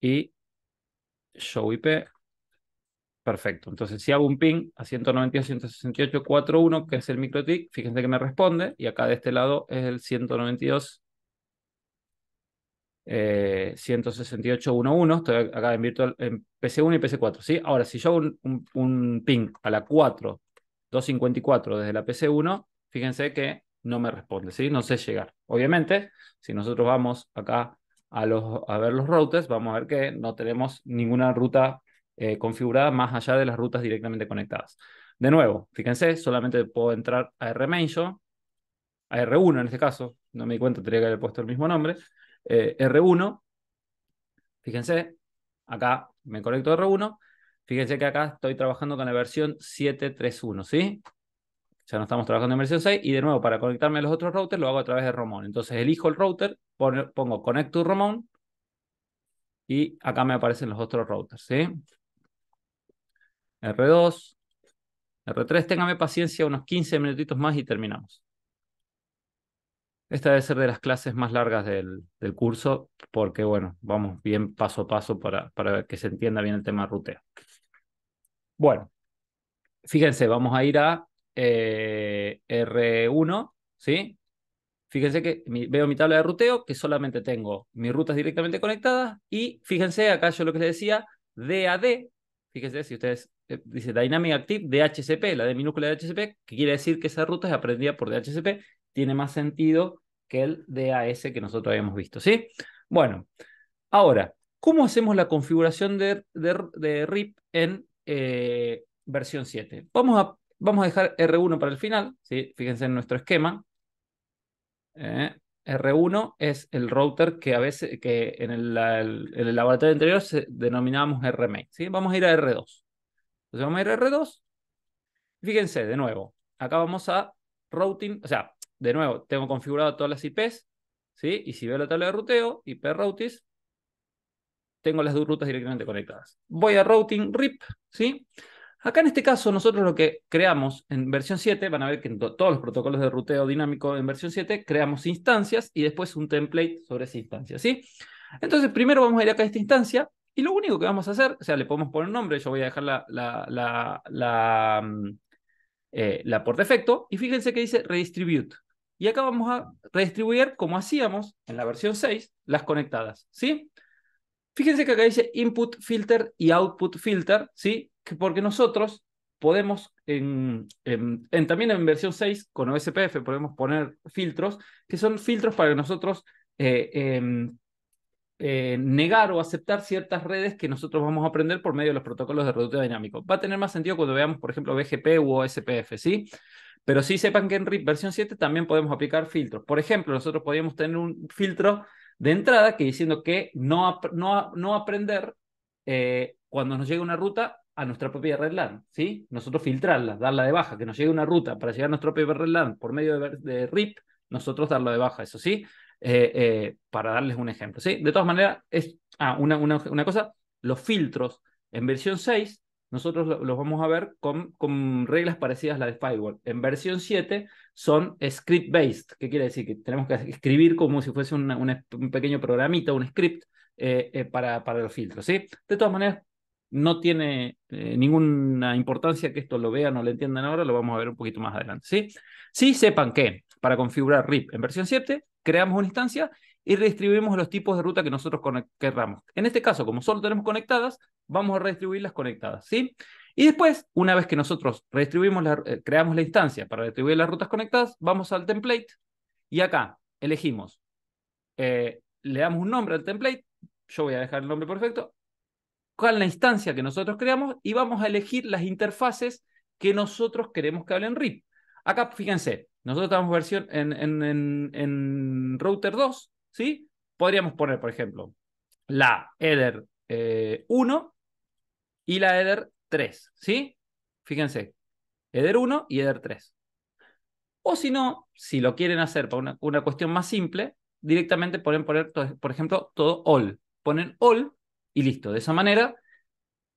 A: y show IP. Perfecto. Entonces, si hago un ping a 192.168.4.1, que es el microtic, fíjense que me responde. Y acá de este lado es el 192.168.1.1, eh, estoy acá en virtual en PC1 y PC4, ¿sí? Ahora, si yo hago un, ping a la 4.254 desde la PC1, fíjense que no me responde, ¿sí? No sé llegar. Obviamente, si nosotros vamos acá a, ver los routers, vamos a ver que no tenemos ninguna ruta eh, configurada más allá de las rutas directamente conectadas. De nuevo, fíjense, solamente puedo entrar a r RMention, a R1 en este caso, no me di cuenta, tendría que haber puesto el mismo nombre, eh, R1, fíjense, acá me conecto a R1, fíjense que acá estoy trabajando con la versión 7.3.1, ¿sí? ya no estamos trabajando en versión 6 y de nuevo para conectarme a los otros routers lo hago a través de Romon. Entonces elijo el router, pongo connect to Romon y acá me aparecen los otros routers. r R2, R3, téngame paciencia unos 15 minutitos más y terminamos. Esta debe ser de las clases más largas del, curso, porque bueno, vamos bien paso a paso para, para que se entienda bien el tema ruteo. Bueno, fíjense, vamos a ir a eh, R1, ¿sí? Fíjense que veo mi tabla de ruteo, que solamente tengo mis rutas directamente conectadas, y fíjense acá yo lo que les decía, DAD, fíjense si ustedes, eh, dice Dynamic Active DHCP, la de minúscula de DHCP, que quiere decir que esa ruta es aprendida por DHCP, tiene más sentido que el DAS que nosotros habíamos visto, ¿sí? Bueno, ahora, ¿cómo hacemos la configuración de, de, RIP en eh, versión 7? Vamos a Vamos a dejar R1 para el final, ¿sí? fíjense en nuestro esquema. Eh, R1 es el router que a veces que en el, laboratorio anterior se denominábamos RMAIN. ¿sí? Vamos a ir a R2. Entonces vamos a ir a R2. Fíjense, de nuevo, acá vamos a routing, o sea, de nuevo, tengo configurado todas las IPs, ¿sí? Y si veo la tabla de ruteo, IP routes, tengo las dos rutas directamente conectadas. Voy a routing RIP, ¿sí? Acá en este caso, nosotros lo que creamos en versión 7, van a ver que en todos los protocolos de ruteo dinámico en versión 7, creamos instancias y después un template sobre esa instancia, ¿sí? Entonces, primero vamos a ir acá a esta instancia y lo único que vamos a hacer, o sea, le podemos poner un nombre, yo voy a dejar la, la, la, mm, eh, la por defecto, y fíjense que dice redistribute. Y acá vamos a redistribuir, como hacíamos en la versión 6, las conectadas, ¿sí? Fíjense que acá dice input filter y output filter, ¿sí? porque nosotros podemos, en, también en versión 6 con OSPF, podemos poner filtros, que son filtros para que nosotros eh, em, eh, negar o aceptar ciertas redes que nosotros vamos a aprender por medio de los protocolos de reducto dinámico. Va a tener más sentido cuando veamos, por ejemplo, BGP u OSPF, ¿sí? Pero sí sepan que en versión 7 también podemos aplicar filtros. Por ejemplo, nosotros podríamos tener un filtro de entrada que diciendo que no, no, no aprender eh, cuando nos llega una ruta a nuestra propia red LAN, ¿sí? Nosotros filtrarla, darla de baja, que nos llegue una ruta para llegar a nuestra propia red LAN por medio de, RIP, nosotros darla de baja, eso sí, eh, eh, para darles un ejemplo, ¿sí? De todas maneras, es ah, una, una, cosa, los filtros en versión 6, nosotros los vamos a ver con, con reglas parecidas a las de Firewall. En versión 7 son script-based, qué quiere decir que tenemos que escribir como si fuese un pequeño programita, un script, eh, para, para, los filtros. ¿sí? De todas maneras, no tiene eh, ninguna importancia que esto lo vean o lo entiendan ahora, lo vamos a ver un poquito más adelante. Sí, sí sepan que para configurar RIP en versión 7, creamos una instancia y redistribuimos los tipos de ruta que nosotros querramos. En este caso, como solo tenemos conectadas, vamos a redistribuir las conectadas, ¿sí? Y después, una vez que nosotros redistribuimos la, eh, creamos la instancia para redistribuir las rutas conectadas, vamos al template y acá elegimos, eh, le damos un nombre al template, yo voy a dejar el nombre perfecto, la instancia que nosotros creamos y vamos a elegir las interfaces que nosotros queremos que hablen RIP. Acá, fíjense, nosotros estamos versión en, en, en, router 2, ¿sí? Podríamos poner, por ejemplo, la header 1 eh, y la header 3, ¿sí? Fíjense, header 1 y header 3. O si no, si lo quieren hacer para una, una cuestión más simple, directamente pueden poner, por ejemplo, todo all. Ponen all y listo. De esa manera,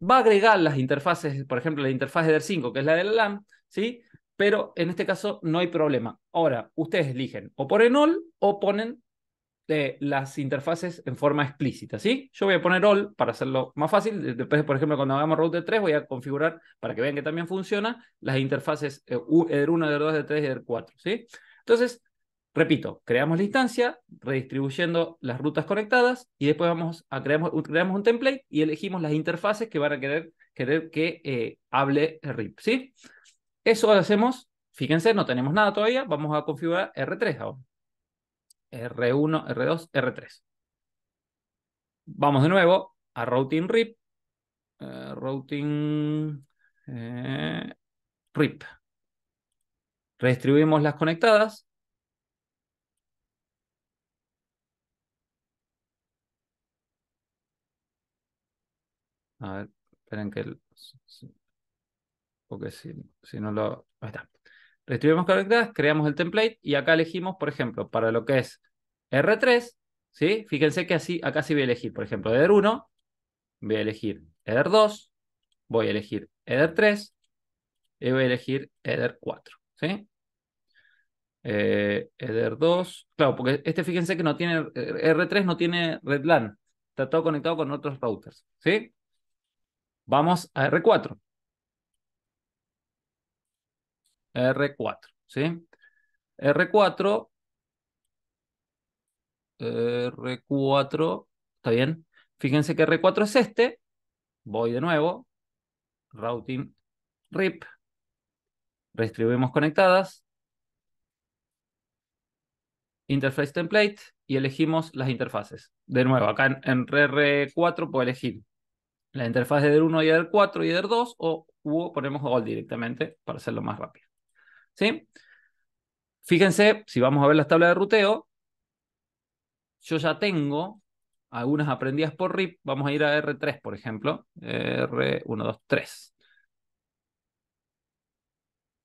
A: va a agregar las interfaces, por ejemplo, la interfaz del 5, que es la de la LAN, ¿sí? Pero en este caso no hay problema. Ahora, ustedes eligen o ponen all o ponen eh, las interfaces en forma explícita, ¿sí? Yo voy a poner all para hacerlo más fácil. Después, por ejemplo, cuando hagamos router 3, voy a configurar para que vean que también funciona las interfaces eh, 1, eder 2, eder 3 y eder 4, ¿sí? Entonces, Repito, creamos la instancia, redistribuyendo las rutas conectadas y después vamos a creamos, creamos un template y elegimos las interfaces que van a querer, querer que eh, hable RIP. ¿sí? Eso lo hacemos, fíjense, no tenemos nada todavía, vamos a configurar R3 ahora. R1, R2, R3. Vamos de nuevo a routing RIP. Eh, routing eh, RIP. Redistribuimos las conectadas A ver, esperen que. El, porque si, no lo. Ahí está. restribuimos correctas, creamos el template y acá elegimos, por ejemplo, para lo que es R3, ¿sí? Fíjense que así, acá sí voy a elegir, por ejemplo, EDER1, voy a elegir EDER2, voy a elegir EDER3 y voy a elegir EDER4, ¿sí? Eh, EDER2, claro, porque este fíjense que no tiene, eh, R3 no tiene RedLAN, está todo conectado con otros routers, ¿sí? Vamos a R4. R4, ¿sí? R4, R4, ¿está bien? Fíjense que R4 es este. Voy de nuevo. Routing RIP. Restribuimos conectadas. Interface template y elegimos las interfaces. De nuevo, acá en, en R4 puedo elegir la interfaz de 1 y del 4 y ETH2 o ponemos all directamente para hacerlo más rápido. ¿Sí? Fíjense, si vamos a ver las tablas de ruteo, yo ya tengo algunas aprendidas por RIP. Vamos a ir a R3, por ejemplo. R123.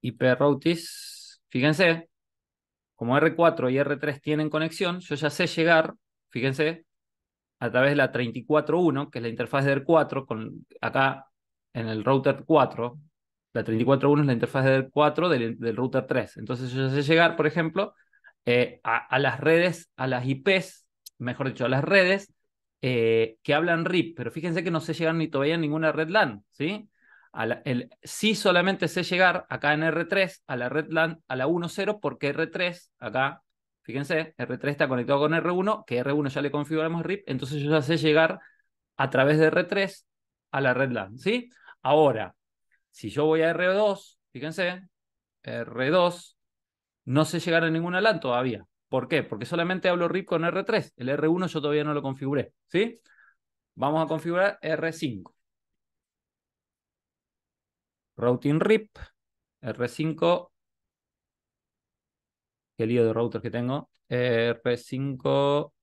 A: IP routes. Fíjense, como R4 y R3 tienen conexión, yo ya sé llegar, fíjense, a través de la 34.1, que es la interfaz del 4 con, acá en el router 4, la 34.1 es la interfaz del 4 del, router 3. Entonces yo sé llegar, por ejemplo, eh, a, las redes, a las IPs, mejor dicho, a las redes eh, que hablan RIP, pero fíjense que no sé llegar ni todavía a ninguna red LAN, ¿sí? sí solamente sé llegar acá en R3 a la red LAN a la 1.0 porque R3 acá Fíjense, R3 está conectado con R1, que R1 ya le configuramos RIP, entonces yo ya sé llegar a través de R3 a la red LAN, ¿sí? Ahora, si yo voy a R2, fíjense, R2, no sé llegar a ninguna LAN todavía. ¿Por qué? Porque solamente hablo RIP con R3. El R1 yo todavía no lo configuré, ¿sí? Vamos a configurar R5. Routing RIP, R5 el lío de routers que tengo. Eh, R5.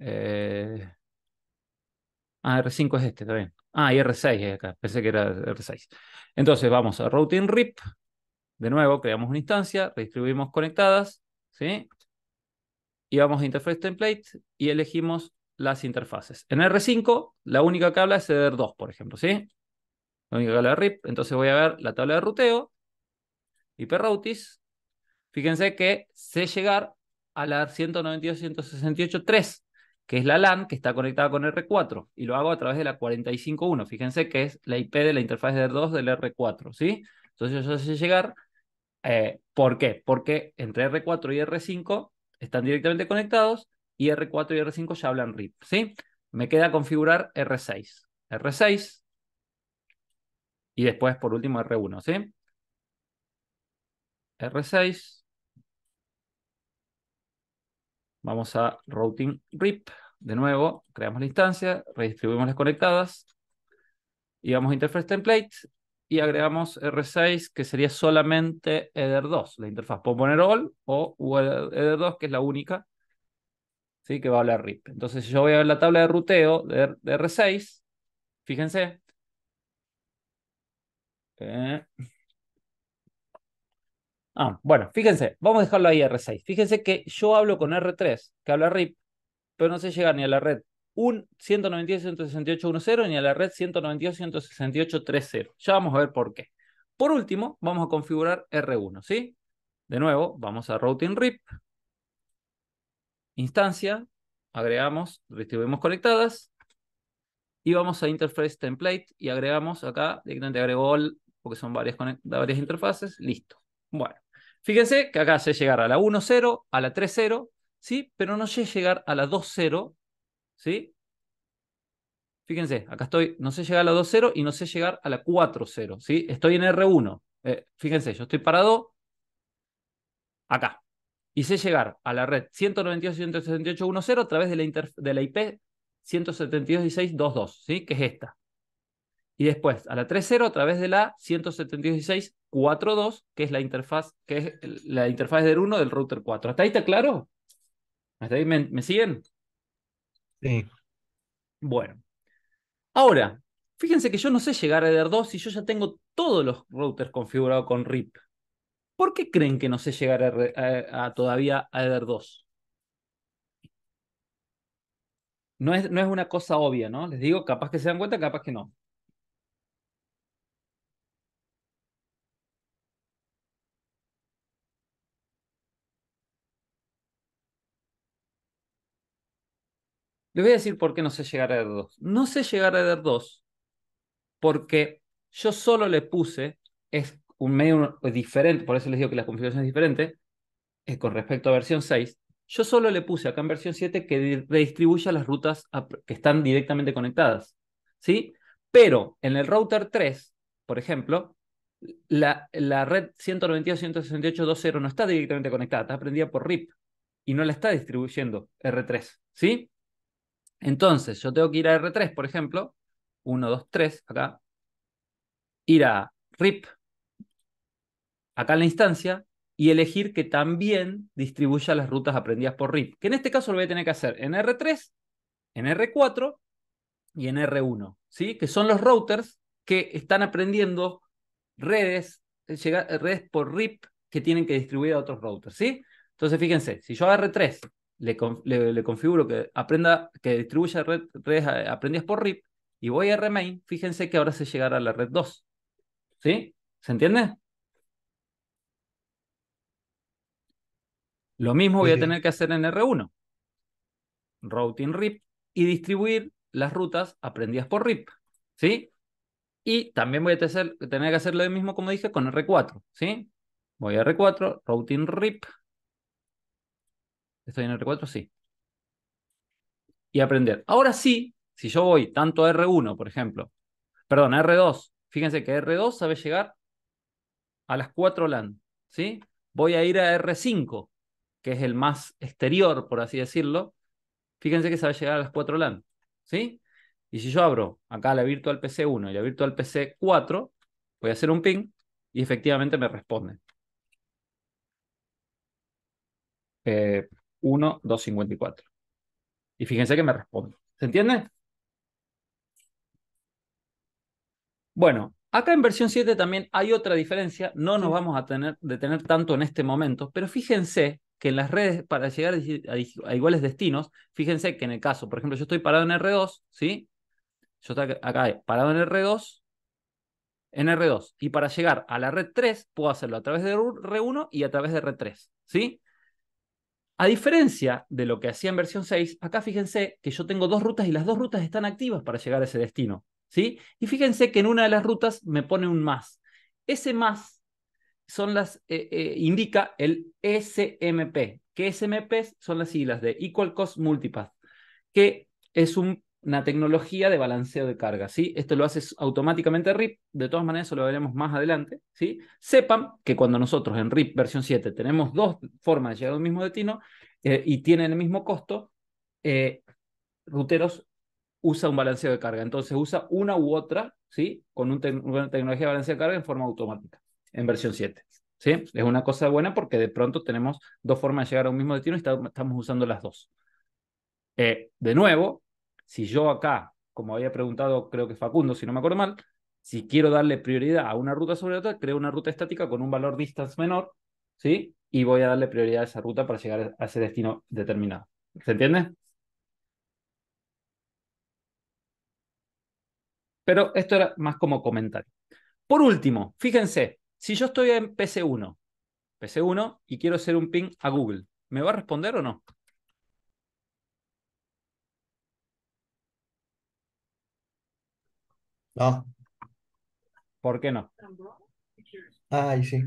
A: Eh, ah, R5 es este, también, Ah, y R6 es acá, pensé que era R6. Entonces vamos a routing RIP. De nuevo, creamos una instancia, redistribuimos conectadas, ¿sí? Y vamos a interface template y elegimos las interfaces. En R5, la única que habla es cdr 2 por ejemplo, ¿sí? la de RIP. Entonces voy a ver la tabla de ruteo IP Fíjense que sé llegar a la 192.168.3, que es la LAN que está conectada con R4, y lo hago a través de la 45.1. Fíjense que es la IP de la interfaz de R2 del R4, ¿sí? Entonces yo sé llegar. Eh, ¿Por qué? Porque entre R4 y R5 están directamente conectados y R4 y R5 ya hablan RIP, ¿sí? Me queda configurar R6. R6 y después, por último, R1, ¿sí? R6. Vamos a routing RIP. De nuevo, creamos la instancia, redistribuimos las conectadas. Y vamos a interface template y agregamos R6, que sería solamente Ether2, la interfaz. Puedo poner all o Ether2, que es la única ¿sí? que va a hablar RIP. Entonces, si yo voy a ver la tabla de ruteo de R6, fíjense, Ah, bueno, fíjense, vamos a dejarlo ahí R6. Fíjense que yo hablo con R3, que habla RIP, pero no se llega ni a la red 192.168.1.0 ni a la red 192.168.3.0. Ya vamos a ver por qué. Por último, vamos a configurar R1, ¿sí? De nuevo, vamos a routing RIP, instancia, agregamos, distribuimos conectadas, y vamos a interface template y agregamos acá, directamente agregó que son varias, varias interfaces, listo. Bueno, fíjense que acá sé llegar a la 1.0, a la 3.0, ¿sí? Pero no sé llegar a la 2.0, ¿sí? Fíjense, acá estoy, no sé llegar a la 2.0 y no sé llegar a la 4.0, ¿sí? Estoy en R1. Eh, fíjense, yo estoy parado acá. Y sé llegar a la red 192.168.1.0 a través de la, de la IP 172.16.2.2, ¿sí? Que es esta. Y después, a la 3.0, a través de la 176.4.2, que es la interfaz, que es la interfaz del 1 del router 4. ¿Hasta ahí está claro? ¿Hasta ahí me, siguen? Sí. Bueno. Ahora, fíjense que yo no sé llegar a EDER 2 si yo ya tengo todos los routers configurados con RIP. ¿Por qué creen que no sé llegar a, todavía a EDER 2? No es, no es, una cosa obvia, ¿no? Les digo, capaz que se dan cuenta, capaz que no. Les voy a decir por qué no sé llegar a r 2. No sé llegar a r 2 porque yo solo le puse, es un medio diferente, por eso les digo que la configuración es diferente, eh, con respecto a versión 6, yo solo le puse acá en versión 7 que redistribuya las rutas que están directamente conectadas. ¿sí? Pero en el router 3, por ejemplo, la, la red 192.168.2.0 no está directamente conectada, está prendida por RIP y no la está distribuyendo R3. ¿sí? Entonces, yo tengo que ir a R3, por ejemplo, 1, 2, 3, acá, ir a RIP, acá en la instancia, y elegir que también distribuya las rutas aprendidas por RIP, que en este caso lo voy a tener que hacer en R3, en R4 y en R1, ¿sí? que son los routers que están aprendiendo redes, eh, redes por RIP que tienen que distribuir a otros routers. ¿sí? Entonces, fíjense, si yo R3 le, configuro que aprenda, que distribuya red, redes eh, aprendidas por RIP y voy a remain, fíjense que ahora se llegará a la red 2. ¿Sí? ¿Se entiende? Lo mismo voy a tener que hacer en R1. Routing RIP y distribuir las rutas aprendidas por RIP. ¿Sí? Y también voy a tener, tener que hacer lo mismo, como dije, con R4. ¿Sí? Voy a R4, routing RIP ¿Estoy en R4? Sí. Y aprender. Ahora sí, si yo voy tanto a R1, por ejemplo, perdón, a R2, fíjense que R2 sabe llegar a las 4 LAN, ¿sí? Voy a ir a R5, que es el más exterior, por así decirlo. Fíjense que sabe llegar a las 4 LAN, ¿sí? Y si yo abro acá la Virtual PC 1 y la Virtual PC 4, voy a hacer un ping y efectivamente me responde. Eh, 1, 1,254. Y fíjense que me responde. ¿Se entiende? Bueno, acá en versión 7 también hay otra diferencia. No nos vamos a tener, detener tanto en este momento, pero fíjense que en las redes para llegar a, iguales destinos, fíjense que en el caso, por ejemplo, yo estoy parado en R2, ¿sí? Yo estoy acá parado en R2, en R2, y para llegar a la red 3 puedo hacerlo a través de R1 y a través de R3, ¿sí? A diferencia de lo que hacía en versión 6, acá fíjense que yo tengo dos rutas y las dos rutas están activas para llegar a ese destino. ¿sí? Y fíjense que en una de las rutas me pone un más. Ese más son las, eh, eh, indica el SMP, que SMP son las siglas de Equal Cost Multipath, que es un una tecnología de balanceo de carga, ¿sí? Esto lo hace automáticamente RIP, de todas maneras eso lo veremos más adelante, ¿sí? Sepan que cuando nosotros en RIP versión 7 tenemos dos formas de llegar un mismo destino eh, y tienen el mismo costo, eh, Ruteros usa un balanceo de carga, entonces usa una u otra, ¿sí? Con una tecnología de balanceo de carga en forma automática, en versión 7, ¿sí? Es una cosa buena porque de pronto tenemos dos formas de llegar a un mismo destino y estamos usando las dos. Eh, de nuevo, si yo acá, como había preguntado creo que Facundo, si no me acuerdo mal, si quiero darle prioridad a una ruta sobre otra, creo una ruta estática con un valor distance menor, ¿sí? Y voy a darle prioridad a esa ruta para llegar a ese destino determinado. ¿Se entiende? Pero esto era más como comentario. Por último, fíjense, si yo estoy en PC1, PC1 y quiero hacer un ping a Google, ¿me va a responder o no? ¿Por qué
B: no? Ay, sí.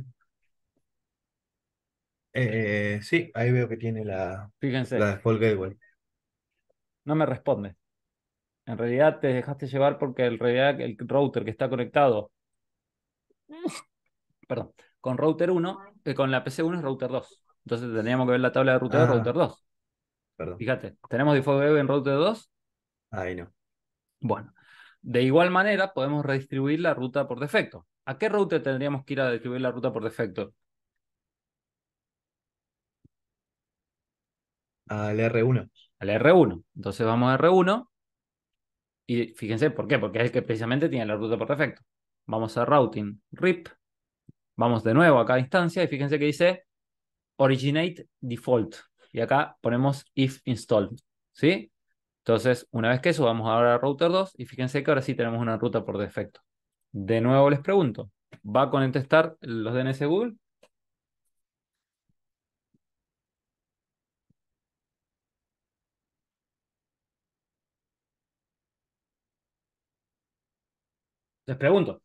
B: Eh, sí, ahí veo que tiene la, Fíjense, la Gateway. no me responde.
A: En realidad te dejaste llevar porque en realidad el router que está conectado, perdón, con router 1, eh, con la PC1 es router 2. Entonces tendríamos que ver la tabla de ah, router router 2. Perdón. Fíjate, ¿tenemos default en router 2? Ahí no. Bueno, de igual manera, podemos redistribuir la ruta por defecto. ¿A qué router tendríamos que ir a distribuir la ruta por defecto? Al R1. Al R1. Entonces vamos a R1 y fíjense por qué, porque es el que precisamente tiene la ruta por defecto. Vamos a routing RIP, vamos de nuevo a cada instancia y fíjense que dice originate default. Y acá ponemos if installed, ¿Sí? Entonces, una vez que eso, vamos ahora a router 2 y fíjense que ahora sí tenemos una ruta por defecto. De nuevo les pregunto, ¿va a contestar los DNS Google? Les pregunto.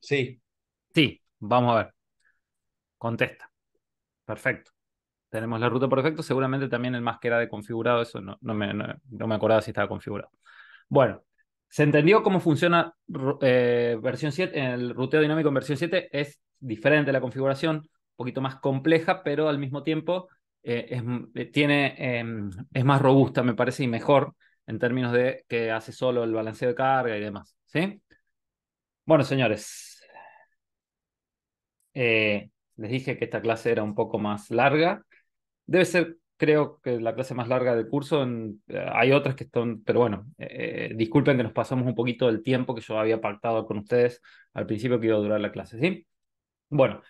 A: Sí. Sí, vamos a ver. Contesta. Perfecto tenemos la ruta por seguramente también el más que era de configurado, eso no, no, me, no, me acordaba si estaba configurado. Bueno, ¿se entendió cómo funciona eh, versión 7? El ruteo dinámico en versión 7 es diferente la configuración, un poquito más compleja, pero al mismo tiempo eh, es, eh, tiene, em, es más robusta, me parece, y mejor en términos de que hace solo el balanceo de carga y demás. ¿sí? Bueno, señores, les dije que esta clase era un poco más larga. Debe ser, creo que la clase más larga del curso. Eh, hay otras que están, pero bueno, eh, eh, disculpen que nos pasamos un poquito del tiempo que yo había pactado con ustedes al principio que iba a durar la clase, ¿sí? Bueno,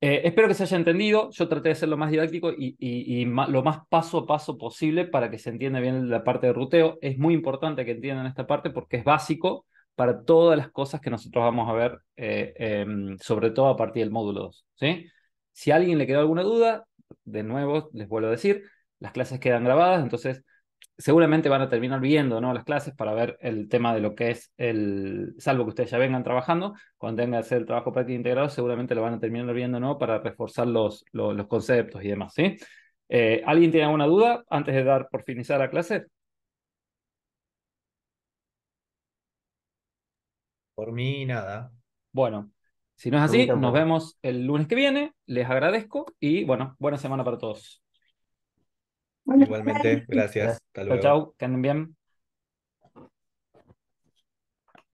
A: espero que se haya entendido. Yo traté de ser lo más didáctico y, lo más paso a paso posible para que se entienda bien la parte de ruteo. Es muy importante que entiendan esta parte porque es básico para todas las cosas que nosotros vamos a ver, em, sobre todo a partir del módulo 2. ¿sí? Si a alguien le quedó alguna duda, de nuevo, les vuelvo a decir, las clases quedan grabadas, entonces seguramente van a terminar viendo ¿no? las clases para ver el tema de lo que es el, salvo que ustedes ya vengan trabajando, cuando tengan que hacer el trabajo práctico integrado, seguramente lo van a terminar viendo ¿no? para reforzar los, los, conceptos y demás. ¿sí? Eh, ¿Alguien tiene alguna duda antes de dar por finalizar la clase? Por mí, nada. Bueno, si no es así, nos vemos el lunes que viene. Les agradezco y bueno, buena semana para todos.
B: Igualmente, gracias. Hasta luego. Chao, chao, que anden bien.